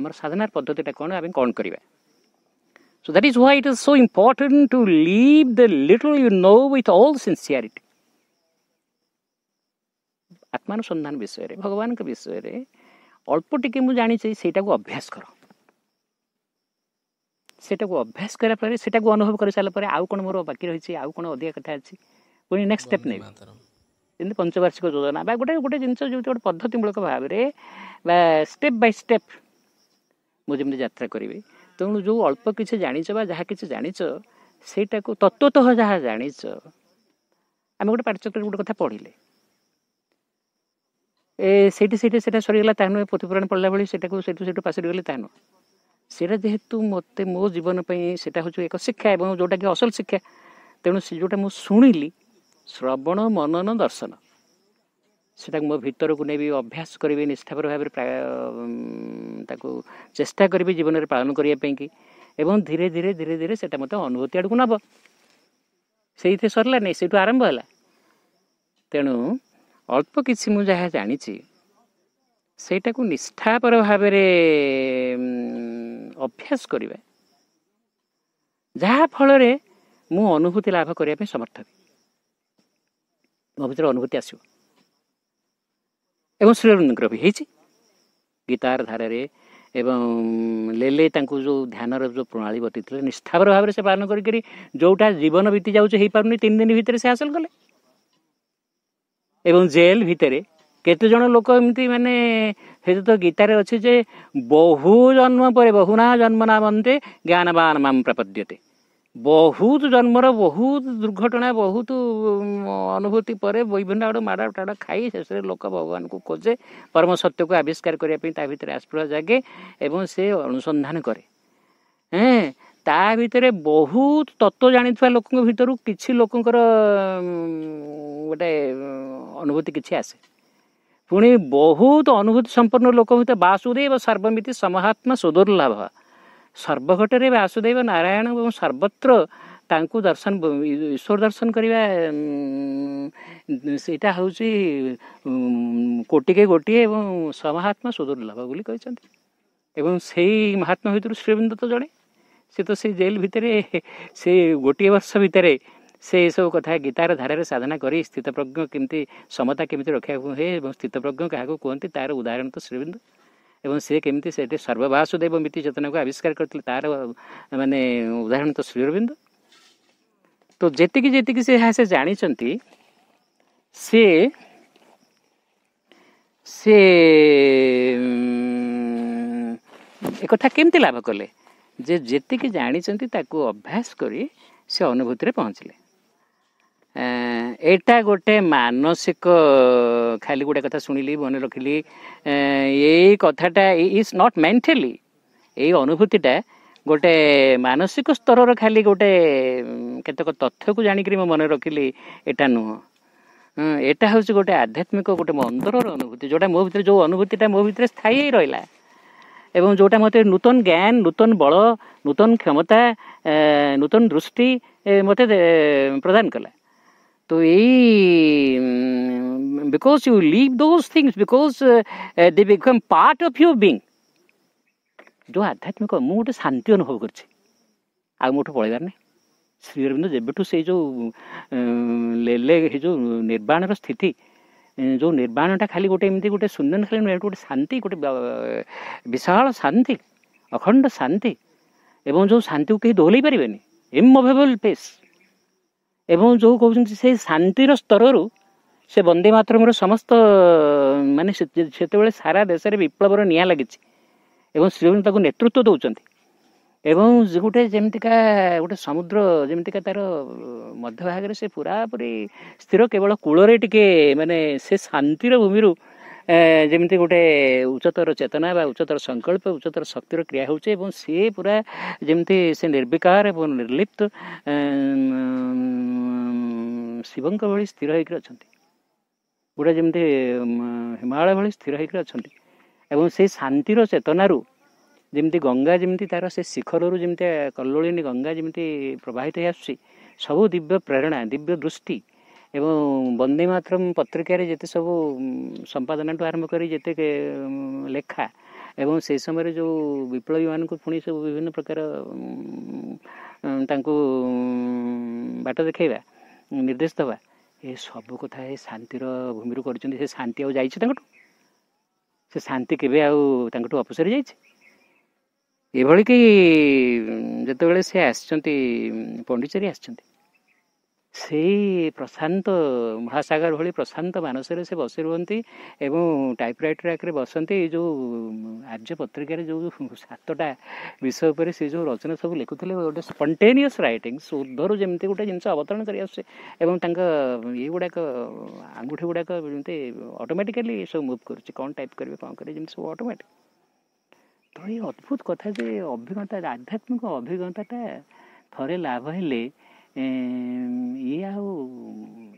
ଆମର ସାଧନାର ପଦ୍ଧତିଟା କ'ଣ ଆମେ କ'ଣ କରିବା So that is why it is so important to leave the little you know with all sincerity. ଆତ୍ମାନୁସନ୍ଧାନ ବିଷୟରେ ଭଗବାନଙ୍କ ବିଷୟରେ ଅଳ୍ପ ଟିକେ ମୁଁ ଜାଣିଛି ସେଇଟାକୁ ଅଭ୍ୟାସ କର সেটাকে অভ্যাস করা ପରେ সেটাକୁ ଅନୁଭବ କରିସାରିଲା ପରେ ଆଉ କ'ଣ ମୋର ବାକି ରହିଛି ଆଉ କ'ଣ ଅଧିକା କଥା ଅଛି ପୁଣି ନେକ୍ସଟ ଷ୍ଟେପ୍ ନେବି ଯେମିତି ପଞ୍ଚବାର୍ଷିକ ଯୋଜନା ବା ଗୋଟେ ଗୋଟେ ଜିନିଷ ଯେଉଁଠି ଗୋଟେ ପଦ୍ଧତିମୂଳକ ଭାବରେ ବା ଷ୍ଟେପ୍ ବାଇ ଷ୍ଟେପ୍ ମୁଁ ଯେମିତି ଯାତ୍ରା କରିବି ତେଣୁ ଯେଉଁ ଅଳ୍ପ କିଛି ଜାଣିଛ ବା ଯାହା କିଛି ଜାଣିଛ ସେଇଟାକୁ ତତ୍ତ୍ୱତଃ ଯାହା ଜାଣିଛ ଆମେ ଗୋଟେ ପାଠଚକ୍ରରେ ଗୋଟେ କଥା ପଢ଼ିଲେ ଏ ସେଇଠି ସେଇଠି ସେଇଟା ସରିଗଲା ତାହା ନୁହେଁ ପୋଥିପୁରାଣ ପଢ଼ିଲା ଭଳି ସେଇଟାକୁ ସେଇଠୁ ସେଇଠୁ ପାସ୍ ସରିଗଲେ ତାହା ନୁହେଁ ସେଇଟା ଯେହେତୁ ମୋତେ ମୋ ଜୀବନ ପାଇଁ ସେଇଟା ହେଉଛି ଏକ ଶିକ୍ଷା ଏବଂ ଯେଉଁଟାକି ଅସଲ ଶିକ୍ଷା ତେଣୁ ସେ ଯେଉଁଟା ମୁଁ ଶୁଣିଲି ଶ୍ରବଣ ମନନ ଦର୍ଶନ ସେଟାକୁ ମୋ ଭିତରକୁ ନେବି ଅଭ୍ୟାସ କରିବି ନିଷ୍ଠାପର ଭାବରେ ପ୍ରାୟ ତାକୁ ଚେଷ୍ଟା କରିବି ଜୀବନରେ ପାଳନ କରିବା ପାଇଁକି ଏବଂ ଧୀରେ ଧୀରେ ଧୀରେ ଧୀରେ ସେଇଟା ମୋତେ ଅନୁଭୂତି ଆଡ଼କୁ ନେବ ସେଇଥିରେ ସରିଲା ନାହିଁ ସେଇଠୁ ଆରମ୍ଭ ହେଲା ତେଣୁ ଅଳ୍ପ କିଛି ମୁଁ ଯାହା ଜାଣିଛି ସେଇଟାକୁ ନିଷ୍ଠାପର ଭାବରେ ଅଭ୍ୟାସ କରିବା ଯାହାଫଳରେ ମୁଁ ଅନୁଭୂତି ଲାଭ କରିବା ପାଇଁ ସମର୍ଥ ହେବି ମୋ ଭିତରେ ଅନୁଭୂତି ଆସିବ ଏବଂ ଶ୍ରୀରଙ୍ଗ ବି ହେଇଛି ଗୀତାର ଧାରାରେ ଏବଂ ଲେଲେ ତାଙ୍କୁ ଯେଉଁ ଧ୍ୟାନର ଯେଉଁ ପ୍ରଣାଳୀ ବତିଥିଲେ ନିଷ୍ଠାବର ଭାବରେ ସେ ପାଳନ କରିକିରି ଯେଉଁଟା ଜୀବନ ବିତି ଯାଉଛି ହେଇପାରୁନି ତିନି ଦିନ ଭିତରେ ସେ ହାସଲ କଲେ ଏବଂ ଜେଲ୍ ଭିତରେ କେତେ ଜଣ ଲୋକ ଏମିତି ମାନେ ସେଠି ତ ଗୀତାରେ ଅଛି ଯେ ବହୁ ଜନ୍ମ ପରେ ବହୁନା ଜନ୍ମ ନାମନ୍ତେ ଜ୍ଞାନବାନ ମାମ ପ୍ରାପଦ୍ୟତେ ବହୁତ ଜନ୍ମର ବହୁତ ଦୁର୍ଘଟଣା ବହୁତ ଅନୁଭୂତି ପରେ ବିଭିନ୍ନ ଆଡ଼ୁ ମାଡ଼ ଟାଡ଼ ଖାଇ ଶେଷରେ ଲୋକ ଭଗବାନଙ୍କୁ ଖୋଜେ ପରମ ସତ୍ୟକୁ ଆବିଷ୍କାର କରିବା ପାଇଁ ତା ଭିତରେ ଆସ୍ପୃହ ଜାଗେ ଏବଂ ସେ ଅନୁସନ୍ଧାନ କରେ ହେଁ ତା ଭିତରେ ବହୁତ ତତ୍ତ୍ୱ ଜାଣିଥିବା ଲୋକଙ୍କ ଭିତରୁ କିଛି ଲୋକଙ୍କର ଗୋଟେ ଅନୁଭୂତି କିଛି ଆସେ ପୁଣି ବହୁତ ଅନୁଭୂତି ସମ୍ପନ୍ନ ଲୋକ ଭିତରେ ବାସୁଦେବ ସର୍ବମିତି ସମହାତ୍ମା ସୁଦୁର୍ଲଭ ସର୍ବଘଟରେ ବାସୁଦେବ ନାରାୟଣ ଏବଂ ସର୍ବତ୍ର ତାଙ୍କୁ ଦର୍ଶନ ଈଶ୍ୱର ଦର୍ଶନ କରିବା ସେଇଟା ହେଉଛି କୋଟିକେ ଗୋଟିଏ ଏବଂ ସମହାତ୍ମା ସୁଦୁର୍ଲଭ ବୋଲି କହିଛନ୍ତି ଏବଂ ସେଇ ମହାତ୍ମା ଭିତରୁ ଶ୍ରୀବିନ୍ଦ ତ ଜଣେ ସେ ତ ସେ ଜେଲ୍ ଭିତରେ ସେ ଗୋଟିଏ ବର୍ଷ ଭିତରେ ସେ ଏସବୁ କଥା ଗୀତାର ଧାରାରେ ସାଧନା କରି ସ୍ଥିତପ୍ରଜ୍ଞ କେମିତି ସମତା କେମିତି ରଖିବାକୁ ହୁଏ ଏବଂ ସ୍ଥିତପ୍ରଜ୍ଞ କାହାକୁ କୁହନ୍ତି ତାର ଉଦାହରଣ ତ ଶ୍ରୀବିନ୍ଦୁ ଏବଂ ସେ କେମିତି ସେଠି ସର୍ବବାସୁଦେବ ମିତି ଚେତନାକୁ ଆବିଷ୍କାର କରିଥିଲେ ତାର ମାନେ ଉଦାହରଣ ତ ଶ୍ରୀଅରବିନ୍ଦ ତ ଯେତିକି ଯେତିକି ସେ ଏହା ସେ ଜାଣିଛନ୍ତି ସେ ସେ ଏକଥା କେମିତି ଲାଭ କଲେ ଯେ ଯେତିକି ଜାଣିଛନ୍ତି ତାକୁ ଅଭ୍ୟାସ କରି ସେ ଅନୁଭୂତିରେ ପହଞ୍ଚିଲେ ଏଇଟା ଗୋଟେ ମାନସିକ ଖାଲି ଗୋଟେ କଥା ଶୁଣିଲି ମନେ ରଖିଲି ଏଇ କଥାଟା ଇଜ୍ ନଟ୍ ମେଣ୍ଟାଲି ଏଇ ଅନୁଭୂତିଟା ଗୋଟେ ମାନସିକ ସ୍ତରର ଖାଲି ଗୋଟେ କେତେକ ତଥ୍ୟକୁ ଜାଣିକିରି ମୁଁ ମନେ ରଖିଲି ଏଇଟା ନୁହଁ ଏଇଟା ହେଉଛି ଗୋଟେ ଆଧ୍ୟାତ୍ମିକ ଗୋଟେ ମନ୍ଦରର ଅନୁଭୂତି ଯେଉଁଟା ମୋ ଭିତରେ ଯେଉଁ ଅନୁଭୂତିଟା ମୋ ଭିତରେ ସ୍ଥାୟୀ ହେଇ ରହିଲା ଏବଂ ଯେଉଁଟା ମୋତେ ନୂତନ ଜ୍ଞାନ ନୂତନ ବଳ ନୂତନ କ୍ଷମତା ନୂତନ ଦୃଷ୍ଟି ମୋତେ ପ୍ରଦାନ କଲା তো এই because you leave those things because uh, uh, they become part of your being ଯେଉଁ ଆଧ୍ୟାତ୍ମିକ ମୁଁ ଗୋଟେ ଶାନ୍ତି ଅନୁଭବ କରିଛି ଆଉ ମୋଠୁ ପଳେଇବାର ନାହିଁ ଶ୍ରୀଅରବିନ୍ଦ ଯେବେଠୁ ସେଇ ଯେଉଁ ଲେଲେ ସେ ଯେଉଁ ନିର୍ବାଣର ସ୍ଥିତି ଯେଉଁ ନିର୍ବାଣଟା ଖାଲି ଗୋଟେ ଏମିତି ଗୋଟେ ଶୂନ୍ୟ ଖାଲି ନୁହେଁ ଗୋଟେ ଶାନ୍ତି ଗୋଟେ ବିଶାଳ ଶାନ୍ତି ଅଖଣ୍ଡ ଶାନ୍ତି ଏବଂ ଯେଉଁ ଶାନ୍ତିକୁ କେହି ଦୋହଲେଇ ପାରିବେନି ଇମୋଭେବଲ୍ ପେସ୍ ଏବଂ ଯେଉଁ କହୁଛନ୍ତି ସେ ଶାନ୍ତିର ସ୍ତରରୁ ସେ ବନ୍ଦେ ମାତରମର ସମସ୍ତ ମାନେ ସେତେବେଳେ ସାରା ଦେଶରେ ବିପ୍ଳବର ନିଆଁ ଲାଗିଛି ଏବଂ ଶ୍ରୀଅରବିନ୍ଦ ତାକୁ ନେତୃତ୍ୱ ଦେଉଛନ୍ତି ଏବଂ ଗୋଟେ ଯେମିତିକା ଗୋଟେ ସମୁଦ୍ର ଯେମିତିକା ତାର ମଧ୍ୟଭାଗରେ ସେ ପୁରାପୁରି ସ୍ଥିର କେବଳ କୂଳରେ ଟିକେ ମାନେ ସେ ଶାନ୍ତିର ଭୂମିରୁ ଯେମିତି ଗୋଟେ ଉଚ୍ଚତର ଚେତନା ବା ଉଚ୍ଚତର ସଂକଳ୍ପ ଉଚ୍ଚତର ଶକ୍ତିର କ୍ରିୟା ହେଉଛି ଏବଂ ସିଏ ପୁରା ଯେମିତି ସେ ନିର୍ବିକାର ଏବଂ ନିର୍ଲିପ୍ତ ଶିବଙ୍କ ଭଳି ସ୍ଥିର ହୋଇକରି ଅଛନ୍ତି ଗୋଟେ ଯେମିତି ହିମାଳୟ ଭଳି ସ୍ଥିର ହୋଇକରି ଅଛନ୍ତି ଏବଂ ସେ ଶାନ୍ତିର ଚେତନାରୁ ଯେମିତି ଗଙ୍ଗା ଯେମିତି ତା'ର ସେ ଶିଖରରୁ ଯେମିତି କଲ୍ଲୋଳିନୀ ଗଙ୍ଗା ଯେମିତି ପ୍ରବାହିତ ହୋଇ ଆସୁଛି ସବୁ ଦିବ୍ୟ ପ୍ରେରଣା ଦିବ୍ୟ ଦୃଷ୍ଟି ଏବଂ ବନ୍ଦେ ମାତରମ୍ ପତ୍ରିକାରେ ଯେତେ ସବୁ ସମ୍ପାଦନାଠୁ ଆରମ୍ଭ କରି ଯେତେ ଲେଖା ଏବଂ ସେହି ସମୟରେ ଯେଉଁ ବିପ୍ଳବୀମାନଙ୍କୁ ପୁଣି ସବୁ ବିଭିନ୍ନ ପ୍ରକାର ତାଙ୍କୁ ବାଟ ଦେଖାଇବା ନିର୍ଦ୍ଦେଶ ଦେବା ଏ ସବୁ କଥା ଏ ଶାନ୍ତିର ଭୂମିରୁ କରିଛନ୍ତି ସେ ଶାନ୍ତି ଆଉ ଯାଇଛି ତାଙ୍କଠୁ ସେ ଶାନ୍ତି କେବେ ଆଉ ତାଙ୍କଠୁ ଅପସରି ଯାଇଛି ଏଭଳି କି ଯେତେବେଳେ ସେ ଆସିଛନ୍ତି ପଣ୍ଡିଚେରୀ ଆସିଛନ୍ତି ସେଇ ପ୍ରଶାନ୍ତ ମହାସାଗର ଭଳି ପ୍ରଶାନ୍ତ ମାନସରେ ସେ ବସି ରୁହନ୍ତି ଏବଂ ଟାଇପରାଇଟର ଆକାରରେ ବସନ୍ତି ଏଇ ଯେଉଁ ଆର୍ଯ୍ୟ ପତ୍ରିକାରେ ଯେଉଁ ସାତଟା ବିଷୟ ଉପରେ ସେ ଯେଉଁ ରଚନା ସବୁ ଲେଖୁଥିଲେ ଗୋଟେ ସ୍ପଣ୍ଟେନିୟସ୍ ରାଇଟିଂ ଶୋଧରୁ ଯେମିତି ଗୋଟେ ଜିନିଷ ଅବତରଣ କରି ଆସୁଛି ଏବଂ ତାଙ୍କ ଇଏ ଗୁଡ଼ାକ ଆଙ୍ଗୁଠି ଗୁଡ଼ାକ ଯେମିତି ଅଟୋମେଟିକାଲି ଏସବୁ ମୁଭ୍ କରୁଛି କ'ଣ ଟାଇପ୍ କରିବେ କ'ଣ କରିବେ ଯେମିତି ସବୁ ଅଟୋମେଟିକ୍ ତ ଏଇ ଅଦ୍ଭୁତ କଥା ଯେ ଅଭିଜ୍ଞତା ଆଧ୍ୟାତ୍ମିକ ଅଭିଜ୍ଞତାଟା ଥରେ ଲାଭ ହେଲେ ଇଏ ଆଉ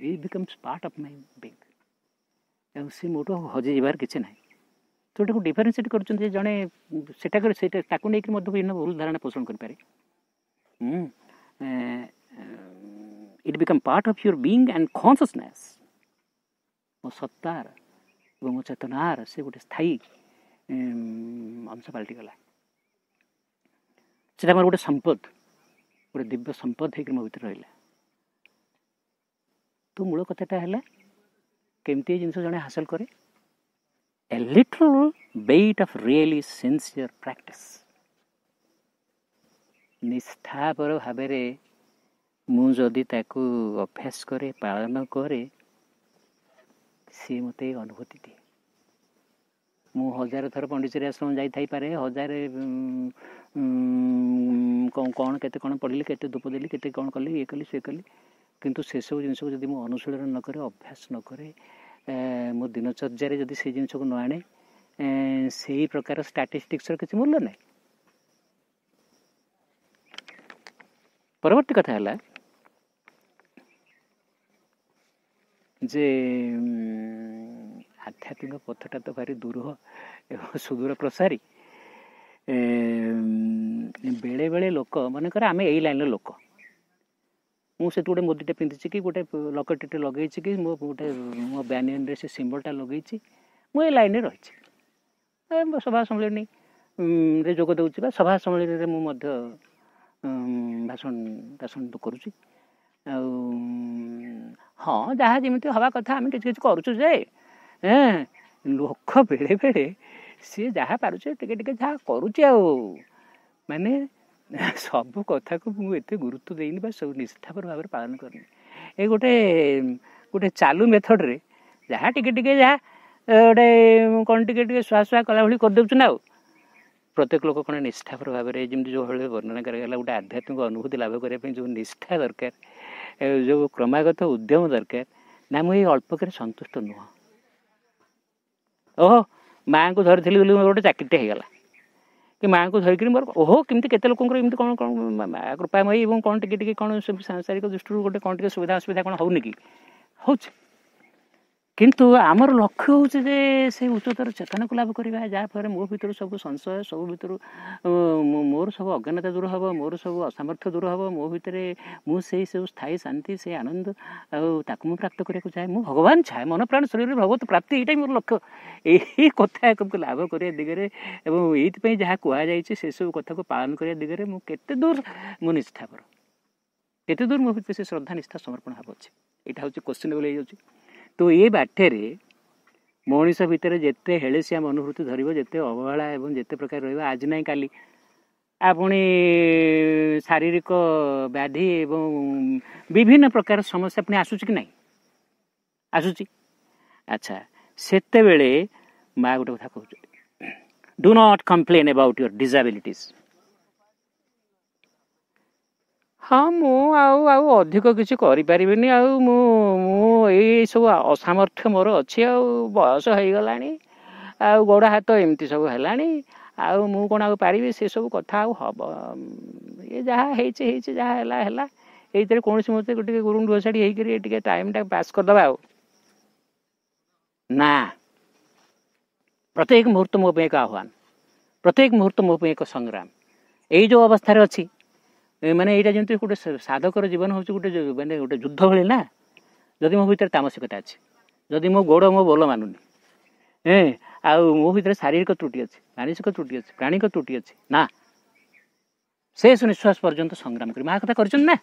ଇଏ becomes part of my being ଆଉ ସେ ମୋଠୁ ଆଉ ହଜି ଯିବାର କିଛି ନାହିଁ ଯେଉଁଟାକୁ ଡିଫରେନ୍ସିଏଟ୍ କରୁଛନ୍ତି ଯେ ଜଣେ ସେଟାକୁ ସେଇଟା ତାକୁ ନେଇକି ମଧ୍ୟ ବିଭିନ୍ନ ଭୁଲ ଧାରଣା ପୋଷଣ କରିପାରେ it become part of your being and consciousness ମୋ ସତ୍ତାର ଏବଂ ମୋ ଚେତନାର ସେ ଗୋଟେ ସ୍ଥାୟୀ ଅଂଶ ପାଲଟିଗଲା ସେଟା ମୋର ଗୋଟେ ସମ୍ପଦ ଗୋଟେ ଦିବ୍ୟ ସମ୍ପଦ ହେଇକି ମୋ ଭିତରେ ରହିଲା ତୁ ମୂଳ କଥାଟା ହେଲା କେମିତି ଏ ଜିନିଷ ଜଣେ ହାସଲ କରେ a little bit of really sincere practice ନିଷ୍ଠାପର ଭାବରେ ମୁଁ ଯଦି ତାକୁ ଅଭ୍ୟାସ କରେ ପାଳନ କରେ ସିଏ ମୋତେ ଅନୁଭୂତି ଦିଏ ମୁଁ ହଜାର ଥର ପଣ୍ଡିଚେରୀ ଆଶ୍ରମ ଯାଇଥାଇପାରେ ହଜାରେ କ'ଣ କେତେ କ'ଣ ପଢ଼ିଲି କେତେ ଧୂପ ଦେଲି କେତେ କ'ଣ କଲି ଇଏ କଲି ସିଏ କଲି କିନ୍ତୁ ସେସବୁ ଜିନିଷକୁ ଯଦି ମୁଁ ଅନୁଶୀଳନ ନ କରେ ଅଭ୍ୟାସ ନ କରେ ମୋ ଦିନଚର୍ଯ୍ୟାରେ ଯଦି ସେଇ ଜିନିଷକୁ ନ ଆଣେ ସେଇ ପ୍ରକାର ଷ୍ଟାଟିଷ୍ଟିକ୍ସର କିଛି ମୂଲ୍ୟ ନାହିଁ ପରବର୍ତ୍ତୀ କଥା ହେଲା ଯେ ଆଧ୍ୟାତ୍ମିକ ପଥଟା ତ ଭାରି ଦୂରହ ଏବଂ ସୁଦୂର ପ୍ରସାରୀ ବେଳେବେଳେ ଲୋକ ମନେକର ଆମେ ଏଇ ଲାଇନ୍ର ଲୋକ ମୁଁ ସେଠି ଗୋଟେ ମୋଦିଟେ ପିନ୍ଧିଛି କି ଗୋଟେ ଲକେଟ୍ଟେ ଲଗେଇଛି କି ମୋ ଗୋଟେ ମୋ ବ୍ୟାନିୟନ୍ରେ ସେ ସିମ୍ବଲ୍ଟା ଲଗେଇଛି ମୁଁ ଏଇ ଲାଇନ୍ରେ ରହିଛି ସଭା ସମ୍ମିଳନୀରେ ଯୋଗ ଦେଉଛି ବା ସଭା ସମ୍ମିଳନୀରେ ମୁଁ ମଧ୍ୟ ଭାଷଣ ଭାଷଣ କରୁଛି ଆଉ ହଁ ଯାହା ଯେମିତି ହେବା କଥା ଆମେ କିଛି କିଛି କରୁଛୁ ଯେ হ্যাঁ ଲୋକ ବେଳେବେଳେ ସିଏ ଯାହା ପାରୁଛି ଟିକେ ଟିକେ ଯାହା କରୁଛି ଆଉ ମାନେ ସବୁ କଥାକୁ ମୁଁ ଏତେ ଗୁରୁତ୍ୱ ଦେଇନି ବା ସବୁ ନିଷ୍ଠାପର ଭାବରେ ପାଳନ କରିନି ଏ ଗୋଟେ ଗୋଟେ ଚାଲୁ ମେଥଡ଼ରେ ଯାହା ଟିକେ ଟିକେ ଯାହା ଗୋଟେ କ'ଣ ଟିକେ ଟିକେ ଶୁଆ ଶୁଆ କଲାଭଳି କରିଦେଉଛୁ ନା ଆଉ ପ୍ରତ୍ୟେକ ଲୋକ କ'ଣ ନିଷ୍ଠାପର ଭାବରେ ଯେମିତି ଯେଉଁ ଭଳି ବର୍ଣ୍ଣନା କରାଗଲା ଗୋଟେ ଆଧ୍ୟାତ୍ମିକ ଅନୁଭୂତି ଲାଭ କରିବା ପାଇଁ ଯେଉଁ ନିଷ୍ଠା ଦରକାର ଯେଉଁ କ୍ରମାଗତ ଉଦ୍ୟମ ଦରକାର ନା ମୁଁ ଏଇ ଅଳ୍ପକରେ ସନ୍ତୁଷ୍ଟ ନୁହଁ ଓହୋ ମାଆଙ୍କୁ ଧରିଥିଲି ବୋଲି ମୋର ଗୋଟେ ଚାକିରିଟେ ହେଇଗଲା କି ମାଆଙ୍କୁ ଧରିକିରି ମୋର ଓହୋ କେମିତି କେତେ ଲୋକଙ୍କର ଏମିତି କ'ଣ କ'ଣ କୃପାମୟୀ ଏବଂ କ'ଣ ଟିକେ ଟିକେ କ'ଣ ସାଂସାରିକ ଦୃଷ୍ଟିରୁ ଗୋଟେ କ'ଣ ଟିକେ ସୁବିଧା ଅସୁବିଧା କ'ଣ ହେଉନି କି ହେଉଛି କିନ୍ତୁ ଆମର ଲକ୍ଷ୍ୟ ହେଉଛି ଯେ ସେ ଉଚ୍ଚତର ଚେତନାକୁ ଲାଭ କରିବା ଯାହାଫଳରେ ମୋ ଭିତରୁ ସବୁ ସଂଶୟ ସବୁ ଭିତରୁ ମୋର ସବୁ ଅଜ୍ଞାନତା ଦୂର ହେବ ମୋର ସବୁ ଅସାମର୍ଥ୍ୟ ଦୂର ହେବ ମୋ ଭିତରେ ମୁଁ ସେଇ ସବୁ ସ୍ଥାୟୀ ଶାନ୍ତି ସେଇ ଆନନ୍ଦ ଆଉ ତାକୁ ମୁଁ ପ୍ରାପ୍ତ କରିବାକୁ ଚାହେଁ ମୁଁ ଭଗବାନ ଚାହେଁ ମନପ୍ରାଣ ଶରୀରରେ ଭଗବତ ପ୍ରାପ୍ତି ଏଇଟା ମୋର ଲକ୍ଷ୍ୟ ଏହି କଥା ଏକକୁ ଲାଭ କରିବା ଦିଗରେ ଏବଂ ଏଇଥିପାଇଁ ଯାହା କୁହାଯାଇଛି ସେସବୁ କଥାକୁ ପାଳନ କରିବା ଦିଗରେ ମୁଁ କେତେ ଦୂର ମୋ ନିଷ୍ଠାପର କେତେ ଦୂର ମୋ ଭିତରେ ସେ ଶ୍ରଦ୍ଧା ନିଷ୍ଠା ସମର୍ପଣ ହେବ ଅଛି ଏଇଟା ହେଉଛି କୋଶ୍ଚିନେବଲ୍ ହେଇଯାଉଛି କିନ୍ତୁ ଏ ବାଠ୍ୟରେ ମଣିଷ ଭିତରେ ଯେତେ ହେଳେସିଆମ ଅନୁଭୂତି ଧରିବ ଯେତେ ଅବହେଳା ଏବଂ ଯେତେ ପ୍ରକାର ରହିବ ଆଜି ନାହିଁ କାଲି ଆଉ ପୁଣି ଶାରୀରିକ ବ୍ୟାଧି ଏବଂ ବିଭିନ୍ନ ପ୍ରକାର ସମସ୍ୟା ପୁଣି ଆସୁଛି କି ନାହିଁ ଆସୁଛି ଆଚ୍ଛା ସେତେବେଳେ ମା ଗୋଟେ କଥା କହୁଛନ୍ତି do not complain about your disabilities ହଁ ମୁଁ ଆଉ ଆଉ ଅଧିକ କିଛି କରିପାରିବିନି ଆଉ ମୁଁ ମୁଁ ଏଇସବୁ ଅସାମର୍ଥ୍ୟ ମୋର ଅଛି ଆଉ ବୟସ ହେଇଗଲାଣି ଆଉ ଗୋଡ଼ ହାତ ଏମିତି ସବୁ ହେଲାଣି ଆଉ ମୁଁ କ'ଣ ଆଉ ପାରିବି ସେସବୁ କଥା ଆଉ ହେବ ଇଏ ଯାହା ହେଇଛି ହେଇଛି ଯାହା ହେଲା ହେଲା ଏଇଥିରେ କୌଣସି ମତେ ଟିକେ ଗୁରୁଣ୍ଡୁ ଓଷାଡ଼ି ହେଇକରି ଟିକେ ଟାଇମ୍ଟା ପାସ୍ କରିଦେବା ଆଉ ନା ପ୍ରତ୍ୟେକ ମୁହୂର୍ତ୍ତ ମୋ ପାଇଁ ଏକ ଆହ୍ୱାନ ପ୍ରତ୍ୟେକ ମୁହୂର୍ତ୍ତ ମୋ ପାଇଁ ଏକ ସଂଗ୍ରାମ ଏଇ ଯେଉଁ ଅବସ୍ଥାରେ ଅଛି ମାନେ ଏଇଟା ଯେମିତି ଗୋଟେ ସାଧକର ଜୀବନ ହେଉଛି ଗୋଟେ ମାନେ ଗୋଟେ ଯୁଦ୍ଧ ଭଳି ନା ଯଦି ମୋ ଭିତରେ ତାମସିକତା ଅଛି ଯଦି ମୋ ଗୋଡ଼ ମୋ ବୋଲ ମାନୁନି ଏଁ ଆଉ ମୋ ଭିତରେ ଶାରୀରିକ ତ୍ରୁଟି ଅଛି ମାନସିକ ତ୍ରୁଟି ଅଛି ପ୍ରାଣୀଙ୍କ ତ୍ରୁଟି ଅଛି ନା ଶେଷ ନିଶ୍ୱାସ ପର୍ଯ୍ୟନ୍ତ ସଂଗ୍ରାମ କରିବେ ମା' କଥା କରିଛନ୍ତି ନା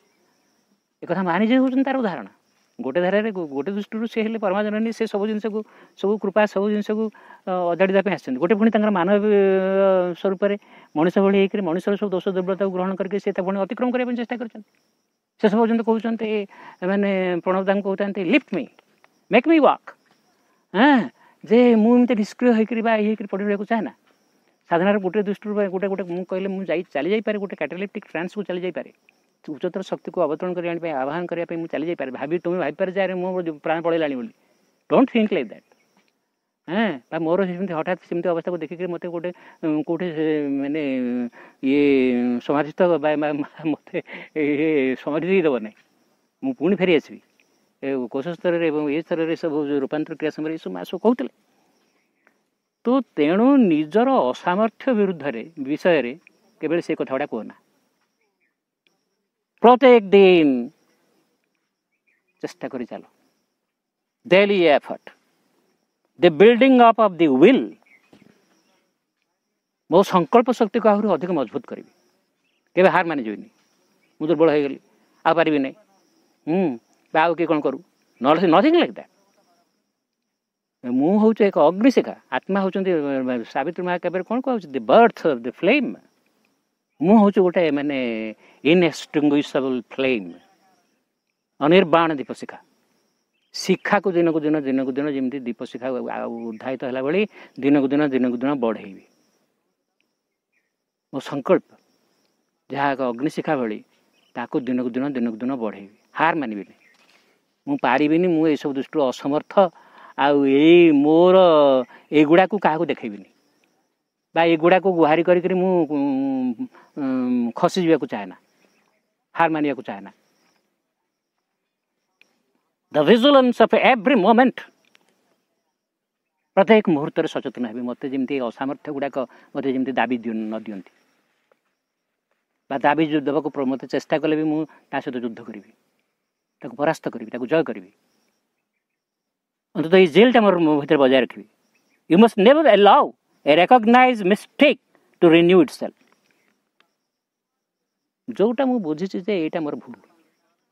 ଏ କଥା ମାନି ଯେ ହେଉଛନ୍ତି ତାର ଉଦାହରଣ ଗୋଟେ ଧାରାରେ ଗୋଟେ ଦୃଷ୍ଟିରୁ ସେ ହେଲେ ପରମାଜନନୀ ସେ ସବୁ ଜିନିଷକୁ ସବୁ କୃପା ସବୁ ଜିନିଷକୁ ଅଜାଡ଼ିବା ପାଇଁ ଆସିଛନ୍ତି ଗୋଟେ ପୁଣି ତାଙ୍କର ମାନବ ସ୍ୱରୂପରେ ମଣିଷ ଭଳି ହେଇକରି ମଣିଷର ସବୁ ଦୋଷ ଦୁର୍ବଳତାକୁ ଗ୍ରହଣ କରିକି ସେ ତା ପୁଣି ଅତିକ୍ରମ କରିବା ପାଇଁ ଚେଷ୍ଟା କରିଛନ୍ତି ଶେଷ ପର୍ଯ୍ୟନ୍ତ କହୁଛନ୍ତି ମାନେ ପ୍ରଣବ ଦାଙ୍କୁ କହୁଥାନ୍ତି lift me make me walk ହଁ ଯେ ମୁଁ ଏମିତି ନିଷ୍କ୍ରିୟ ହେଇକରି ବା ଇଏ ହେଇକରି ପଡ଼ିବାକୁ ଚାହେଁ ନା ସାଧାରଣ ଗୋଟେ ଦୃଷ୍ଟିରୁ ଗୋଟେ ଗୋଟେ ମୁଁ କହିଲେ ମୁଁ ଯାଇ ଚାଲି ଯାଇପାରେ ଗୋଟେ କାଟାଲିପ୍ଟିକ୍ ଟ୍ରାନ୍ସକୁ ଚାଲି ଯାଇପାରେ ଉଚ୍ଚତର ଶକ୍ତିକୁ ଅବତରଣ କରିବା ପାଇଁ ଆହ୍ୱାନ କରିବା ପାଇଁ ମୁଁ ଚାଲିଯାଇପାରେ ଭାବି ତୁମେ ଭାବିପାରେ ଯେ ଆରେ ମୋର ପ୍ରାଣ ପଳେଇଲାଣି ବୋଲି ଡୋଣ୍ଟ ଥିଙ୍କ ଲାଇକ୍ ଦ୍ୟାଟ୍ ହଁ ବା ମୋର ସେମିତି ହଠାତ୍ ସେମିତି ଅବସ୍ଥାକୁ ଦେଖିକି ମୋତେ ଗୋଟେ କେଉଁଠି ମାନେ ଇଏ ସମାଧିସ୍ଥ ବା ମୋତେ ଇଏ ସମାଧି ଦେଇଦେବ ନାହିଁ ମୁଁ ପୁଣି ଫେରି ଆସିବି କୋଷ ସ୍ତରରେ ଏବଂ ଏ ସ୍ତରରେ ସବୁ ରୂପାନ୍ତର କ୍ରିୟା ସମୟରେ ଏସବୁ ସବୁ କହୁଥିଲେ ତ ତେଣୁ ନିଜର ଅସାମର୍ଥ୍ୟ ବିରୁଦ୍ଧରେ ବିଷୟରେ କେବଳ ସେ କଥାଗୁଡ଼ା କୁହନା প্রত্যেক দিন চেষ্টা করে চলো daily effort the building up of the will ମୋ ସଂକଳ୍ପ ଶକ୍ତିକୁ ଆହୁରି ଅଧିକ ମଜବୁତ କରିବି କେବେ ହାର ମାନିଯିବିନି ମୁଁ ଦୁର୍ବଳ ହେଇଗଲି ଆଉ ପାରିବି ନାହିଁ ମୁଁ ବା ଆଉ କିଏ କ'ଣ କରୁ ନହେଲେ ନଥିଙ୍ଗ ଲାଇକ୍ ଦ୍ୟାଟ୍ ମୁଁ ହେଉଛି ଏକ ଅଗ୍ନିଶିଖା ଆତ୍ମା ହେଉଛନ୍ତି ସାବିତ୍ରୀ ମା କେବେ କ'ଣ କୁହାହେଉଛି the birth of the flame ମୁଁ ହେଉଛି ଗୋଟେ ମାନେ ଇନଏକ୍ସଟିଙ୍ଗୁଇସବଲ ଫ୍ଲେମ୍ ଅନିର୍ବାଣ ଦୀପଶିଖା ଶିଖାକୁ ଦିନକୁ ଦିନ ଦିନକୁ ଦିନ ଯେମିତି ଦୀପଶିଖା ଆଉ ଉଦ୍ଧାୟିତ ହେଲା ଭଳି ଦିନକୁ ଦିନ ଦିନକୁ ଦିନ ବଢ଼େଇବି ମୋ ସଂକଳ୍ପ ଯାହା ଏକ ଅଗ୍ନିଶିଖା ଭଳି ତାକୁ ଦିନକୁ ଦିନ ଦିନକୁ ଦିନ ବଢ଼େଇବି ହାର ମାନିବିନି ମୁଁ ପାରିବିନି ମୁଁ ଏଇସବୁ ଦୃଷ୍ଟିରୁ ଅସମର୍ଥ ଆଉ ଏଇ ମୋର ଏଗୁଡ଼ାକୁ କାହାକୁ ଦେଖେଇବିନି भाइ यो गुडाको गुहारी गरिकरि म खसी जिएको चाहेन हार मानिएको चाहेन the vigilance of every moment प्रत्येक मुहुर्तरे सचेतन नै मते त्यो असामर्थ्य गुडाको मते त्यो जिम्ती दाबी दिउँ नदिउँथे बा दाबी जो दबको चेष्टा गरेबि मु ता सहित युद्ध गरिबि ताको परास्त गरिबि ताको जय गरिबि अन्त त यो जेल टाइमर म भित्र बजाएर खिबि you must never allow a recognized mistake to renew itself. ଯେଉଁଟା ମୁଁ ବୁଝିଛି ଯେ ଏଇଟା ମୋର ଭୁଲ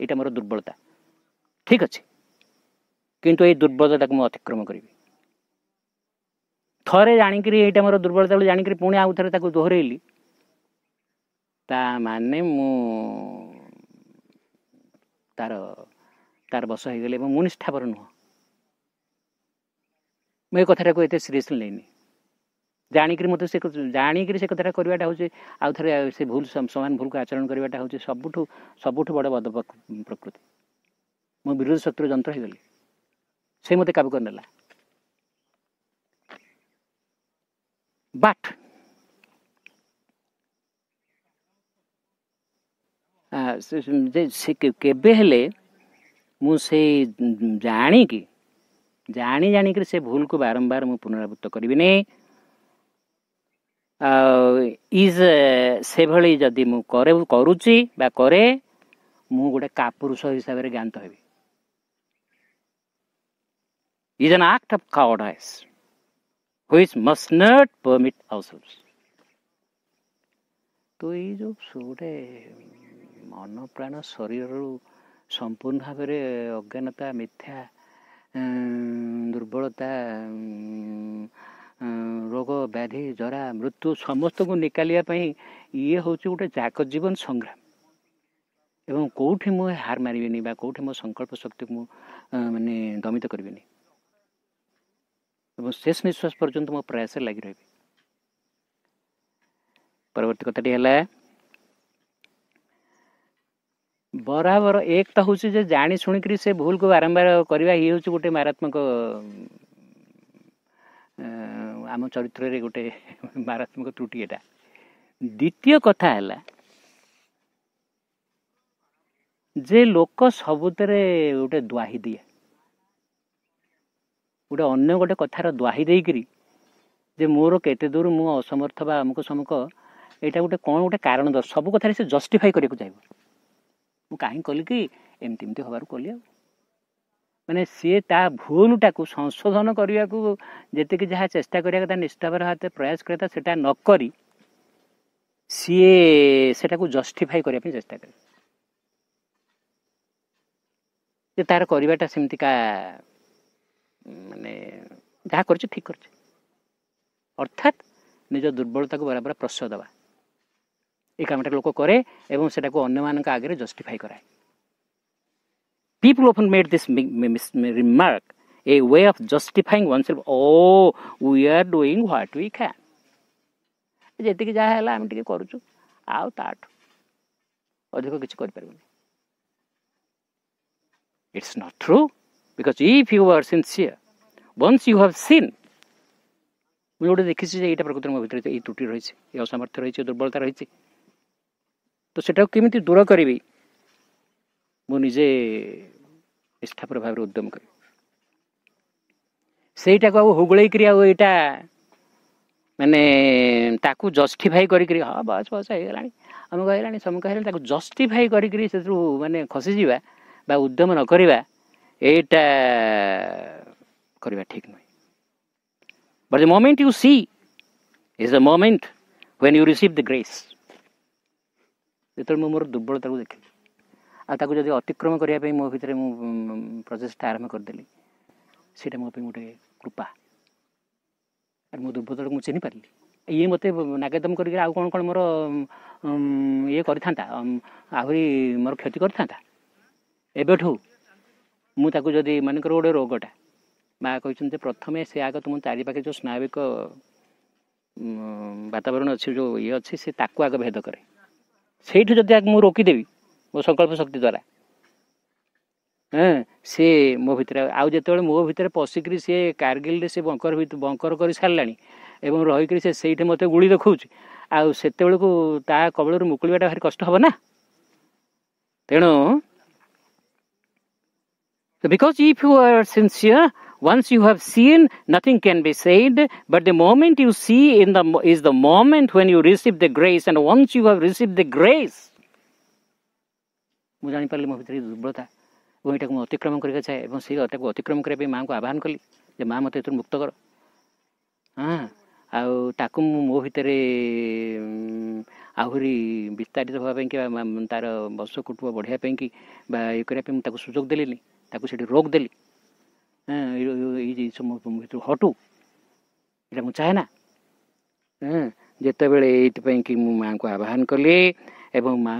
ଏଇଟା ମୋର ଦୁର୍ବଳତା ଠିକ୍ ଅଛି କିନ୍ତୁ ଏଇ ଦୁର୍ବଳତାକୁ ମୁଁ ଅତିକ୍ରମ କରିବି ଥରେ ଜାଣିକିରି ଏଇଟା ମୋର ଦୁର୍ବଳତା ବୋଲି ଜାଣିକିରି ପୁଣି ଆଉ ଥରେ ତାକୁ ଦୋହରେଇଲି ତା ମାନେ ମୁଁ ତାର ତାର ବସ ହେଇଗଲି ଏବଂ ମୁଁ ନିଷ୍ଠାପର ନୁହଁ ମୁଁ ଏ କଥାଟାକୁ ଏତେ ସିରିୟସଲି ନେଇନି ଜାଣିକିରି ମଧ୍ୟ ସେ ଜାଣିକିରି ସେ କଥାଟା କରିବାଟା ହେଉଛି ଆଉ ଥରେ ସେ ଭୁଲ ସମାନ ଭୁଲକୁ ଆଚରଣ କରିବାଟା ହେଉଛି ସବୁଠୁ ସବୁଠୁ ବଡ଼ ବଦ ପ୍ରକୃତି ମୁଁ ବିରୋଧ ଶକ୍ତିର ଯନ୍ତ୍ର ହେଇଗଲି ସେ ମୋତେ କାବୁ କରିନେଲା ବାଟ୍ ଯେ ସେ କେବେ ହେଲେ ମୁଁ ସେଇ ଜାଣିକି ଜାଣି ଜାଣିକିରି ସେ ଭୁଲକୁ ବାରମ୍ବାର ମୁଁ ପୁନରାବୃତ୍ତ କରିବିନି ଆଉ ଇଜ୍ ସେଭଳି ଯଦି ମୁଁ କରେ କରୁଛି ବା କରେ ମୁଁ ଗୋଟେ କାପୁରୁଷ ହିସାବରେ ଜ୍ଞାନ୍ତ ହେବି is an act of cowardice which must not permit house ତ ଏଇ ଯେଉଁ ଗୋଟେ ମନ ପ୍ରାଣ ଶରୀରରୁ ସମ୍ପୂର୍ଣ୍ଣ ଭାବରେ ଅଜ୍ଞାନତା ମିଥ୍ୟା ଦୁର୍ବଳତା ରୋଗ ବ୍ୟାଧି ଜରା ମୃତ୍ୟୁ ସମସ୍ତଙ୍କୁ ନିକାଲିବା ପାଇଁ ଇଏ ହେଉଛି ଗୋଟେ ଜାକଜୀବନ ସଂଗ୍ରାମ ଏବଂ କେଉଁଠି ମୁଁ ହାର ମାରିବିନି ବା କେଉଁଠି ମୋ ସଂକଳ୍ପ ଶକ୍ତିକୁ ମୁଁ ମାନେ ଦମିତ କରିବିନି ଏବଂ ଶେଷ ନିଶ୍ୱାସ ପର୍ଯ୍ୟନ୍ତ ମୋ ପ୍ରୟାସରେ ଲାଗି ରହିବି ପରବର୍ତ୍ତୀ କଥାଟି ହେଲା ବରାବର ଏକ ତ ହେଉଛି ଯେ ଜାଣି ଶୁଣିକିରି ସେ ଭୁଲକୁ ବାରମ୍ବାର କରିବା ଇଏ ହେଉଛି ଗୋଟେ ମାରାତ୍ମକ ଆମ ଚରିତ୍ରରେ ଗୋଟେ ମାରାତ୍ମକ ତ୍ରୁଟି ଏଇଟା ଦ୍ୱିତୀୟ କଥା ହେଲା ଯେ ଲୋକ ସବୁଥିରେ ଗୋଟେ ଦୁଆହି ଦିଏ ଗୋଟେ ଅନ୍ୟ ଗୋଟେ କଥାର ଦୁଆହି ଦେଇକରି ଯେ ମୋର କେତେ ଦୂର ମୁଁ ଅସମର୍ଥ ବା ଆମକୁ ସମ୍ମୁଖ ଏଇଟା ଗୋଟେ କ'ଣ ଗୋଟେ କାରଣ ସବୁ କଥାରେ ସେ ଜଷ୍ଟିଫାଏ କରିବାକୁ ଚାହିଁବ ମୁଁ କାହିଁକି କଲି କି ଏମିତି ଏମିତି ହେବାରୁ କଲି ଆଉ ମାନେ ସିଏ ତା ଭୁଲଟାକୁ ସଂଶୋଧନ କରିବାକୁ ଯେତିକି ଯାହା ଚେଷ୍ଟା କରିବା କଥା ନିଷ୍ଠାବର ହାତ ପ୍ରୟାସ କରିବା ସେଟା ନ କରି ସିଏ ସେଟାକୁ ଜଷ୍ଟିଫାଇ କରିବା ପାଇଁ ଚେଷ୍ଟା କରେ ଯେ ତାର କରିବାଟା ସେମିତିକା ମାନେ ଯାହା କରୁଛି ଠିକ୍ କରୁଛି ଅର୍ଥାତ୍ ନିଜ ଦୁର୍ବଳତାକୁ ବରାବର ପ୍ରଶ୍ରୟ ଦେବା ଏ କାମଟା ଲୋକ କରେ ଏବଂ সেটাকে ଅନ୍ୟମାନଙ୍କ ଆଗରେ জস্টিফাই କରାଏ people often made this remark a way of justifying oneself oh we are doing what we can ଯେତିକି ଯାହା ହେଲା ଆମେ ଟିକେ କରୁଛୁ ଆଉ ତାଠୁ ଅଧିକ କିଛି କରିପାରିବୁନି it's not true because if you are sincere once you have seen ମୁଁ ଗୋଟେ ଦେଖିଛି ଯେ ଏଇଟା ପ୍ରକୃତରେ ମୋ ଭିତରେ ଏଇ ତ୍ରୁଟି ରହିଛି ଏ ଅସାମର୍ଥ୍ୟ ରହିଛି ଦୁର୍ବଳତା ରହିଛି ତ ସେଟାକୁ କେମିତି ଦୂର କରିବି ମୁଁ ନିଜେ ନିଷ୍ଠାପର ଭାବରେ ଉଦ୍ୟମ କରିବ ସେଇଟାକୁ ଆଉ ହୁଗୁଳେଇକିରି ଆଉ ଏଇଟା ମାନେ ତାକୁ ଜଷ୍ଟିଫାଇ କରିକିରି ହଁ ବସ ବସ ହେଇଗଲାଣି ଆମକୁ ହେଇଗଲାଣି ସମ୍ମୁଖ ହେଲାଣି ତାକୁ ଜଷ୍ଟିଫାଇ କରିକିରି ସେଥିରୁ ମାନେ ଖସିଯିବା ବା ଉଦ୍ୟମ ନ କରିବା ଏଇଟା କରିବା ଠିକ୍ ନୁହେଁ but the moment you see is a moment when you receive the grace ଯେତେବେଳେ ମୁଁ ମୋର ଦୁର୍ବଳତାକୁ ଦେଖିଲି ଆଉ ତାକୁ ଯଦି ଅତିକ୍ରମ କରିବା ପାଇଁ ମୋ ଭିତରେ ମୁଁ ପ୍ରଚେଷ୍ଟା ଆରମ୍ଭ କରିଦେଲି ସେଇଟା ମୋ ପାଇଁ ଗୋଟେ କୃପା ମୋ ଦୁର୍ବଳତାକୁ ମୁଁ ଚିହ୍ନିପାରିଲି ଇଏ ମୋତେ ନାଗେଦମ କରିକି ଆଉ କ'ଣ କ'ଣ ମୋର ଇଏ କରିଥାନ୍ତା ଆହୁରି ମୋର କ୍ଷତି କରିଥାନ୍ତା ଏବେଠୁ ମୁଁ ତାକୁ ଯଦି ମନେକର ଗୋଟେ ରୋଗଟା ମା କହିଛନ୍ତି ପ୍ରଥମେ ସେ ଆଗ ତୁମ ଚାରିପାଖେ ଯେଉଁ ସ୍ନାବିକ ବାତାବରଣ ଅଛି ଯେଉଁ ଇଏ ଅଛି ସେ ତାକୁ ଆଗ ଭେଦ କରେ ସେଇଠୁ ଯଦି ମୁଁ ରୋକିଦେବି ମୋ ସଂକଳ୍ପ ଶକ୍ତି ଦ୍ୱାରା ସେ ମୋ ଭିତରେ ଆଉ ଯେତେବେଳେ ମୋ ଭିତରେ ପଶିକିରି ସିଏ କାର୍ଗିଲରେ ସେ ବଙ୍କର ବଙ୍କର କରି ସାରିଲାଣି ଏବଂ ରହିକିରି ସେ ସେଇଠି ମୋତେ ଗୁଳି ଦେଖାଉଛି ଆଉ ସେତେବେଳକୁ ତା କବଳରୁ ମୁକୁଳିବାଟା ଭାରି କଷ୍ଟ ହେବ ନା ତେଣୁ because if you are sincere once you have seen nothing can be said but the moment you see in the is the moment when you receive the grace and once you have received the grace म जापारि मो भित्र दुर्बलता म अतिक्रम गरेको चाहे अतिक्रम गर् माँको आह्वान कि माँ मत यत्रो मुक्त गरौँ तो विस्तारित भइ कि तार बस कुटुब बढाइक सु रोक्स म हटु एउटा म चाहे नै यति महाको आह्वान कले मार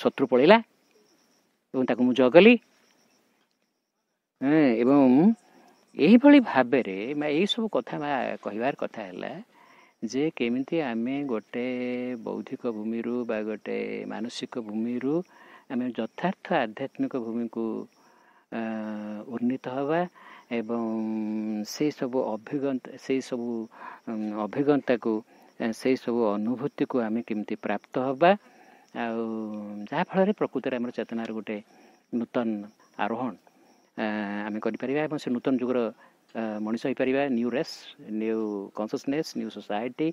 ଶତ୍ରୁ ପଳେଇଲା ଏବଂ ତାକୁ ମୁଁ ଜଗଲି ଏବଂ ଏହିଭଳି ଭାବରେ ଏହିସବୁ କଥା କହିବାର କଥା ହେଲା ଯେ କେମିତି ଆମେ ଗୋଟେ ବୌଦ୍ଧିକ ଭୂମିରୁ ବା ଗୋଟେ ମାନସିକ ଭୂମିରୁ ଆମେ ଯଥାର୍ଥ ଆଧ୍ୟାତ୍ମିକ ଭୂମିକୁ ଉନ୍ନୀତ ହେବା ଏବଂ ସେସବୁ ଅଭିଜ୍ଞତା ସେସବୁ ଅଭିଜ୍ଞତାକୁ ସେହିସବୁ ଅନୁଭୂତିକୁ ଆମେ କେମିତି ପ୍ରାପ୍ତ ହେବା ଆଉ ଯାହାଫଳରେ ପ୍ରକୃତରେ ଆମର ଚେତନାର ଗୋଟେ ନୂତନ ଆରୋହଣ ଆମେ କରିପାରିବା ଏବଂ ସେ ନୂତନ ଯୁଗର ମଣିଷ ହୋଇପାରିବା new race new consciousness new society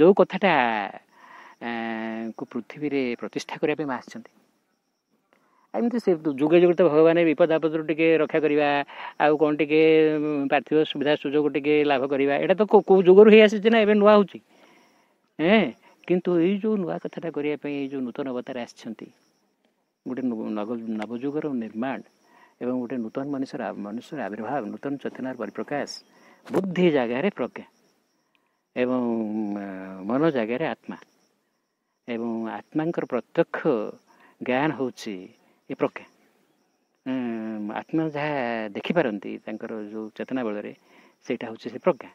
ଯେଉଁ କଥାଟା କୁ ପୃଥିବୀରେ ପ୍ରତିଷ୍ଠା କରିବା ପାଇଁ ଆସିଛନ୍ତି ଏମିତି ସେ ଯୁଗେ ଯୁଗେ ତ ଭଗବାନ ବିପଦ ଆପଦରୁ ଟିକେ ରକ୍ଷା କରିବା ଆଉ କ'ଣ ଟିକେ ପାର୍ଥିବ ସୁବିଧା ସୁଯୋଗ ଟିକେ ଲାଭ କରିବା ଏଇଟା ତ କେଉଁ ଯୁଗରୁ ହେଇ ଆସିଛି ନା ଏବେ ନୂଆ ହେଉଛି ଏଁ କିନ୍ତୁ ଏଇ ଯେଉଁ ନୂଆ କଥାଟା କରିବା ପାଇଁ ଏଇ ଯେଉଁ ନୂତନ ଅବତାର ଆସିଛନ୍ତି ଗୋଟେ ନବଯୁଗର ନିର୍ମାଣ ଏବଂ ଗୋଟେ ନୂତନ ମନୁଷ୍ୟର ମନୁଷ୍ୟର ଆବିର୍ଭାବ ନୂତନ ଚେତନାର ପରିପ୍ରକାଶ ବୁଦ୍ଧି ଜାଗାରେ ପ୍ରଜ୍ଞା ଏବଂ ମନ ଜାଗାରେ ଆତ୍ମା ଏବଂ ଆତ୍ମାଙ୍କର ପ୍ରତ୍ୟକ୍ଷ ଜ୍ଞାନ ହେଉଛି ଏ ପ୍ରଜ୍ଞା ଆତ୍ମା ଯାହା ଦେଖିପାରନ୍ତି ତାଙ୍କର ଯେଉଁ ଚେତନା ବଳରେ ସେଇଟା ହେଉଛି ସେ ପ୍ରଜ୍ଞା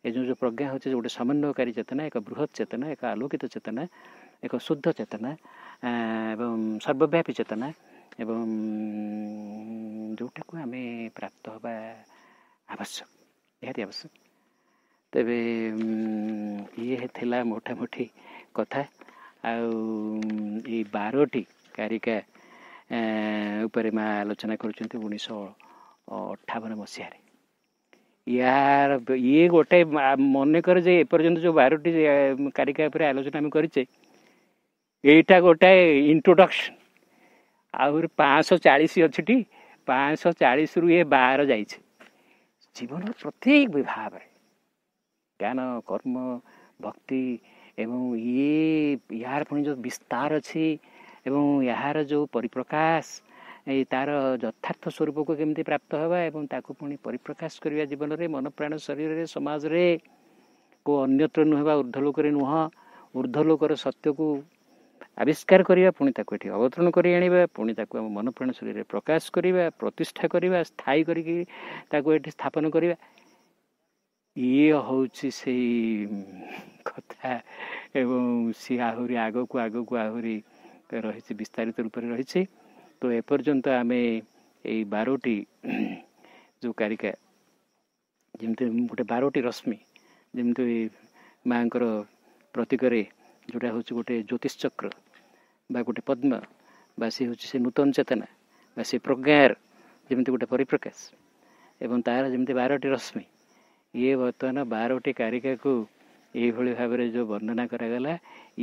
ଏ ଯେଉଁ ଯେଉଁ ପ୍ରଜ୍ଞା ହେଉଛି ଗୋଟେ ସମନ୍ୱୟକାରୀ ଚେତନା ଏକ ବୃହତ୍ ଚେତନା ଏକ ଆଲୋକିତ ଚେତନା ଏକ ଶୁଦ୍ଧ ଚେତନା ଏବଂ ସର୍ବବ୍ୟାପୀ ଚେତନା ଏବଂ ଯେଉଁଟାକୁ ଆମେ ପ୍ରାପ୍ତ ହେବା ଆବଶ୍ୟକ ନିହାତି ଆବଶ୍ୟକ ତେବେ ଇଏ ଥିଲା ମୋଟାମୋଟି କଥା ଆଉ ଏଇ ବାରଟି କାରିକା ଉପରେ ମା ଆଲୋଚନା କରୁଛନ୍ତି ଉଣେଇଶହ ଅଠାବନ ମସିହାରେ ইয়ার ইয়ে গোটে মনে করে যে এপর্যন্ত যে বারোটি কারিকা উপরে আলোচনা আমি করছে এইটা গোটায় ইন্ট্রোডকশন আহরি পাঁচশো চাଳିଶ অছিটি পাঁচশো চাଳିଶରୁ ଇଏ ବାର ଯାଇଛି ଜୀବନର ପ୍ରତ୍ୟେକ ବିଭାବରେ ଜ୍ଞାନ କର୍ମ ଭକ୍ତି ଏବଂ ଇଏ ଏହାର ପୁଣି ଯେଉଁ ବିସ୍ତାର ଅଛି ଏବଂ ଏହାର ଯେଉଁ ପରିପ୍ରକାଶ ଏଇ ତାର ଯଥାର୍ଥ ସ୍ୱରୂପକୁ କେମିତି ପ୍ରାପ୍ତ ହେବା ଏବଂ ତାକୁ ପୁଣି ପରିପ୍ରକାଶ କରିବା ଜୀବନରେ ମନପ୍ରାଣ ଶରୀରରେ ସମାଜରେ କେଉଁ ଅନ୍ୟତ୍ର ନୁହେଁ ବା ଉର୍ଦ୍ଧ୍ୱ ଲୋକରେ ନୁହଁ ଉର୍ଦ୍ଧ୍ୱ ଲୋକର ସତ୍ୟକୁ ଆବିଷ୍କାର କରିବା ପୁଣି ତାକୁ ଏଠି ଅବତରଣ କରି ଆଣିବା ପୁଣି ତାକୁ ଆମ ମନପ୍ରାଣ ଶରୀରରେ ପ୍ରକାଶ କରିବା ପ୍ରତିଷ୍ଠା କରିବା ସ୍ଥାୟୀ କରିକି ତାକୁ ଏଠି ସ୍ଥାପନ କରିବା ଇଏ ହେଉଛି ସେଇ କଥା ଏବଂ ସିଏ ଆହୁରି ଆଗକୁ ଆଗକୁ ଆହୁରି ରହିଛି ବିସ୍ତାରିତ ରୂପରେ ରହିଛି তো ଏପର୍ଯ୍ୟନ୍ତ ଆମେ ଏଇ ବାରଟି ଯେଉଁ କାରିକା ଯେମିତି ଗୋଟେ ବାରଟି ରଶ୍ମି ଯେମିତି ମାଆଙ୍କର ପ୍ରତୀକରେ ଯେଉଁଟା ହେଉଛି ଗୋଟେ ଜ୍ୟୋତିଷ ଚକ୍ର ବା ଗୋଟେ ପଦ୍ମ ବା ସେ ହେଉଛି ସେ ନୂତନ ଚେତନା ବା ସେ ପ୍ରଜ୍ଞାର ଯେମିତି ଗୋଟେ ପରିପ୍ରକାଶ ଏବଂ ତା'ର ଯେମିତି ବାରଟି ରଶ୍ମି ଇଏ ବର୍ତ୍ତମାନ ବାରଟି କାରିକାକୁ ଏଇଭଳି ଭାବରେ ଯେଉଁ ବର୍ଣ୍ଣନା କରାଗଲା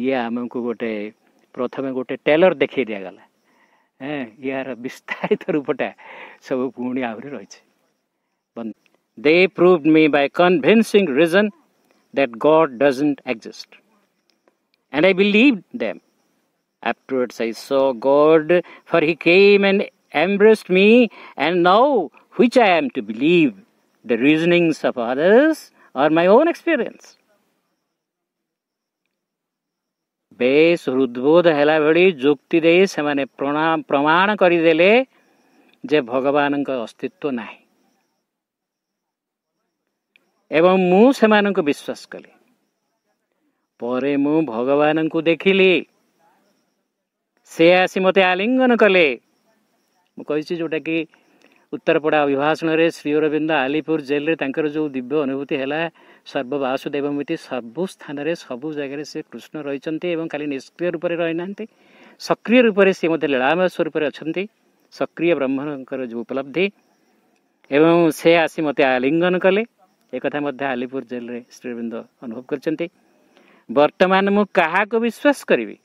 ଇଏ ଆମକୁ ଗୋଟେ ପ୍ରଥମେ ଗୋଟେ ଟେଲର ଦେଖେଇ ଦିଆଗଲା They proved me by convincing reason that God doesn't exist, and I believed them. Afterwards, I saw God, for He came and embraced me, and now which I am to believe, the reasonings of others or my own experience. ବେଶ ହୃଦବୋଧ ହେଲା ଭଳି ଯୁକ୍ତି ଦେଇ ସେମାନେ ପ୍ରମାଣ କରିଦେଲେ ଯେ ଭଗବାନଙ୍କ ଅସ୍ତିତ୍ୱ ନାହିଁ ଏବଂ ମୁଁ ସେମାନଙ୍କୁ ବିଶ୍ୱାସ କଲି ପରେ ମୁଁ ଭଗବାନଙ୍କୁ ଦେଖିଲି ସେ ଆସି ମୋତେ ଆଲିଙ୍ଗନ କଲେ ମୁଁ କହିଛି ଯେଉଁଟାକି उत्तरपडा अभिभाषणले श्री अरविन्द जेल जेल्रे त्यो जो दिव्य अनुभूति होला सर्ववासुदेवमूति सबै स्थानले सबै जगाले से कृष्ण निष्क्रिय रहेन सक्रिय रूप रूपले सिधै लीलामा स्वरूप अहिले सक्रिय जो उपलब्धि एवं ससि मते आलिंगन कले एक अलिपुर जेल श्री अरविन्दव गरिन्छ विश्वास म काश्वास गरे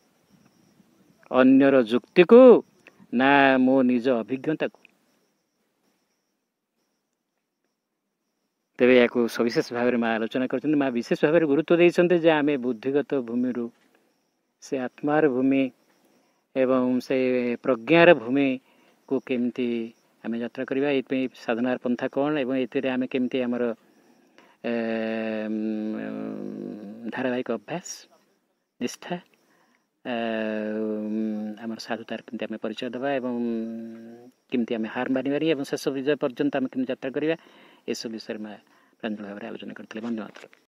को ना मो निज अभिज्ञता দেবে اكو সব বিশেষ ভাবে আলোচনা করছন মা বিশেষ ভাবে গুরুত্ব দিছন যে আমি বুদ্ধিগত ভূমি রূপ সেই আত্মার ভূমি এবং সেই প্রজ্ঞার ভূমি কো কেমতে আমি যাত্রা করিবা এই পে সাধনার পন্থা কোন এবং ইতেরে আমি কেমতে আমরো ধারে বাইক অভ্যাস দিষ্ঠ আমৰ সাту タル পন্ত আমি পৰিচয় দবা এবং କେମିତି ଆମେ ହାର ମାନିପାରିବା ଏବଂ ଶେଷ ବିଜୟ ପର୍ଯ୍ୟନ୍ତ ଆମେ କେମିତି ଯାତ୍ରା କରିବା ଏସବୁ ବିଷୟରେ ମୁଁ ପ୍ରାଞ୍ଜଳ ଭାବରେ ଆଲୋଚନା କରିଥିଲି ଧନ୍ୟବାଦ